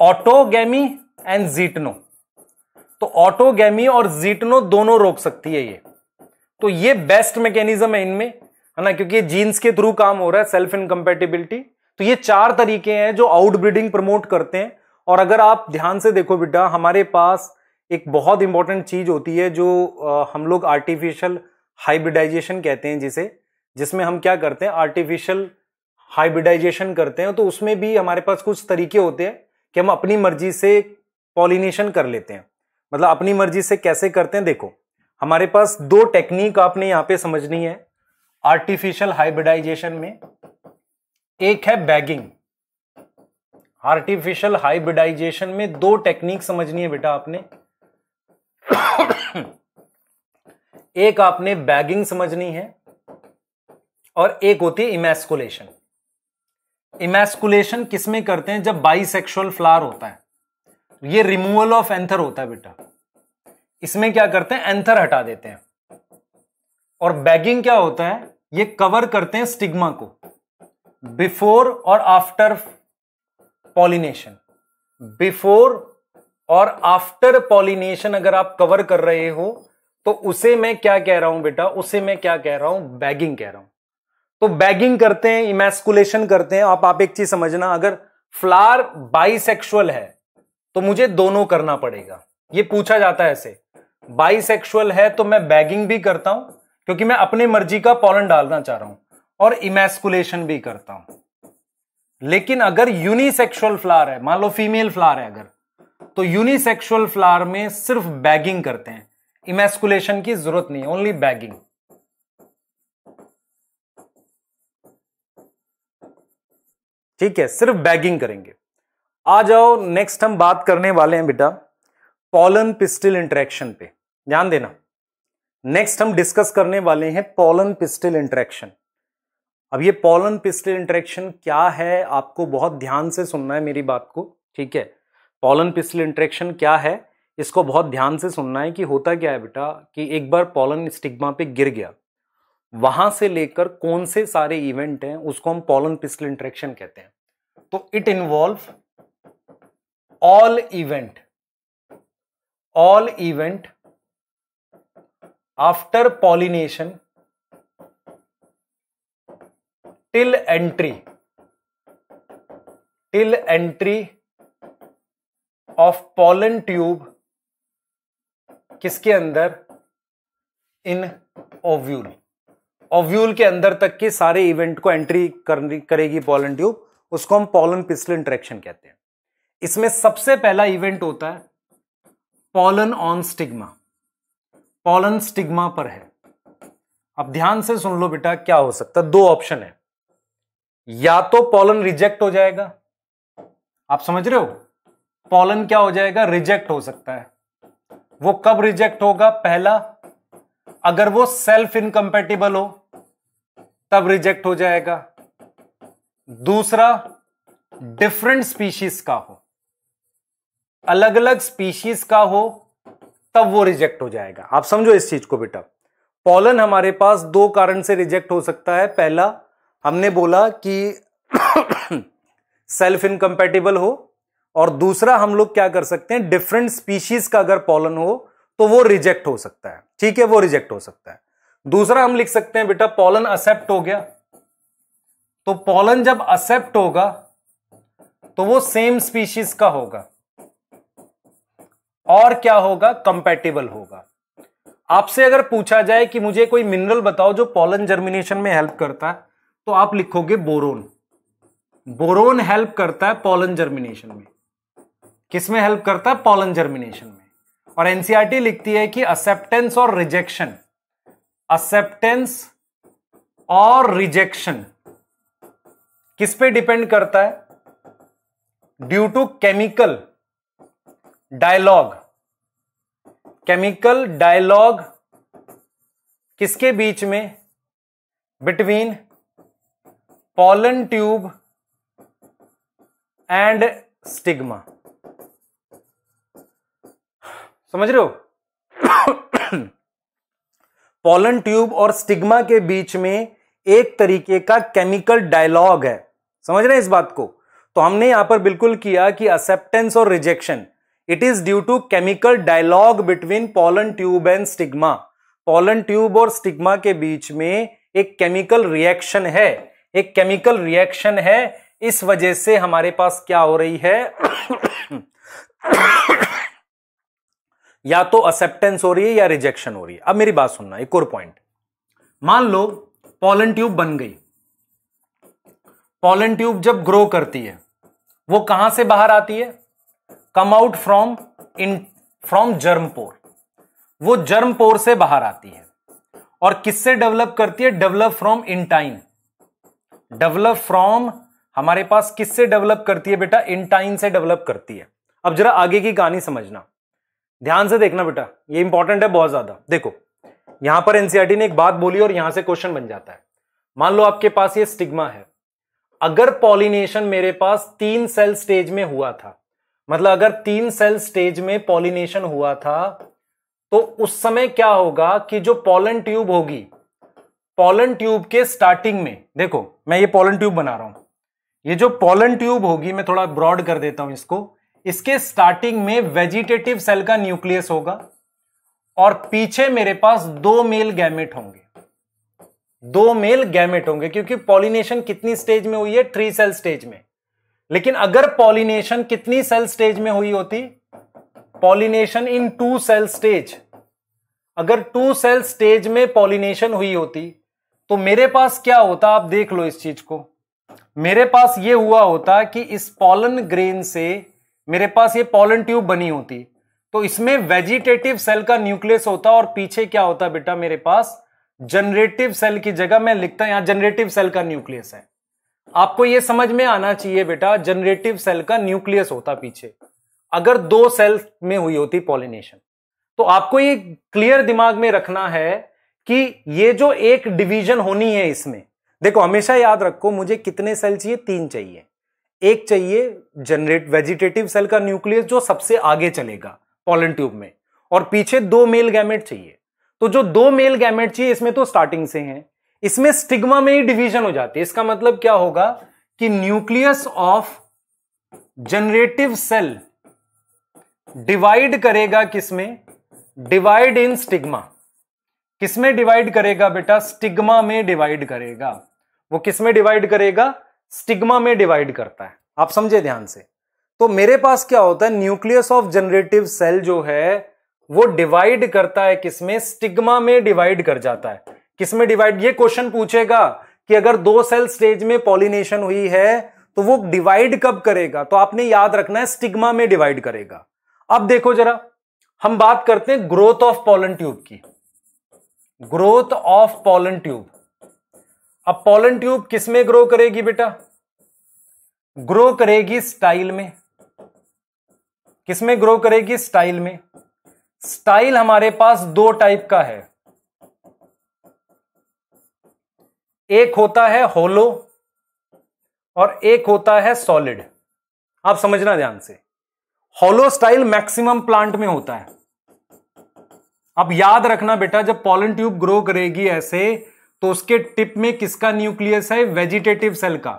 autogamy and geitonogamy तो ऑटोगेमी और जीटनो दोनों रोक सकती है ये तो ये बेस्ट मैकेनिज्म है इनमें है ना क्योंकि जीन्स के थ्रू काम हो रहा है सेल्फ इनकम्पेटिबिलिटी तो ये चार तरीके हैं जो आउटब्रीडिंग प्रमोट करते हैं और अगर आप ध्यान से देखो बेटा हमारे पास एक बहुत इंपॉर्टेंट चीज होती है जो हम लोग आर्टिफिशियल हाइब्रिडाइजेशन कहते हैं जिसे जिसमें हम क्या करते हैं आर्टिफिशियल हाइब्रिडाइजेशन करते हैं तो उसमें भी हमारे पास कुछ तरीके होते हैं कि हम अपनी मर्जी से पॉलिनेशन कर लेते हैं मतलब अपनी मर्जी से कैसे करते हैं देखो हमारे पास दो टेक्निक आपने यहाँ पे समझनी है आर्टिफिशियल हाइब्रिडाइजेशन में एक है बैगिंग आर्टिफिशियल हाइब्रिडाइजेशन में दो टेक्निक समझनी है बेटा आपने एक आपने बैगिंग समझनी है और एक होती है इमेस्कुलेशन इमेस्कुलेशन किसमें करते हैं जब बाइसेक्सुअल फ्लावर होता है ये रिमूवल ऑफ एंथर होता है बेटा इसमें क्या करते हैं एंथर हटा देते हैं और बैगिंग क्या होता है ये कवर करते हैं स्टिग्मा को बिफोर और आफ्टर पॉलिनेशन बिफोर और आफ्टर पॉलिनेशन अगर आप कवर कर रहे हो तो उसे मैं क्या कह रहा हूं बेटा उसे मैं क्या कह रहा हूं बैगिंग कह रहा हूं तो बैगिंग करते हैं इमेस्कुलेशन करते हैं आप आप एक चीज समझना अगर फ्लार बाइसेक्सुअल है तो मुझे दोनों करना पड़ेगा ये पूछा जाता है ऐसे बाइसेक्सुअल है तो मैं बैगिंग भी करता हूं क्योंकि मैं अपने मर्जी का पॉलन डालना चाह रहा हूं और इमेस्कुलेशन भी करता हूं लेकिन अगर यूनिसेक्सुअल फ्लावर है मान लो फीमेल फ्लावर है अगर तो यूनिसेक्सुअल फ्लावर में सिर्फ बैगिंग करते हैं इमेस्कुलेशन की जरूरत नहीं ओनली बैगिंग ठीक है सिर्फ बैगिंग करेंगे आ जाओ नेक्स्ट हम बात करने वाले हैं बेटा पॉलन पिस्टिल इंटरेक्शन पे ध्यान देना नेक्स्ट हम डिस्कस करने वाले हैं पॉलन पिस्टिल इंटरेक्शन अब ये पॉलन पिस्टल इंटरेक्शन क्या है आपको बहुत ध्यान से सुनना है मेरी बात को ठीक है पोलन पिस्टल इंटरेक्शन क्या है इसको बहुत ध्यान से सुनना है कि होता क्या है बेटा कि एक बार पोलन स्टिग्मा पे गिर गया वहां से लेकर कौन से सारे इवेंट हैं उसको हम पोलन पिस्टल इंटरेक्शन कहते हैं तो it involve all event all event after pollination till entry till entry of pollen tube किसके अंदर इन ओव्यूल ओव्यूल के अंदर तक के सारे इवेंट को एंट्री करेगी पॉलन ट्यूब उसको हम पॉलन पिस्टल इंटरेक्शन कहते हैं इसमें सबसे पहला इवेंट होता है pollen on stigma pollen stigma पर है अब ध्यान से सुन लो बेटा क्या हो सकता है दो ऑप्शन है या तो पॉलन रिजेक्ट हो जाएगा आप समझ रहे हो पॉलन क्या हो जाएगा रिजेक्ट हो सकता है वो कब रिजेक्ट होगा पहला अगर वो सेल्फ इनकम्पेटिबल हो तब रिजेक्ट हो जाएगा दूसरा डिफरेंट स्पीशीज का हो अलग अलग स्पीशीज का हो तब वो रिजेक्ट हो जाएगा आप समझो इस चीज को बेटा पॉलन हमारे पास दो कारण से रिजेक्ट हो सकता है पहला हमने बोला कि सेल्फ इनकम्पेटिबल हो और दूसरा हम लोग क्या कर सकते हैं डिफरेंट स्पीशीज का अगर पॉलन हो तो वो रिजेक्ट हो सकता है ठीक है वो रिजेक्ट हो सकता है दूसरा हम लिख सकते हैं बेटा पॉलन असेप्ट हो गया तो पॉलन जब असेप्ट होगा तो वो सेम स्पीशीज का होगा और क्या होगा कंपेटेबल होगा आपसे अगर पूछा जाए कि मुझे कोई मिनरल बताओ जो पॉलन जर्मिनेशन में हेल्प करता है तो आप लिखोगे बोरोन बोरोन हेल्प करता है पॉलन जर्मिनेशन में किसमें हेल्प करता है पॉलन जर्मिनेशन में और एनसीआरटी e लिखती है कि असेप्टेंस और रिजेक्शन असेप्टेंस और रिजेक्शन किस पे डिपेंड करता है due to chemical dialogue chemical dialogue किसके बीच में between pollen tube and stigma समझ रहे हो पॉलन ट्यूब और स्टिग्मा के बीच में एक तरीके का केमिकल डायलॉग है समझ रहे हैं इस बात को तो हमने यहां पर बिल्कुल किया कि एक्सेप्टेंस और rejection it is due to chemical dialogue between pollen tube and stigma pollen tube और स्टिग्मा के बीच में एक केमिकल रिएक्शन है एक केमिकल रिएक्शन है इस वजह से हमारे पास क्या हो रही है [coughs] या तो एक्सेप्टेंस हो रही है या रिजेक्शन हो रही है अब मेरी बात सुनना एक और पॉइंट मान लो पॉलन ट्यूब बन गई पॉलन ट्यूब जब ग्रो करती है वो कहां से बाहर आती है come out from in from germ pore वो जर्म पोर से बाहर आती है और किससे डेवलप करती है develop from intine develop from हमारे पास किससे डेवलप करती है बेटा इन टाइम से डेवलप करती है अब जरा आगे की कहानी समझना ध्यान से देखना बेटा ये इंपॉर्टेंट है बहुत ज्यादा देखो यहां पर एनसीआरटी e ने एक बात बोली और यहां से क्वेश्चन बन जाता है मान लो आपके पास ये स्टिग्मा है अगर पॉलिनेशन मेरे पास तीन सेल स्टेज में हुआ था मतलब अगर तीन सेल स्टेज में पॉलिनेशन हुआ था तो उस समय क्या होगा कि जो पॉलन ट्यूब होगी पॉलन ट्यूब के स्टार्टिंग में देखो मैं ये पॉलन ट्यूब बना रहा हूं ये जो पॉलन ट्यूब होगी मैं थोड़ा ब्रॉड कर देता हूं इसको इसके स्टार्टिंग में वेजिटेटिव सेल का न्यूक्लियस होगा और पीछे मेरे पास दो मेल गैमेट होंगे दो मेल गैमेट होंगे क्योंकि पॉलिनेशन कितनी स्टेज में हुई है थ्री सेल स्टेज में लेकिन अगर पॉलिनेशन कितनी सेल स्टेज में हुई होती pollination in two cell stage अगर टू सेल स्टेज में पॉलिनेशन हुई होती तो मेरे पास क्या होता आप देख लो इस चीज को मेरे पास ये हुआ होता कि इस पॉलन ग्रेन से मेरे पास ये पॉलन ट्यूब बनी होती तो इसमें वेजिटेटिव सेल का न्यूक्लियस होता और पीछे क्या होता बेटा मेरे पास जनरेटिव सेल की जगह मैं लिखता यहां जनरेटिव सेल का न्यूक्लियस है आपको यह समझ में आना चाहिए बेटा जनरेटिव सेल का न्यूक्लियस होता पीछे अगर दो सेल में हुई होती पॉलिनेशन तो आपको ये क्लियर दिमाग में रखना है कि ये जो एक डिवीजन होनी है इसमें देखो हमेशा याद रखो मुझे कितने सेल चाहिए तीन चाहिए एक चाहिए जनरेट वेजिटेटिव सेल का न्यूक्लियस जो सबसे आगे चलेगा पॉलन ट्यूब में और पीछे दो मेल गैमेट चाहिए तो जो दो मेल गैमेट चाहिए इसमें तो स्टार्टिंग से हैं इसमें स्टिग्मा में ही डिवीजन हो जाती है इसका मतलब क्या होगा कि nucleus of generative cell divide करेगा किसमें डिवाइड इन स्टिग्मा किसमें डिवाइड करेगा बेटा स्टिग्मा में डिवाइड करेगा वो किसमें डिवाइड करेगा स्टिग्मा में डिवाइड करता है आप समझे ध्यान से तो मेरे पास क्या होता है न्यूक्लियस ऑफ जनरेटिव सेल जो है वो डिवाइड करता है किसमें स्टिग्मा में डिवाइड कर जाता है किसमें डिवाइड ये क्वेश्चन पूछेगा कि अगर दो सेल स्टेज में पॉलिनेशन हुई है तो वो डिवाइड कब करेगा तो आपने याद रखना है स्टिग्मा में डिवाइड करेगा अब देखो जरा हम बात करते हैं ग्रोथ ऑफ पॉलन ट्यूब की ग्रोथ ऑफ पॉलन ट्यूब अब पॉलन ट्यूब किस में ग्रो करेगी बेटा ग्रो करेगी स्टाइल में किस में ग्रो करेगी स्टाइल में स्टाइल हमारे पास दो टाइप का है एक होता है होलो और एक होता है सॉलिड आप समझना ध्यान से होलो स्टाइल मैक्सिमम प्लांट में होता है अब याद रखना बेटा जब पॉलन ट्यूब ग्रो करेगी ऐसे तो उसके टिप में किसका न्यूक्लियस है वेजिटेटिव सेल का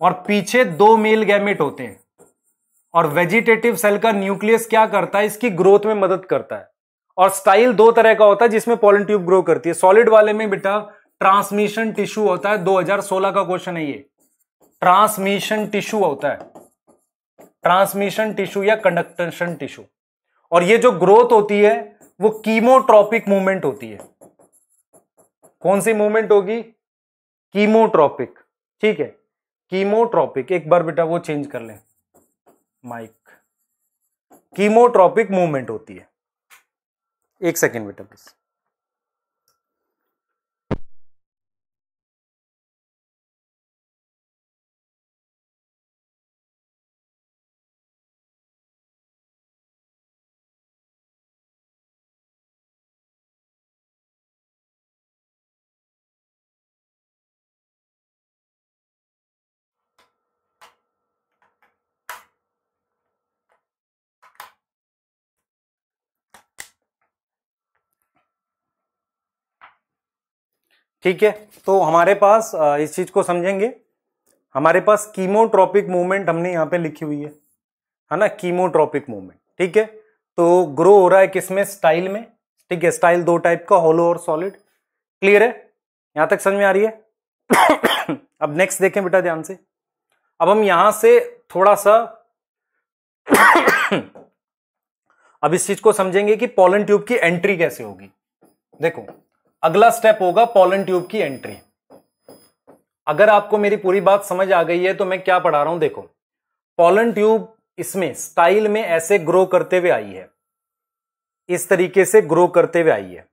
और पीछे दो मेल गैमेट होते हैं और वेजिटेटिव सेल का न्यूक्लियस क्या करता है इसकी ग्रोथ में मदद करता है और स्टाइल दो तरह का होता है जिसमें पॉलन ट्यूब ग्रो करती है सॉलिड वाले में बेटा ट्रांसमिशन टिश्यू होता है 2016 का क्वेश्चन है ये ट्रांसमिशन टिश्यू होता है ट्रांसमिशन टिश्यू या कंडक्टेशन टिश्यू और ये जो ग्रोथ होती है वो कीमोट्रॉपिक मूवमेंट होती है कौन सी मूवमेंट होगी कीमोट्रॉपिक ठीक है कीमोट्रॉपिक एक बार बेटा वो चेंज कर लें माइक कीमोट्रॉपिक मूवमेंट होती है एक सेकेंड बेटा प्लीज ठीक है तो हमारे पास इस चीज को समझेंगे हमारे पास कीमोट्रॉपिक मूवमेंट हमने यहां पे लिखी हुई है है ना कीमोट्रॉपिक मूवमेंट ठीक है तो ग्रो हो रहा है किसमें स्टाइल में ठीक है स्टाइल दो टाइप का होलो और सॉलिड क्लियर है यहां तक समझ में आ रही है [coughs] अब नेक्स्ट देखें बेटा ध्यान से अब हम यहां से थोड़ा सा [coughs] अब इस चीज को समझेंगे कि पॉलन ट्यूब की एंट्री कैसे होगी देखो अगला स्टेप होगा पॉलन ट्यूब की एंट्री अगर आपको मेरी पूरी बात समझ आ गई है तो मैं क्या पढ़ा रहा हूं देखो पॉलन ट्यूब इसमें स्टाइल में ऐसे ग्रो करते हुए आई है इस तरीके से ग्रो करते हुए आई है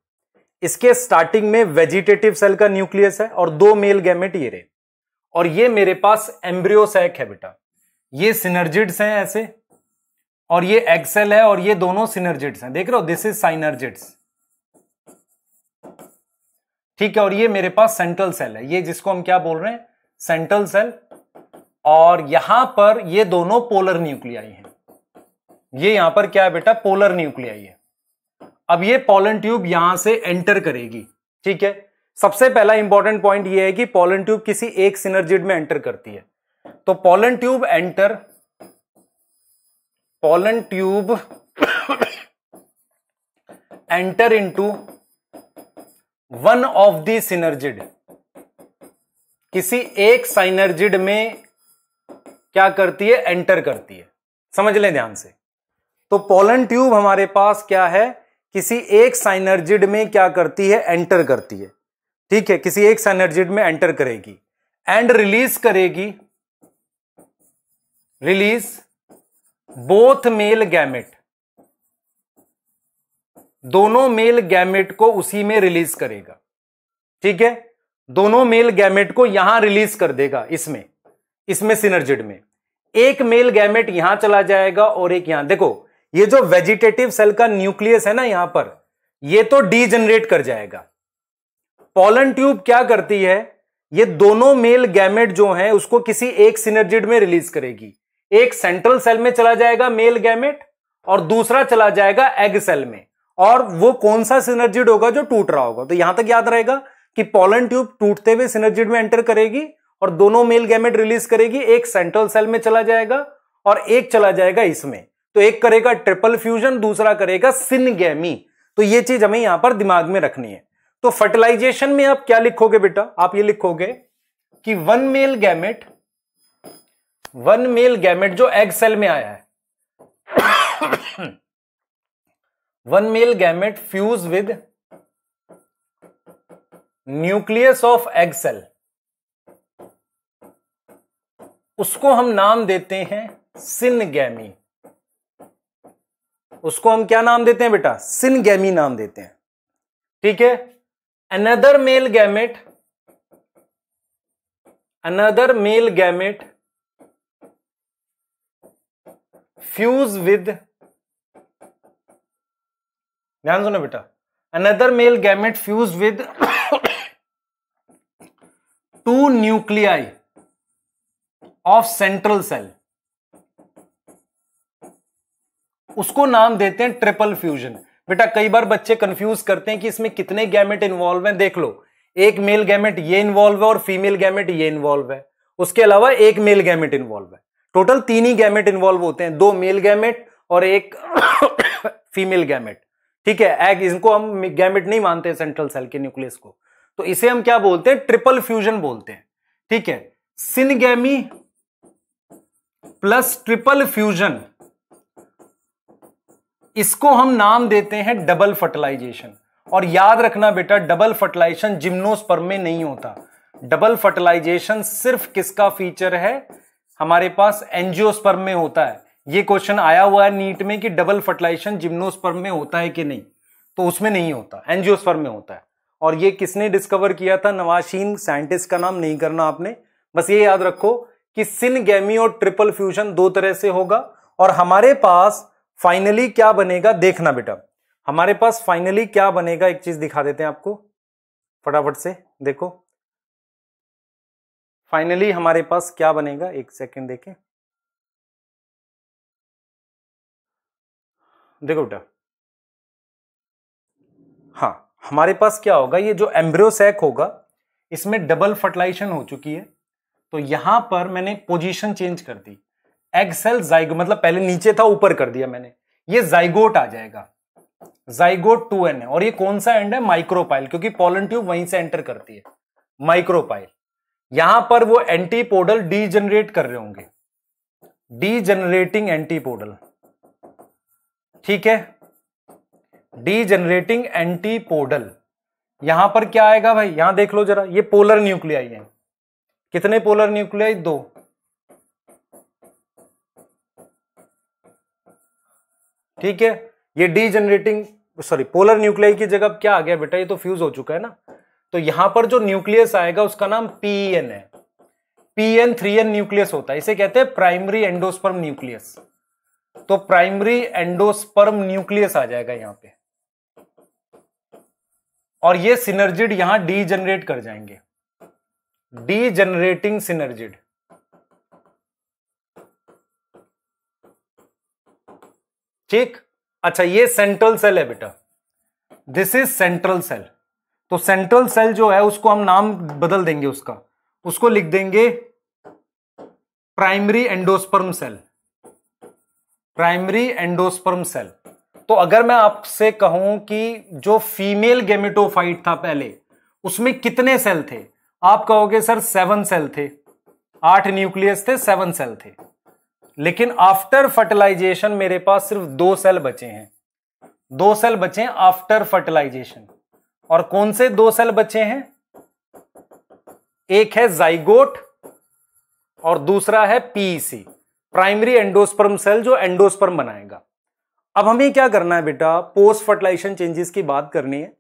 इसके स्टार्टिंग में वेजिटेटिव सेल का न्यूक्लियस है और दो मेल गैमेट ये रहे और ये मेरे पास एम्ब्रियोसैक है बेटा ये सिनर्जिड्स हैं ऐसे और ये एक्सेल है और ये दोनों सिनर्जिड्स हैं देख रहे हो दिस इज साइनर्जिड्स ठीक है और ये मेरे पास सेंट्रल सेल है ये जिसको हम क्या बोल रहे हैं सेंट्रल सेल और यहां पर ये दोनों पोलर न्यूक्लियाई हैं ये यहां पर क्या है बेटा पोलर न्यूक्लियाई है अब ये पॉलन ट्यूब यहां से एंटर करेगी ठीक है सबसे पहला इंपॉर्टेंट पॉइंट ये है कि पॉलन ट्यूब किसी एक सिनर्जिड में एंटर करती है तो pollen tube enter pollen tube enter into one of the synergid किसी एक साइनर्जिड में क्या करती है एंटर करती है समझ लें ध्यान से तो पोलन ट्यूब हमारे पास क्या है किसी एक साइनर्जिड में क्या करती है एंटर करती है ठीक है किसी एक साइनर्जिड में एंटर करेगी एंड रिलीज करेगी रिलीज बोथ मेल गैमेट दोनों मेल गैमेट को उसी में रिलीज करेगा ठीक है दोनों मेल गैमेट को यहां रिलीज कर देगा इसमें इसमें सिनर्जिड में एक मेल गैमेट यहां चला जाएगा और एक यहां देखो ये जो वेजिटेटिव सेल का न्यूक्लियस है ना यहां पर ये तो डीजनरेट कर जाएगा पॉलन ट्यूब क्या करती है ये दोनों मेल गैमेट जो है उसको किसी एक सिनर्जिड में रिलीज करेगी एक सेंट्रल सेल में चला जाएगा मेल गैमेट और दूसरा चला जाएगा एग सेल में और वो कौन सा सिनर्जिड होगा जो टूट रहा होगा तो यहां तक याद रहेगा कि पोलन ट्यूब टूटते हुए सिनर्जिड में एंटर करेगी और दोनों मेल गैमेट रिलीज करेगी एक सेंट्रल सेल में चला जाएगा और एक चला जाएगा इसमें तो एक करेगा ट्रिपल फ्यूजन दूसरा करेगा सिनगेमी तो ये चीज हमें यहां पर दिमाग में रखनी है तो फर्टिलाइजेशन में आप क्या लिखोगे बेटा आप ये लिखोगे कि one male gamete one male gamete जो एग सेल में आया है one male gamete fuse with nucleus of egg cell उसको हम नाम देते हैं सिनगैमी उसको हम क्या नाम देते हैं बेटा सिनगैमी नाम देते हैं ठीक है another male gamete another male gamete fuse with ध्यान सुनो बेटा another male gamete fuse with two nuclei of central cell उसको नाम देते हैं ट्रिपल फ्यूजन बेटा कई बार बच्चे कंफ्यूज करते हैं कि इसमें कितने गैमेट इन्वॉल्व हैं देख लो एक मेल गैमेट ये इन्वॉल्व है और फीमेल गैमेट ये इन्वॉल्व है उसके अलावा एक मेल गैमेट इन्वॉल्व है टोटल तीन ही गैमेट इन्वॉल्व होते हैं दो मेल गैमेट और एक फीमेल [coughs] गैमेट ठीक है एग इनको हम गैमिट नहीं मानते सेंट्रल सेल के न्यूक्लियस को तो इसे हम क्या बोलते हैं ट्रिपल फ्यूजन बोलते हैं ठीक है सिनगैमी प्लस ट्रिपल फ्यूजन इसको हम नाम देते हैं डबल फर्टिलाइजेशन और याद रखना बेटा डबल फर्टिलाइजेशन जिम्नोस्पर्म में नहीं होता डबल फर्टिलाइजेशन सिर्फ किसका फीचर है हमारे पास एनजियोस्पर्म में होता है ये क्वेश्चन आया हुआ है नीट में कि डबल फर्टिलाइजेशन जिम्नोस्पर्म में होता है कि नहीं तो उसमें नहीं होता एनजियोस्पर्म में होता है और ये किसने डिस्कवर किया था नवाशीन साइंटिस्ट का नाम नहीं करना आपने बस ये याद रखो कि सिनगेमी और ट्रिपल फ्यूजन दो तरह से होगा और हमारे पास फाइनली क्या बनेगा देखना बेटा हमारे पास फाइनली क्या बनेगा एक चीज दिखा देते हैं आपको फटाफट से देखो फाइनली हमारे पास क्या बनेगा एक सेकंड देखें देखो बेटा हाँ हमारे पास क्या होगा ये जो एम्ब्रियोसैक होगा इसमें डबल फर्टिलाइजेशन हो चुकी है तो यहां पर मैंने पोजीशन चेंज कर दी एग सेल जाइगो मतलब पहले नीचे था ऊपर कर दिया मैंने ये जाइगोट आ जाएगा जाइगोट टू एन है और ये कौन सा एंड है माइक्रोपाइल क्योंकि पोलन ट्यूब वहीं से एंटर करती है माइक्रोपाइल यहां पर वो एंटीपोडल डी कर रहे होंगे डी जनरेटिंग एंटीपोडल ठीक है डी जनरेटिंग एंटीपोडल यहां पर क्या आएगा भाई यहां देख लो जरा ये पोलर न्यूक्लियाई है कितने पोलर न्यूक्लियाई दो ठीक है ये degenerating sorry polar nuclei की जगह क्या आ गया बेटा ये तो फ्यूज हो चुका है ना तो यहां पर जो न्यूक्लियस आएगा उसका नाम पीएन है पीएन थ्री एन न्यूक्लियस होता है इसे कहते हैं प्राइमरी एंडोस्पर्म न्यूक्लियस तो प्राइमरी एंडोस्पर्म न्यूक्लियस आ जाएगा यहां पे और ये सिनर्जिड यहां डी जनरेट कर जाएंगे डी जनरेटिंग सिनर्जिड ठीक अच्छा ये सेंट्रल सेल है बेटा दिस इज सेंट्रल सेल तो सेंट्रल सेल जो है उसको हम नाम बदल देंगे उसका उसको लिख देंगे primary endosperm cell primary endosperm cell तो अगर मैं आपसे कहूं कि जो फीमेल गेमिटोफाइट था पहले उसमें कितने सेल थे आप कहोगे सर सेवन सेल थे आठ न्यूक्लियस थे सेवन सेल थे लेकिन आफ्टर फर्टिलाइजेशन मेरे पास सिर्फ दो सेल बचे हैं दो सेल बचे हैं आफ्टर फर्टिलाइजेशन और कौन से दो सेल बचे हैं एक है जाइगोट और दूसरा है पीईसी प्राइमरी एंडोस्पर्म सेल जो एंडोस्पर्म बनाएगा अब हमें क्या करना है बेटा पोस्ट फर्टिलाइजेशन चेंजेस की बात करनी है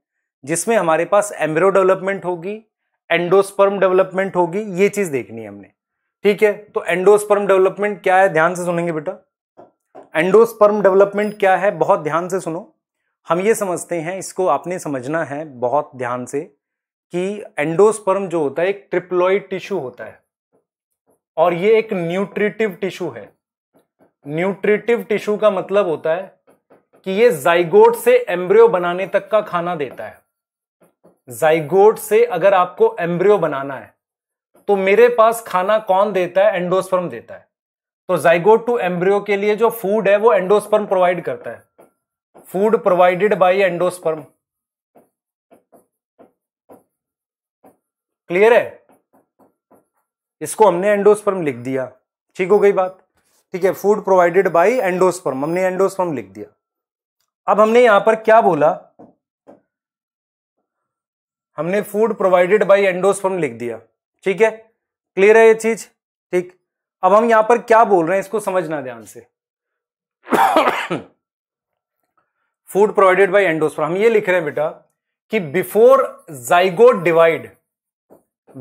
जिसमें हमारे पास एम्ब्रो डेवलपमेंट होगी एंडोस्पर्म डेवलपमेंट होगी ये चीज देखनी है हमने ठीक है तो एंडोस्पर्म डेवलपमेंट क्या है ध्यान से सुनेंगे बेटा एंडोस्पर्म डेवलपमेंट क्या है बहुत ध्यान से सुनो हम ये समझते हैं इसको आपने समझना है बहुत ध्यान से कि एंडोस्पर्म जो होता है एक ट्रिप्लॉइड टिश्यू होता है और ये एक न्यूट्रिटिव टिश्यू है न्यूट्रिटिव टिश्यू का मतलब होता है कि ये जाइगोट से एम्ब्रियो बनाने तक का खाना देता है जाइगोट से अगर आपको एम्ब्रियो बनाना है तो मेरे पास खाना कौन देता है एंडोस्पर्म देता है तो जाइगोट टू एम्ब्रियो के लिए जो फूड है वो एंडोस्पर्म प्रोवाइड करता है food provided by endosperm clear है इसको हमने एंडोस्पर्म लिख दिया ठीक हो गई बात ठीक है फूड प्रोवाइडेड बाई एंडोस्पर्म हमने एंडोस्पर्म लिख दिया अब हमने यहां पर क्या बोला हमने फूड प्रोवाइडेड बाई एंडोस्पर्म लिख दिया ठीक है क्लियर है ये चीज ठीक अब हम यहां पर क्या बोल रहे हैं इसको समझना ध्यान से फूड प्रोवाइडेड बाई एंडोस्पर्म हम ये लिख रहे हैं बेटा कि before zygote divide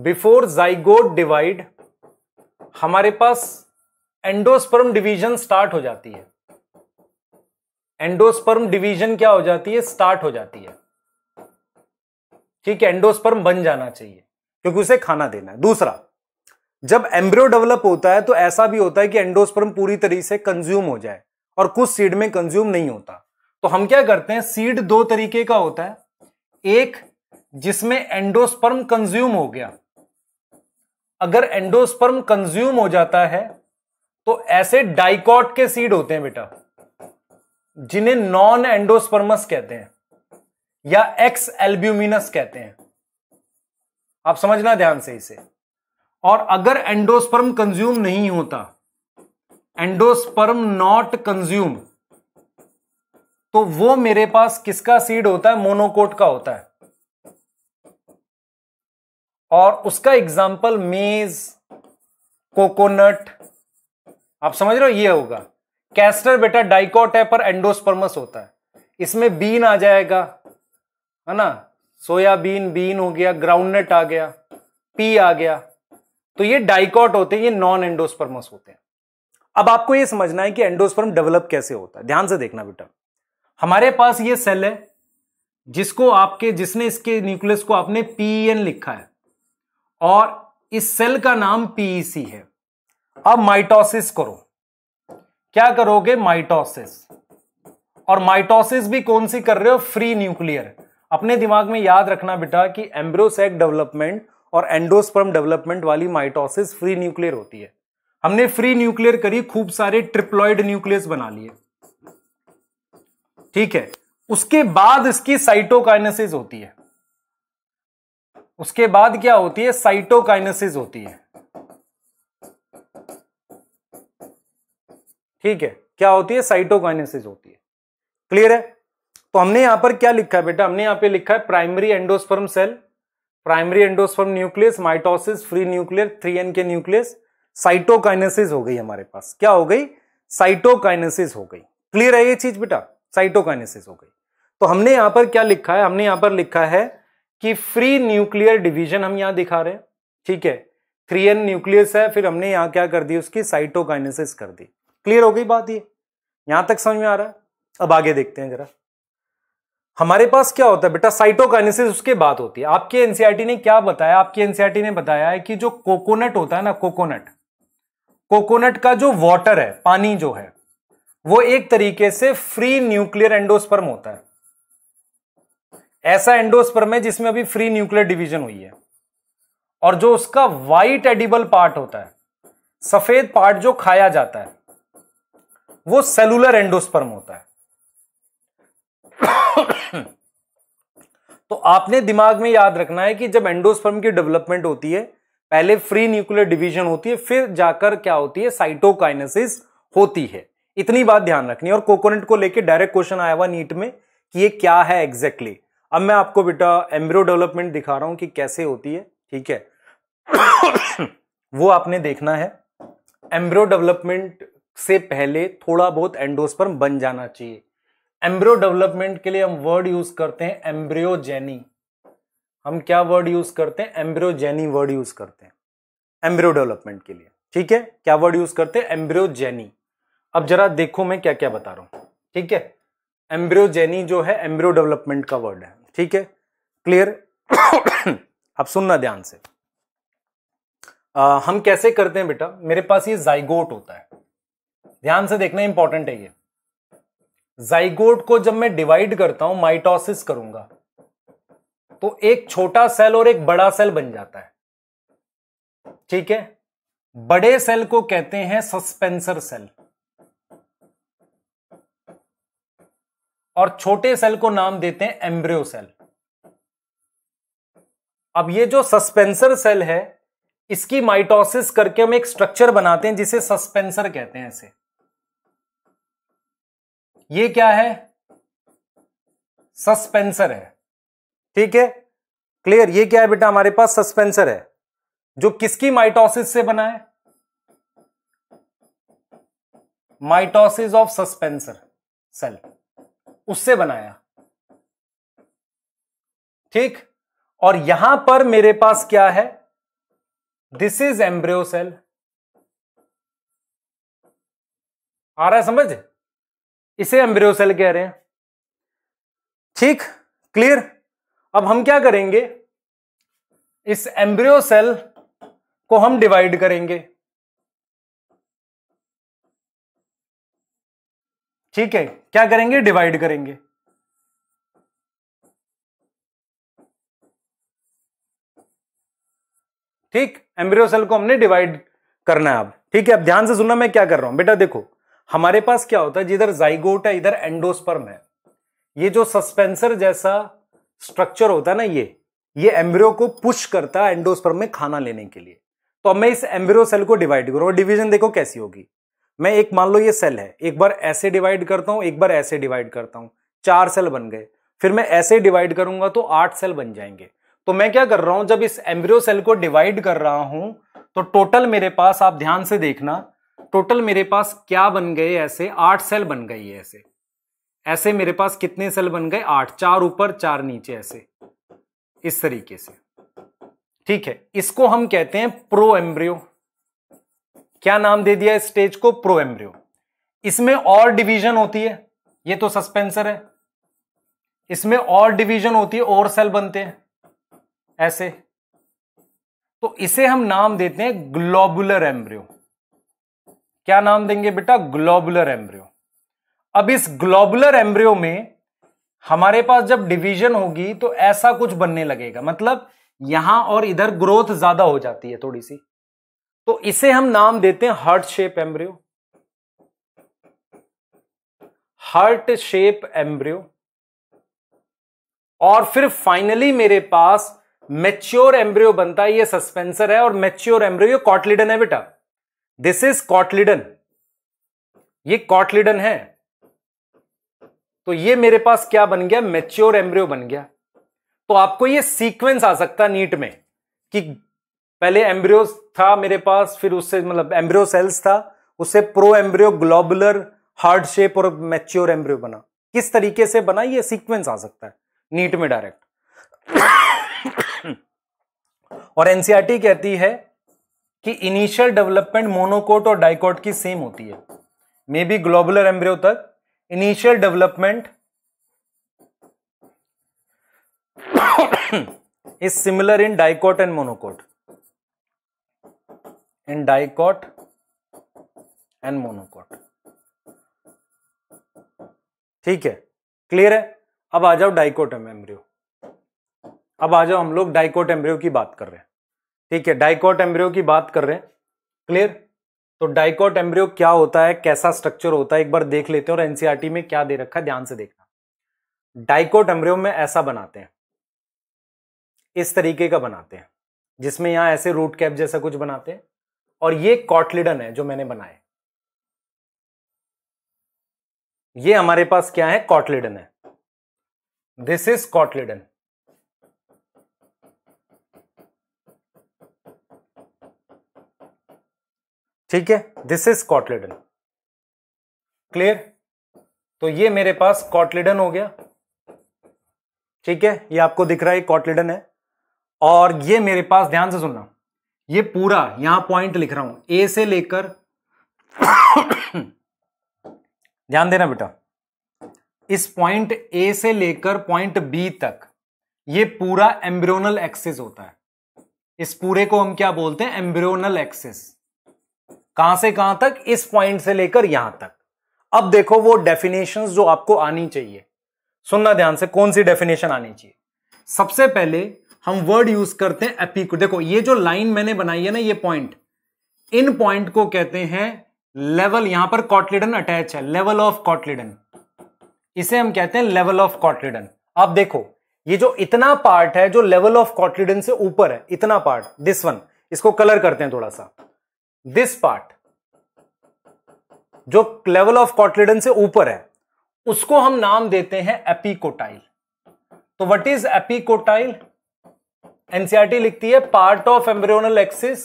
before zygote divide हमारे पास एंडोस्पर्म डिवीजन स्टार्ट हो जाती है एंडोस्पर्म डिवीजन क्या हो जाती है स्टार्ट हो जाती है ठीक है एंडोस्पर्म बन जाना चाहिए क्योंकि उसे खाना देना है दूसरा जब एम्ब्रियो डेवलप होता है तो ऐसा भी होता है कि एंडोस्पर्म पूरी तरीके से कंज्यूम हो जाए और कुछ सीड में कंज्यूम नहीं होता तो हम क्या करते हैं सीड दो तरीके का होता है एक जिसमें एंडोस्पर्म कंज्यूम हो गया अगर एंडोस्पर्म कंज्यूम हो जाता है तो ऐसे डाइकॉट के सीड होते हैं बेटा जिन्हें नॉन एंडोस्पर्मस कहते हैं या एक्स एल्ब्यूमिनस कहते हैं आप समझना ध्यान से इसे और अगर एंडोस्पर्म कंज्यूम नहीं होता एंडोस्पर्म नॉट कंज्यूम तो वो मेरे पास किसका सीड होता है मोनोकोट का होता है और उसका एग्जाम्पल मेज कोकोनट आप समझ रहे हो ये होगा कैस्टर बेटा डाइकोट है पर एंडोस्पर्मस होता है इसमें बीन आ जाएगा है ना सोयाबीन बीन हो गया ग्राउंडनट आ गया पी आ गया तो ये डाइकॉट होते हैं ये नॉन एंडोस्पर्मस होते हैं अब आपको ये समझना है कि एंडोस्पर्म डेवलप कैसे होता है ध्यान से देखना बेटा हमारे पास ये सेल है जिसको आपके जिसने इसके न्यूक्लियस को आपने पीएन e लिखा है और इस सेल का नाम पीईसी e है अब माइटोसिस करो क्या करोगे माइटोसिस और माइटोसिस भी कौन सी कर रहे हो फ्री न्यूक्लियर अपने दिमाग में याद रखना बेटा कि एम्ब्रोसेक डेवलपमेंट और एंडोस्पर्म डेवलपमेंट वाली माइटोसिस फ्री न्यूक्लियर होती है हमने फ्री न्यूक्लियर करी खूब सारे ट्रिप्लॉइड न्यूक्लियस बना लिए ठीक है उसके बाद इसकी साइटोकाइनेसिस होती है उसके बाद क्या होती है साइटोकाइनेसिस होती है ठीक है क्या होती है साइटोकाइनेसिस होती है क्लियर है तो हमने यहां पर क्या लिखा है बेटा हमने यहां पे लिखा है primary endosperm cell primary endosperm nucleus mitosis free nuclear three N के न्यूक्लियस साइटोकाइनेसिस हो गई हमारे पास क्या हो गई साइटोकाइनेसिस हो गई क्लियर है ये चीज बेटा साइटोकाइनेसिस हो गई तो हमने यहां पर क्या लिखा है हमने यहां पर लिखा है कि फ्री न्यूक्लियर डिवीजन हम यहां दिखा रहे हैं ठीक है थ्री एन न्यूक्लियस है फिर हमने यहां क्या कर दी उसकी साइटोकाइनेसिस कर दी क्लियर हो गई बात ये यहां तक समझ में आ रहा है अब आगे देखते हैं जरा हमारे पास क्या होता है बेटा साइटोकाइनेसिस उसके बात होती है आपके एनसीआरटी e ने क्या बताया आपके एनसीआरटी e ने बताया है कि जो कोकोनट होता है ना कोकोनट कोकोनट का जो वॉटर है पानी जो है वो एक तरीके से फ्री न्यूक्लियर एंडोस्पर्म होता है ऐसा एंडोस्पर्म है जिसमें अभी फ्री न्यूक्लियर डिवीजन हुई है और जो उसका वाइट एडिबल पार्ट होता है सफेद पार्ट जो खाया जाता है वो सेलुलर एंडोस्पर्म होता है [coughs] तो आपने दिमाग में याद रखना है कि जब एंडोस्पर्म की डेवलपमेंट होती है पहले फ्री न्यूक्लियर डिवीजन होती है फिर जाकर क्या होती है साइटोकाइनेसिस होती है इतनी बात ध्यान रखनी और कोकोनट को लेकर डायरेक्ट क्वेश्चन आया हुआ नीट में कि ये क्या है एग्जैक्टली exactly? अब मैं आपको बेटा एम्ब्रो डेवलपमेंट दिखा रहा हूं कि कैसे होती है ठीक है [coughs] वो आपने देखना है एम्ब्रो डेवलपमेंट से पहले थोड़ा बहुत एंडोस्पर्म बन जाना चाहिए एम्ब्रो डेवलपमेंट के लिए हम वर्ड यूज करते हैं एम्ब्रियोजेनी हम क्या वर्ड यूज करते हैं एम्ब्रियोजेनी वर्ड यूज करते हैं एम्ब्रियो डेवलपमेंट के लिए ठीक है क्या वर्ड यूज करते हैं एम्ब्रियोजेनी अब जरा देखो मैं क्या क्या बता रहा हूं ठीक है एम्ब्रियोजेनी जो है एम्ब्रियो डेवलपमेंट का वर्ड है ठीक है क्लियर [coughs] अब सुनना ध्यान से आ, हम कैसे करते हैं बेटा मेरे पास ये जाइगोट होता है ध्यान से देखना इंपॉर्टेंट है ये जाइगोट को जब मैं डिवाइड करता हूं माइटोसिस करूंगा तो एक छोटा सेल और एक बड़ा सेल बन जाता है ठीक है बड़े सेल को कहते हैं सस्पेंसर सेल और छोटे सेल को नाम देते हैं एम्ब्रियो सेल अब ये जो सस्पेंसर सेल है इसकी माइटोसिस करके हम एक स्ट्रक्चर बनाते हैं जिसे सस्पेंसर कहते हैं इसे ये क्या है सस्पेंसर है ठीक है क्लियर ये क्या है बेटा हमारे पास सस्पेंसर है जो किसकी माइटोसिस से बना है माइटोसिस ऑफ सस्पेंसर सेल उससे बनाया ठीक और यहां पर मेरे पास क्या है दिस इज एम्ब्रियो सेल आ रहा है समझ इसे एम्ब्रियो सेल कह रहे हैं ठीक क्लियर अब हम क्या करेंगे इस एम्ब्रियो सेल को हम डिवाइड करेंगे ठीक है क्या करेंगे डिवाइड करेंगे ठीक एम्ब्रियो सेल को हमने डिवाइड करना है अब ठीक है अब ध्यान से सुनना मैं क्या कर रहा हूं बेटा देखो हमारे पास क्या होता है जिधर जाइगोट है इधर एंडोस्पर्म है ये जो सस्पेंसर जैसा स्ट्रक्चर होता है ना ये ये एम्ब्रियो को पुश करता है एंडोस्पर्म में खाना लेने के लिए तो अब मैं इस एम्ब्रियो सेल को डिवाइड करूं और डिवीजन देखो कैसी होगी मैं एक मान लो ये सेल है एक बार ऐसे डिवाइड करता हूं एक बार ऐसे डिवाइड करता हूं चार सेल बन गए फिर मैं ऐसे डिवाइड करूंगा तो आठ सेल बन जाएंगे तो मैं क्या कर रहा हूं जब इस एम्ब्रियो सेल को डिवाइड कर रहा हूं तो टोटल मेरे पास आप ध्यान से देखना टोटल मेरे पास क्या बन गए ऐसे आठ सेल बन गई है ऐसे ऐसे मेरे पास कितने सेल बन गए आठ चार ऊपर चार नीचे ऐसे इस तरीके से ठीक है इसको हम कहते हैं प्रो एम्ब्रियो क्या नाम दे दिया स्टेज को प्रो एम्ब्रियो इसमें और डिवीजन होती है ये तो सस्पेंसर है इसमें और डिवीजन होती है और सेल बनते हैं ऐसे तो इसे हम नाम देते हैं ग्लोबुलर एम्ब्रियो क्या नाम देंगे बेटा ग्लोबुलर एम्ब्रियो अब इस ग्लोबुलर एम्ब्रियो में हमारे पास जब डिवीजन होगी तो ऐसा कुछ बनने लगेगा मतलब यहां और इधर ग्रोथ ज्यादा हो जाती है थोड़ी सी तो इसे हम नाम देते हैं heart shape embryo heart shape embryo और फिर फाइनली मेरे पास मेच्योर एम्ब्रियो बनता है ये सस्पेंसर है और मेच्योर एम्ब्रियो कॉटलिडन है बेटा दिस इज कॉटलिडन ये कॉटलिडन है तो ये मेरे पास क्या बन गया मेच्योर एम्ब्रियो बन गया तो आपको ये सीक्वेंस आ सकता नीट में कि पहले एम्ब्रियो था मेरे पास फिर उससे मतलब एम्ब्रियो सेल्स था उससे proembryo globular heart shape और मैच्योर एम्ब्रियो बना किस तरीके से बना ये सीक्वेंस आ सकता है नीट में डायरेक्ट और एनसीईआरटी कहती है कि इनिशियल डेवलपमेंट मोनोकोट और डाइकोट की सेम होती है मे बी ग्लोबुलर एम्ब्रियो तक initial development is similar in dicot and monocot in dicot and monocot ठीक है क्लियर है अब आ जाओ डाइकोटम एम्ब्रियो अब आ जाओ हम लोग डाइकोट एम्ब्रियो की बात कर रहे हैं ठीक है डाइकोट एम्ब्रियो की बात कर रहे हैं क्लियर तो डाइकोट एम्ब्रियो क्या होता है कैसा स्ट्रक्चर होता है एक बार देख लेते हैं और एनसीआरटी e में क्या दे रखा है ध्यान से देखना डाइकोट एम्ब्रियो में ऐसा बनाते हैं इस तरीके का बनाते हैं जिसमें यहां ऐसे रूट कैप जैसा कुछ बनाते हैं और ये कॉटलिडन है जो मैंने बनाए ये हमारे पास क्या है कॉटलिडन है दिस इज कॉटलिडन ठीक है दिस इज कॉटलिडन क्लियर तो ये मेरे पास कॉटलिडन हो गया ठीक है ये आपको दिख रहा है कॉटलिडन है और ये मेरे पास ध्यान से सुनना ये पूरा यहां पॉइंट लिख रहा हूं ए से लेकर [coughs] ध्यान देना बेटा इस पॉइंट ए से लेकर पॉइंट बी तक ये पूरा एम्ब्रियोनल एक्सिस होता है इस पूरे को हम क्या बोलते हैं एम्ब्रियोनल एक्सेस कहां से कहां तक इस पॉइंट से लेकर यहां तक अब देखो वो डेफिनेशन जो आपको आनी चाहिए सुनना ध्यान से कौन सी डेफिनेशन आनी चाहिए सबसे पहले हम वर्ड यूज करते हैं एपी को देखो ये जो लाइन मैंने बनाई है ना ये पॉइंट इन पॉइंट को कहते हैं लेवल यहां पर कॉटलिडन अटैच है लेवल ऑफ कॉटलिडन इसे हम कहते हैं लेवल ऑफ कॉटलिडन आप देखो ये जो इतना पार्ट है जो लेवल ऑफ कॉटलिडन से ऊपर है इतना पार्ट दिस वन इसको कलर करते हैं थोड़ा सा दिस पार्ट जो लेवल ऑफ कॉटलिडन से ऊपर है उसको हम नाम देते हैं एपिकोटाइल तो व्हाट इज एपिकोटाइल एनसीआरटी लिखती है part of embryonal axis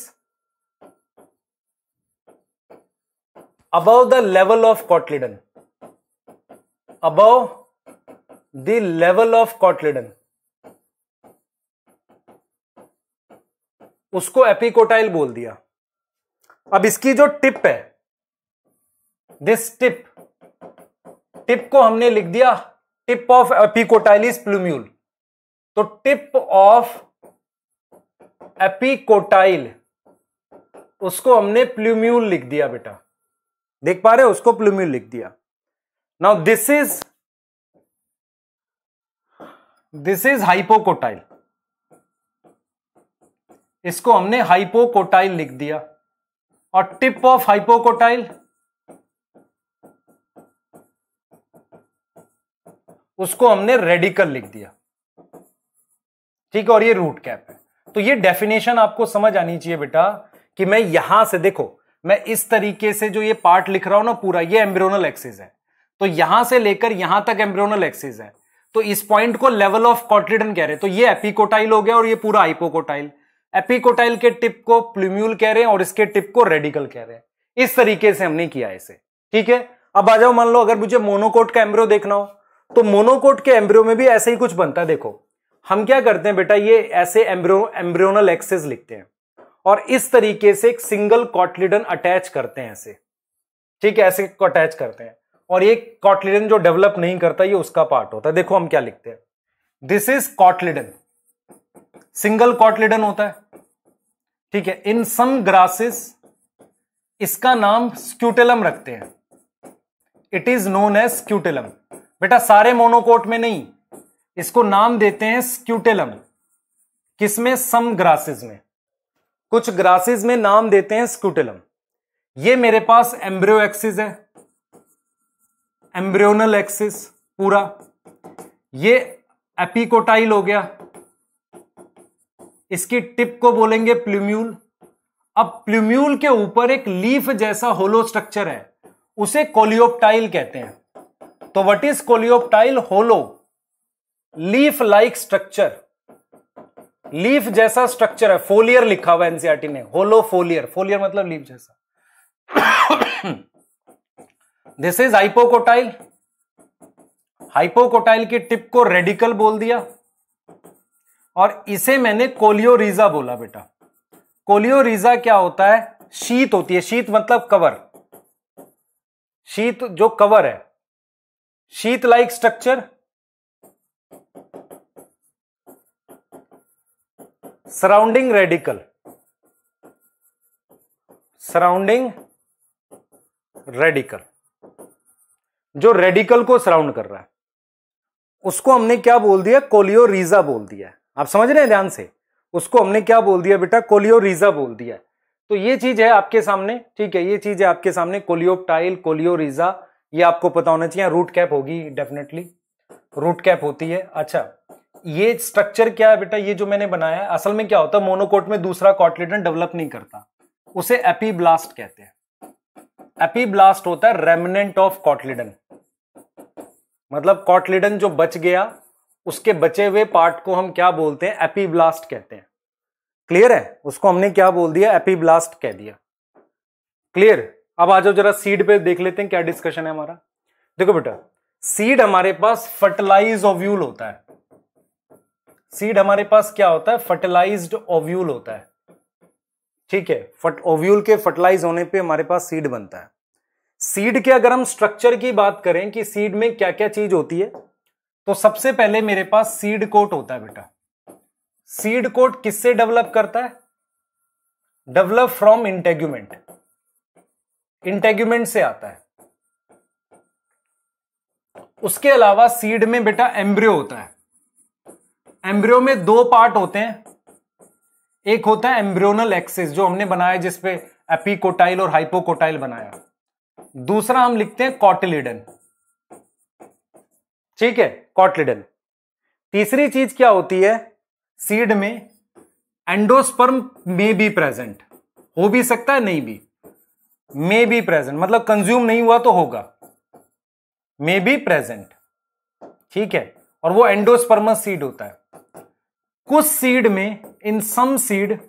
above the level of cotyledon above the level of cotyledon उसको एपिकोटाइल बोल दिया अब इसकी जो टिप है दिस टिप टिप को हमने लिख दिया टिप ऑफ एपिकोटाइलिस प्लूम्यूल तो टिप ऑफ एपिकोटाइल उसको हमने प्लूम्यूल लिख दिया बेटा देख पा रहे हो उसको प्लूम्यूल लिख दिया now this is this is hypocotyl इसको हमने हाइपोकोटाइल लिख दिया और टिप ऑफ हाइपोकोटाइल उसको हमने रेडिकल लिख दिया ठीक है और ये रूट कैप है तो ये डेफिनेशन आपको समझ आनी चाहिए बेटा कि मैं यहां से देखो मैं इस तरीके से जो ये पार्ट लिख रहा हूं ना पूरा ये एम्ब्रोनल एक्सिस है तो यहां से लेकर यहां तक एम्ब्रोनल एक्सिस है तो इस पॉइंट को लेवल ऑफ कॉट्रिडन कह रहे तो ये एपिकोटाइल हो गया और ये पूरा आइपोकोटाइल एपिकोटाइल के टिप को प्लूम्यूल कह रहे हैं और इसके टिप को रेडिकल कह रहे हैं इस तरीके से हमने किया इसे ठीक है अब आ जाओ मान लो अगर मुझे मोनोकोट का एम्ब्रियो देखना हो तो मोनोकोट के एम्ब्रियो में भी ऐसे ही कुछ बनता है देखो हम क्या करते हैं बेटा ये ऐसे एम्ब्रो एम्ब्रियोनल एक्सेस लिखते हैं और इस तरीके से एक सिंगल कॉटलिडन अटैच करते हैं ऐसे ठीक है ऐसे को अटैच करते हैं और ये कॉटलिडन जो डेवलप नहीं करता ये उसका पार्ट होता है देखो हम क्या लिखते हैं this is cotyledon single cotyledon होता है ठीक है इन सम ग्रासेस इसका नाम स्क्यूटेलम रखते हैं it is known as scutellum बेटा सारे मोनोकोट में नहीं इसको नाम देते हैं स्क्यूटेलम किसमें सम ग्रासेस में कुछ ग्रासेस में नाम देते हैं स्क्यूटेलम ये मेरे पास एम्ब्रियो एक्सिस है एम्ब्रियोनल एक्सिस पूरा ये एपिकोटाइल हो गया इसकी टिप को बोलेंगे प्लूम्यूल अब प्लूम्यूल के ऊपर एक लीफ जैसा होलो स्ट्रक्चर है उसे कोलियोप्टाइल कहते हैं तो what is coleoptile hollow leaf like structure leaf जैसा स्ट्रक्चर है फोलियर लिखा हुआ एनसीआरटी ने होलो फोलियर फोलियर मतलब लीफ जैसा दिस इज हाइपोकोटाइल हाइपोकोटाइल की टिप को रेडिकल बोल दिया और इसे मैंने कोलियोरीजा बोला बेटा कोलियोरीजा क्या होता है शीत होती है शीत मतलब कवर शीत जो कवर है sheath like structure surrounding radicle surrounding radicle जो रेडिकल को सराउंड कर रहा है उसको हमने क्या बोल दिया कोलियोरीजा बोल दिया आप समझ रहे हैं ध्यान से उसको हमने क्या बोल दिया बेटा कोलियोरीजा बोल दिया तो ये चीज है आपके सामने ठीक है ये चीज है आपके सामने कोलियोप्टाइल कोलियोरीजा ये आपको पता होना चाहिए रूट कैप होगी डेफिनेटली रूट कैप होती है अच्छा ये स्ट्रक्चर क्या है बेटा ये जो मैंने बनाया असल में क्या होता है मोनोकोट में दूसरा कॉटलेटन डेवलप नहीं करता उसे एपीब्लास्ट कहते हैं एपीब्लास्ट होता है रेमनेंट ऑफ कॉटलेडन मतलब कॉटलेडन जो बच गया उसके बचे हुए पार्ट को हम क्या बोलते हैं एपीब्लास्ट कहते हैं क्लियर है उसको हमने क्या बोल दिया एपीब्लास्ट कह दिया क्लियर अब आ जाओ जरा सीड पे देख लेते हैं क्या डिस्कशन है हमारा देखो बेटा सीड हमारे पास फर्टिलाइज ऑफ होता है सीड हमारे पास क्या होता है फर्टिलाइज्ड ओव्यूल होता है ठीक है फट ओव्यूल के फर्टिलाइज होने पे हमारे पास सीड बनता है सीड के अगर हम स्ट्रक्चर की बात करें कि सीड में क्या क्या चीज होती है तो सबसे पहले मेरे पास सीड कोट होता है बेटा सीड कोट किससे डेवलप करता है डेवलप फ्रॉम इंटेग्यूमेंट इंटेग्यूमेंट से आता है उसके अलावा सीड में बेटा एम्ब्रियो होता है एम्ब्रियो में दो पार्ट होते हैं एक होता है एम्ब्रियोनल एक्सिस जो हमने बनाया जिसपे एपिकोटाइल और हाइपोकोटाइल बनाया दूसरा हम लिखते हैं कॉटिलिडन ठीक है कॉटलिडन तीसरी चीज क्या होती है सीड में एंडोस्पर्म में बी प्रेजेंट हो भी सकता है नहीं भी मे बी प्रेजेंट मतलब कंज्यूम नहीं हुआ तो होगा मे बी प्रेजेंट ठीक है और वो एंडोस्पर्मस सीड होता है कुछ सीड में इन सम सीड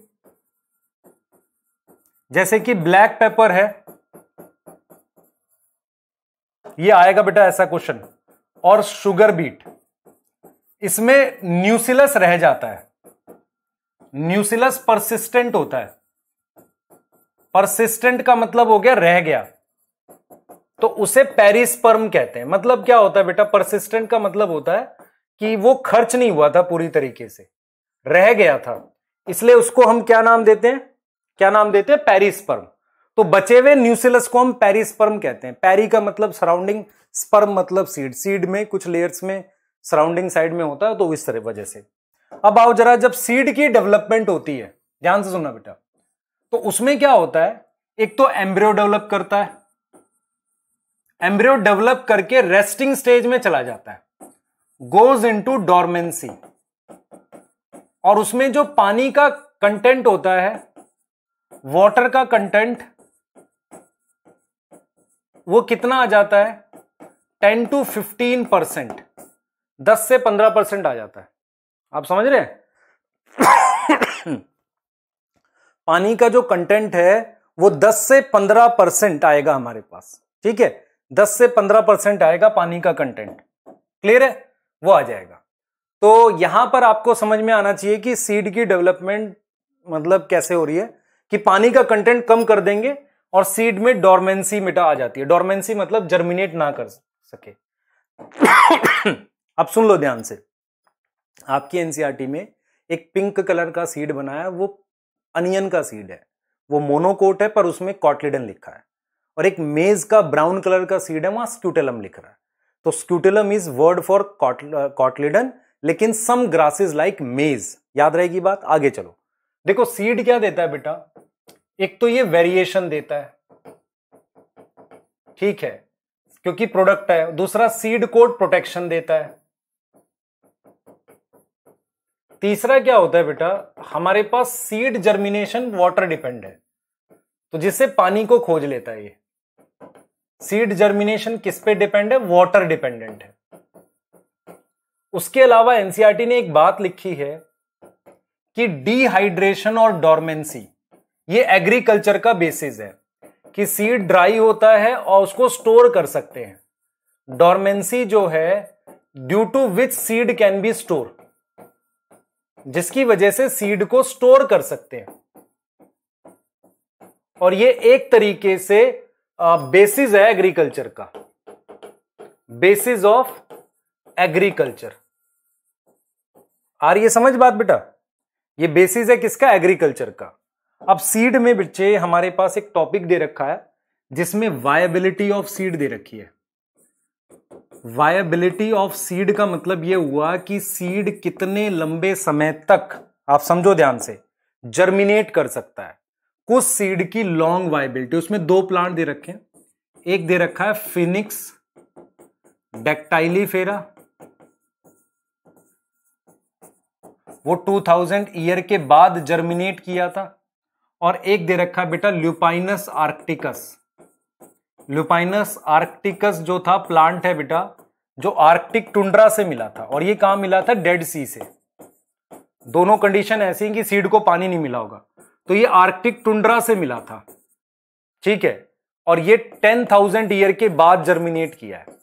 जैसे कि ब्लैक पेपर है ये आएगा बेटा ऐसा क्वेश्चन और शुगर बीट इसमें न्यूसिलस रह जाता है न्यूसिलस परसिस्टेंट होता है परसिस्टेंट का मतलब हो गया रह गया तो उसे पेरिस्पर्म कहते हैं मतलब क्या होता है बेटा परसिस्टेंट का मतलब होता है कि वो खर्च नहीं हुआ था पूरी तरीके से रह गया था इसलिए उसको हम क्या नाम देते हैं क्या नाम देते हैं पेरिस्पर्म तो बचे हुए न्यूसिलस को हम पेरिस्पर्म कहते हैं पेरी का मतलब सराउंडिंग स्पर्म मतलब सीड सीड में कुछ लेयर्स में सराउंडिंग साइड में होता है तो इस तरह वजह से अब आओ जरा जब सीड की डेवलपमेंट होती है ध्यान से सुनना बेटा तो उसमें क्या होता है एक तो एम्ब्रियो डेवलप करता है एम्ब्रियो डेवलप करके रेस्टिंग स्टेज में चला जाता है गोज इन टू डॉर्मेंसी और उसमें जो पानी का कंटेंट होता है वाटर का कंटेंट वो कितना आ जाता है टेन टू फिफ्टीन परसेंट दस से पंद्रह परसेंट आ जाता है आप समझ रहे हैं [coughs] पानी का जो कंटेंट है वो दस से पंद्रह परसेंट आएगा हमारे पास ठीक है दस से पंद्रह परसेंट आएगा पानी का कंटेंट क्लियर है वो आ जाएगा तो यहां पर आपको समझ में आना चाहिए कि सीड की डेवलपमेंट मतलब कैसे हो रही है कि पानी का कंटेंट कम कर देंगे और सीड में डॉर्मेंसी मिटा आ जाती है डोरमेंसी मतलब जर्मिनेट ना कर सके [coughs] अब सुन लो ध्यान से आपकी एनसीआरटी e में एक पिंक कलर का सीड बनाया वो अनियन का सीड है वो मोनोकोट है पर उसमें कॉटलिडन लिखा है और एक मेज का ब्राउन कलर का सीड है वहां स्क्यूटेलम लिख रहा है तो scutellum is word for cotyledon लेकिन सम ग्रासेस लाइक मेज याद रहेगी बात आगे चलो देखो सीड क्या देता है बेटा एक तो ये वेरिएशन देता है ठीक है क्योंकि प्रोडक्ट है दूसरा सीड कोड प्रोटेक्शन देता है तीसरा क्या होता है बेटा हमारे पास सीड जर्मिनेशन वाटर डिपेंड है तो जिससे पानी को खोज लेता है ये सीड जर्मिनेशन किस पे डिपेंड है वाटर डिपेंडेंट है उसके अलावा एनसीईआरटी ने एक बात लिखी है कि डिहाइड्रेशन और डॉर्मेंसी ये एग्रीकल्चर का बेसिस है कि सीड ड्राई होता है और उसको स्टोर कर सकते हैं डॉर्मेंसी जो है due to which seed can be store जिसकी वजह से सीड को स्टोर कर सकते हैं और ये एक तरीके से बेसिस है एग्रीकल्चर का बेसिस ऑफ एग्रीकल्चर आ रही है समझ बात बेटा ये बेसिस है किसका एग्रीकल्चर का अब सीड में बच्चे हमारे पास एक टॉपिक दे रखा है जिसमें वायबिलिटी ऑफ सीड दे रखी है वायबिलिटी ऑफ सीड का मतलब यह हुआ कि सीड कितने लंबे समय तक आप समझो ध्यान से जर्मिनेट कर सकता है कुछ सीड की लॉन्ग वायबिलिटी उसमें दो प्लांट दे रखे हैं एक दे रखा है फिनिक्स डेक्टाइलीफेरा वो 2000 ईयर के बाद जर्मिनेट किया था और एक दे रखा बेटा ल्यूपाइनस आर्कटिकस ल्यूपाइनस आर्कटिकस जो था प्लांट है बेटा जो आर्कटिक टुंड्रा से मिला था और ये कहां मिला था डेड सी से दोनों कंडीशन ऐसी कि सीड को पानी नहीं मिला होगा तो ये आर्कटिक टुंड्रा से मिला था ठीक है और ये टेन थाउजेंड ईयर के बाद जर्मिनेट किया है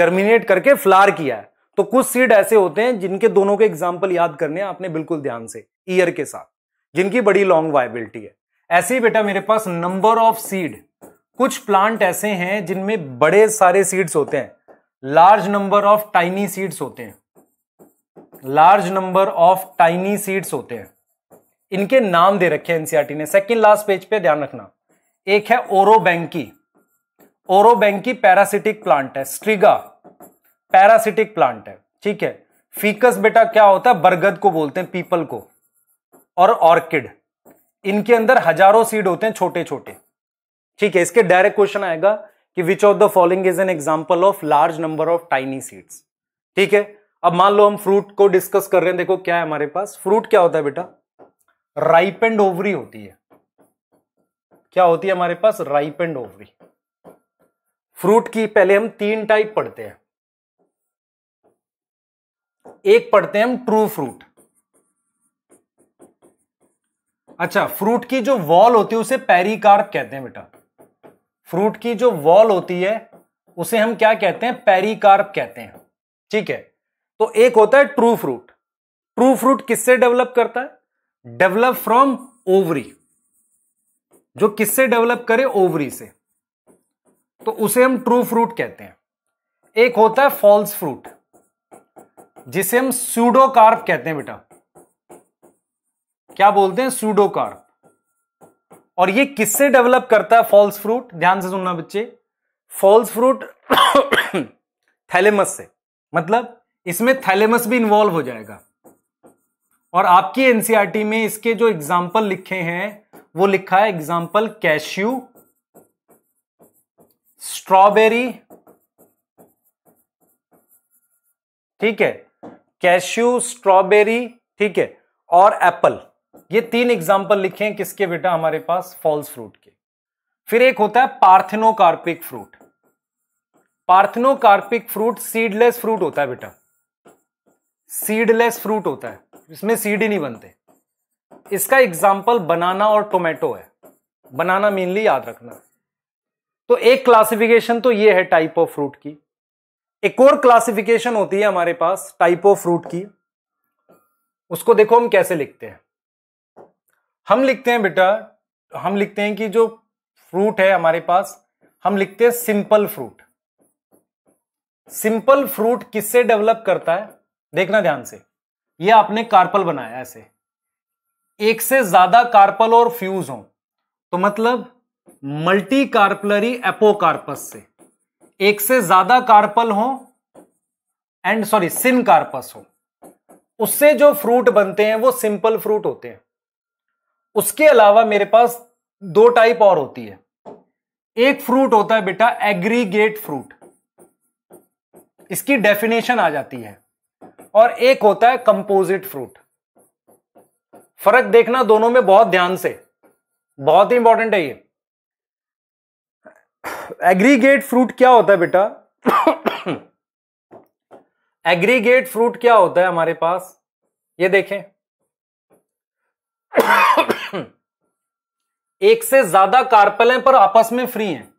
जर्मिनेट करके फ्लार किया है तो कुछ सीड ऐसे होते हैं जिनके दोनों के एग्जाम्पल याद करने आपने बिल्कुल ध्यान से ईयर के साथ जिनकी बड़ी लॉन्ग वायबिलिटी है ऐसे ही बेटा मेरे पास नंबर ऑफ सीड कुछ प्लांट ऐसे हैं जिनमें बड़े सारे सीड्स होते हैं large number of tiny seeds होते हैं large number of tiny seeds होते हैं इनके नाम दे रखे हैं एनसीआरटी e ने सेकेंड लास्ट पेज पे ध्यान रखना एक है ओरोबैंकी ओरोबैंकी पैरासिटिक प्लांट है स्ट्रिगा पैरासिटिक प्लांट है ठीक है फीकस बेटा क्या होता है बरगद को बोलते हैं पीपल को और ऑर्किड इनके अंदर हजारों सीड होते हैं छोटे छोटे ठीक है इसके डायरेक्ट क्वेश्चन आएगा कि which of the following is an example of large number of tiny seeds ठीक है अब मान लो हम फ्रूट को डिस्कस कर रहे हैं देखो क्या है हमारे पास फ्रूट क्या होता है बेटा राइप एंड ओवरी होती है क्या होती है हमारे पास राइप एंड ओवरी फ्रूट की पहले हम तीन टाइप पढ़ते हैं एक पढ़ते हैं हम ट्रू फ्रूट अच्छा फ्रूट की जो वॉल होती है उसे पेरिकार्प कहते हैं बेटा फ्रूट की जो वॉल होती है उसे हम क्या कहते हैं पेरिकार्प कहते हैं ठीक है तो एक होता है ट्रू फ्रूट ट्रू फ्रूट किससे डेवलप करता है डेवलप फ्रॉम ओवरी जो किससे डेवलप करे ओवरी से तो उसे हम ट्रू फ्रूट कहते हैं एक होता है फॉल्स फ्रूट जिसे हम सूडोकार्प कहते हैं बेटा क्या बोलते हैं सूडोकार्प और ये किससे डेवलप करता है फॉल्स फ्रूट ध्यान से सुनना बच्चे फॉल्स फ्रूट थैलेमस से मतलब इसमें थैलेमस भी इन्वॉल्व हो जाएगा और आपकी एनसीईआरटी e में इसके जो एग्जाम्पल लिखे हैं वो लिखा है एग्जाम्पल कैश्यू स्ट्रॉबेरी ठीक है कैश्यू स्ट्रॉबेरी ठीक है और एप्पल ये तीन एग्जाम्पल लिखे हैं किसके बेटा हमारे पास फॉल्स फ्रूट के फिर एक होता है parthenocarpic fruit parthenocarpic fruit seedless fruit होता है बेटा सीडलेस फ्रूट होता है इसमें सीड ही नहीं बनते इसका एग्जाम्पल बनाना और टोमेटो है बनाना मेनली याद रखना तो एक क्लासिफिकेशन तो ये है टाइप ऑफ फ्रूट की एक और क्लासिफिकेशन होती है हमारे पास टाइप ऑफ फ्रूट की उसको देखो हम कैसे लिखते हैं हम लिखते हैं बेटा हम लिखते हैं कि जो फ्रूट है हमारे पास हम लिखते हैं सिंपल फ्रूट सिंपल फ्रूट किससे डेवलप करता है देखना ध्यान से ये आपने कार्पल बनाया ऐसे एक से ज्यादा कार्पल और फ्यूज हो तो मतलब मल्टी कार्पलरी एपोकार्पस से एक से ज्यादा कार्पल हो एंड सॉरी सिन कार्पस हो उससे जो फ्रूट बनते हैं वो सिंपल फ्रूट होते हैं उसके अलावा मेरे पास दो टाइप और होती है एक फ्रूट होता है बेटा एग्रीगेट फ्रूट इसकी डेफिनेशन आ जाती है और एक होता है कंपोजिट फ्रूट फर्क देखना दोनों में बहुत ध्यान से बहुत ही इंपॉर्टेंट है ये एग्रीगेट फ्रूट क्या होता है बेटा एग्रीगेट फ्रूट क्या होता है हमारे पास ये देखें एक से ज्यादा कार्पलें पर आपस में फ्री हैं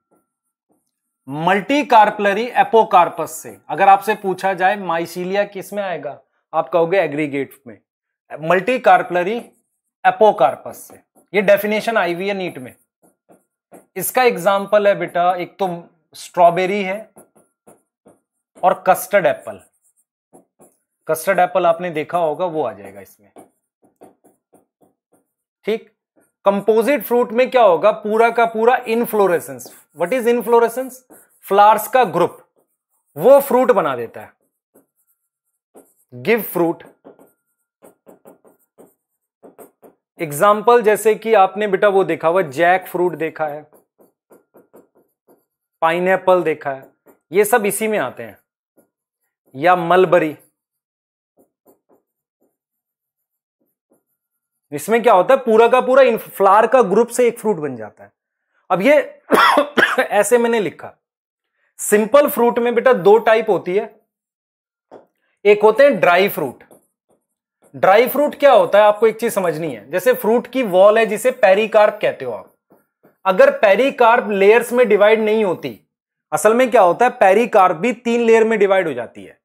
मल्टी कार्पलरी एपोकार्पस से अगर आपसे पूछा जाए माइसीलिया किस में आएगा आप कहोगे एग्रीगेट में मल्टी कार्पलरी एपोकार्पस से ये डेफिनेशन आई हुई है नीट में इसका एग्जाम्पल है बेटा एक तो स्ट्रॉबेरी है और कस्टर्ड एप्पल कस्टर्ड एप्पल आपने देखा होगा वो आ जाएगा इसमें ठीक कंपोजिट फ्रूट में क्या होगा पूरा का पूरा inflorescence what is inflorescence flowers का ग्रुप वो फ्रूट बना देता है गिव फ्रूट एग्जाम्पल जैसे कि आपने बेटा वो देखा हुआ जैक फ्रूट देखा है पाइन देखा है ये सब इसी में आते हैं या मलबरी इसमें क्या होता है पूरा का पूरा इन फ्लार का ग्रुप से एक फ्रूट बन जाता है अब ये [coughs] ऐसे मैंने लिखा सिंपल फ्रूट में बेटा दो टाइप होती है एक होते हैं ड्राई फ्रूट ड्राई फ्रूट क्या होता है आपको एक चीज समझनी है जैसे फ्रूट की वॉल है जिसे पेरिकार्प कहते हो आप अगर पेरिकार्प लेयर्स में डिवाइड नहीं होती असल में क्या होता है पेरिकार्प भी तीन लेयर में डिवाइड हो जाती है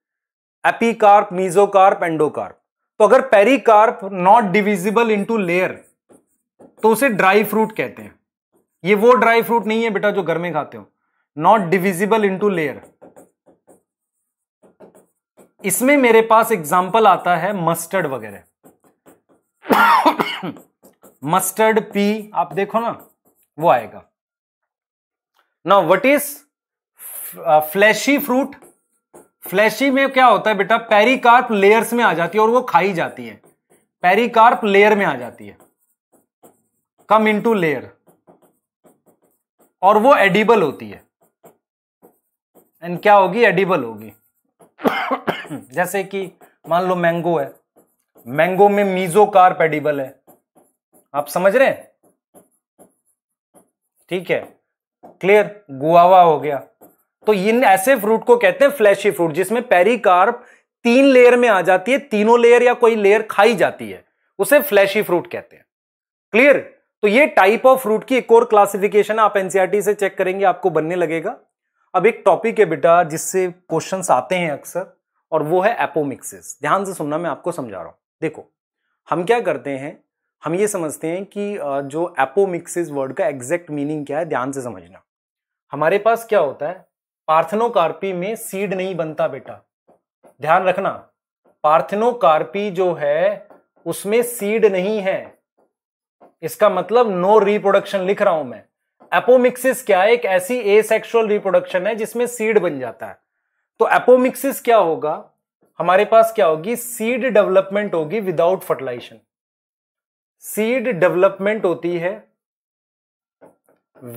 एपीकार्प मीजोकार्प एंडोकार्प तो अगर pericarp not divisible into layer तो उसे ड्राई फ्रूट कहते हैं ये वो ड्राई फ्रूट नहीं है बेटा जो घर में खाते हो नॉट डिविजिबल इंटू लेयर इसमें मेरे पास एग्जाम्पल आता है मस्टर्ड वगैरह मस्टर्ड पी आप देखो ना वो आएगा ना what is fleshy fruit fleshy में क्या होता है बेटा पेरिकार्प लेयर्स में आ जाती है और वो खाई जाती है पेरिकार्प लेयर में आ जाती है कम इनटू लेयर और वो एडिबल होती है एंड क्या होगी एडिबल होगी जैसे कि मान लो मैंगो है मैंगो में मीजो कार पेडिबल है आप समझ रहे हैं ठीक है क्लियर गुआवा हो गया तो इन ऐसे फ्रूट को कहते हैं फ्लैशी फ्रूट जिसमें पेरिकार्प तीन लेयर में आ जाती है तीनों लेयर या कोई लेयर खाई जाती है उसे फ्लैशी फ्रूट कहते हैं क्लियर तो ये टाइप ऑफ फ्रूट की एक और क्लासिफिकेशन आप एनसीआरटी e से चेक करेंगे आपको बनने लगेगा अब एक टॉपिक है बेटा जिससे क्वेश्चंस आते हैं अक्सर और वो है एपोमिक्सिस ध्यान से सुनना मैं आपको समझा रहा हूँ देखो हम क्या करते हैं हम ये समझते हैं कि जो एपोमिक्सिस वर्ड का एग्जैक्ट मीनिंग क्या है ध्यान से समझना हमारे पास क्या होता है पार्थनोकार्पी में सीड नहीं बनता बेटा ध्यान रखना पार्थनोकार्पी जो है उसमें सीड नहीं है इसका मतलब नो रिप्रोडक्शन लिख रहा हूं मैं एपोमिक्सिस क्या है एक ऐसी एसेक्सुअल रिप्रोडक्शन है जिसमें सीड बन जाता है तो एपोमिक्सिस क्या होगा हमारे पास क्या होगी सीड डेवलपमेंट होगी विदाउट फर्टिलाइजेशन सीड डेवलपमेंट होती है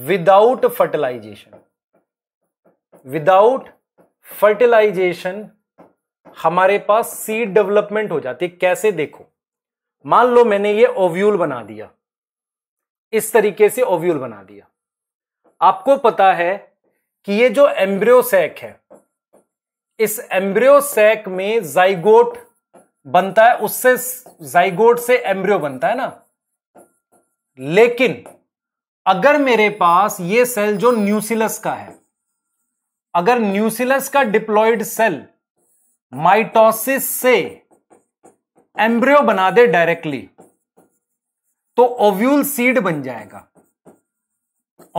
विदाउट फर्टिलाइजेशन विदाउट फर्टिलाइजेशन हमारे पास सीड डेवलपमेंट हो जाती है कैसे देखो मान लो मैंने ये ओव्यूल बना दिया इस तरीके से ओव्यूल बना दिया आपको पता है कि ये जो एम्ब्रियोसैक है इस एम्ब्रियोसैक में जाइगोट बनता है उससे जाइगोट से एम्ब्रियो बनता है ना लेकिन अगर मेरे पास ये सेल जो न्यूसिलस का है अगर न्यूसिलस का डिप्लॉयड सेल माइटोसिस से एम्ब्रियो बना दे डायरेक्टली तो ओव्यूल सीड बन जाएगा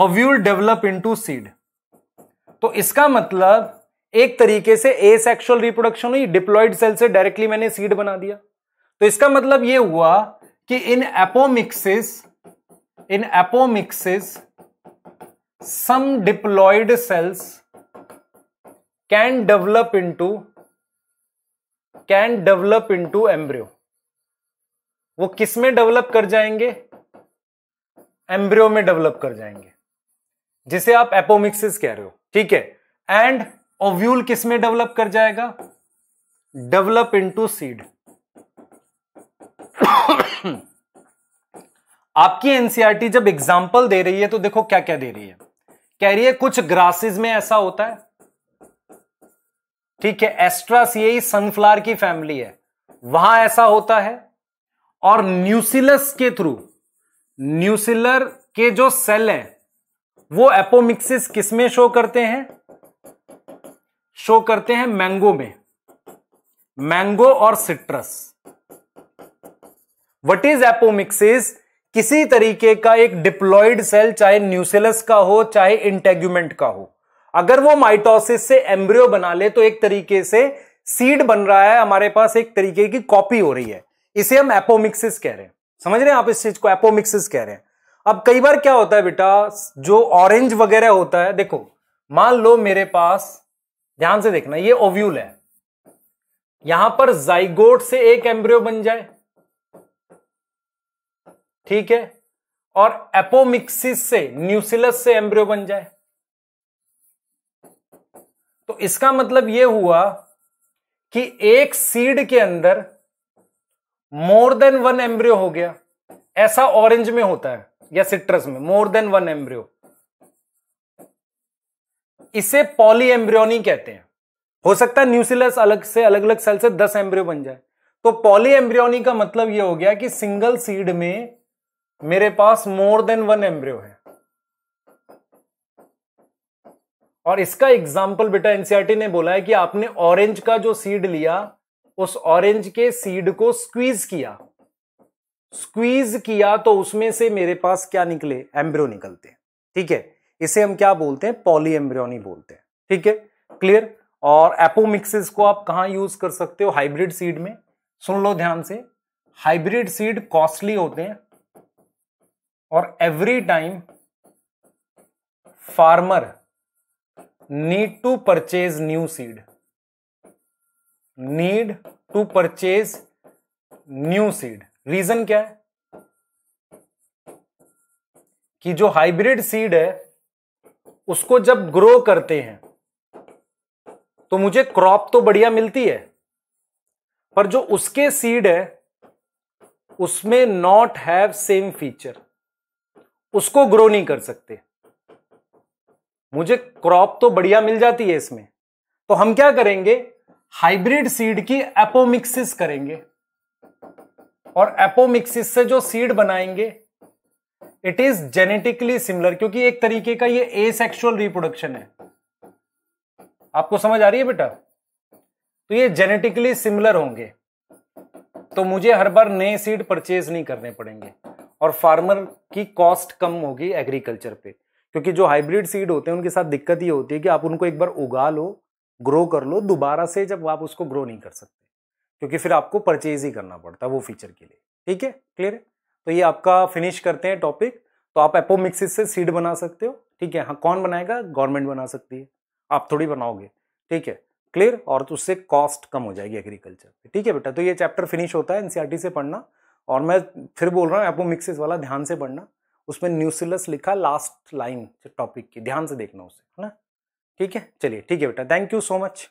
ओव्यूल डेवलप इनटू सीड तो इसका मतलब एक तरीके से ए सेक्शुअल रिप्रोडक्शन हुई डिप्लॉयड सेल से डायरेक्टली मैंने सीड बना दिया तो इसका मतलब यह हुआ कि in apomixis in apomixis some diploid cells can develop into can develop into embryo वो किस में डेवलप कर जाएंगे एम्ब्रियो में डेवलप कर जाएंगे जिसे आप एपोमिक्सिस कह रहे हो ठीक है एंड ओव्यूल किस में डेवलप कर जाएगा डेवलप इनटू सीड आपकी एनसीआरटी e जब एग्जाम्पल दे रही है तो देखो क्या क्या दे रही है कह रही है कुछ ग्रासेस में ऐसा होता है ठीक है एस्ट्रास यही सनफ्लावर की फैमिली है वहां ऐसा होता है और न्यूसिलस के थ्रू न्यूसिलर के जो सेल हैं वो एपोमिक्सिस किसमें शो करते हैं शो करते हैं मैंगो में मैंगो और सिट्रस वट इज एपोमिक्सिस किसी तरीके का एक डिप्लॉइड सेल चाहे न्यूसिलस का हो चाहे इंटेग्यूमेंट का हो अगर वो माइटोसिस से एम्ब्रियो बना ले तो एक तरीके से सीड बन रहा है हमारे पास एक तरीके की कॉपी हो रही है इसे हम एपोमिक्सिस कह रहे हैं समझ रहे हैं आप इस चीज को एपोमिक्सिस कह रहे हैं अब कई बार क्या होता है बेटा जो ऑरेंज वगैरह होता है देखो मान लो मेरे पास ध्यान से देखना ये ओव्यूल है यहां पर जाइगोट से एक एम्ब्रियो बन जाए ठीक है और एपोमिक्सिस से न्यूसिलस से एम्ब्रियो बन जाए तो इसका मतलब यह हुआ कि एक सीड के अंदर मोर देन वन एम्ब्रियो हो गया ऐसा ऑरेंज में होता है या सिट्रस में मोर देन वन एम्ब्रियो इसे पॉली एम्ब्रियोनी कहते हैं हो सकता है न्यूसिलस अलग से अलग अलग सेल से दस एम्ब्रियो बन जाए तो पॉली एम्ब्रियोनी का मतलब यह हो गया कि सिंगल सीड में मेरे पास मोर देन वन एम्ब्रियो है और इसका एग्जाम्पल बेटा एनसीआरटी e ने बोला है कि आपने ऑरेंज का जो सीड लिया उस ऑरेंज के सीड को स्क्वीज किया स्क्वीज किया तो उसमें से मेरे पास क्या निकले एम्ब्रियो निकलते हैं ठीक है इसे हम क्या बोलते हैं पॉली एम्ब्रियोनी बोलते हैं ठीक है क्लियर और एपोमिक्सिस को आप कहां यूज कर सकते हो हाइब्रिड सीड में सुन लो ध्यान से हाइब्रिड सीड कॉस्टली होते हैं और every time farmer need to purchase new seed need to purchase new seed reason क्या है कि जो हाइब्रिड सीड है उसको जब ग्रो करते हैं तो मुझे क्रॉप तो बढ़िया मिलती है पर जो उसके सीड है उसमें नॉट हैव सेम फीचर उसको ग्रो नहीं कर सकते मुझे क्रॉप तो बढ़िया मिल जाती है इसमें तो हम क्या करेंगे हाइब्रिड सीड की एपोमिक्सिस करेंगे और एपोमिक्सिस से जो सीड बनाएंगे इट इज जेनेटिकली सिमिलर क्योंकि एक तरीके का ये एसेक्सुअल रिप्रोडक्शन है आपको समझ आ रही है बेटा तो ये जेनेटिकली सिमिलर होंगे तो मुझे हर बार नए सीड परचेज नहीं करने पड़ेंगे और फार्मर की कॉस्ट कम होगी एग्रीकल्चर पे क्योंकि जो हाइब्रिड सीड होते हैं उनके साथ दिक्कत ये होती है कि आप उनको एक बार उगा लो ग्रो कर लो दोबारा से जब आप उसको ग्रो नहीं कर सकते क्योंकि फिर आपको परचेज ही करना पड़ता है वो फीचर के लिए ठीक है क्लियर है तो ये आपका फिनिश करते हैं टॉपिक तो आप एपोमिक्सिस से सीड बना सकते हो ठीक है हाँ कौन बनाएगा गवर्नमेंट बना सकती है आप थोड़ी बनाओगे ठीक है क्लियर और तो उससे कॉस्ट कम हो जाएगी एग्रीकल्चर पर ठीक है बेटा तो ये चैप्टर फिनिश होता है एनसीईआरटी e से पढ़ना और मैं फिर बोल रहा हूँ एपोमिक्सिस वाला ध्यान से पढ़ना उसमें न्यूसिलस लिखा लास्ट लाइन टॉपिक की ध्यान से देखना उसे है ना ठीक है चलिए ठीक है बेटा थैंक यू सो मच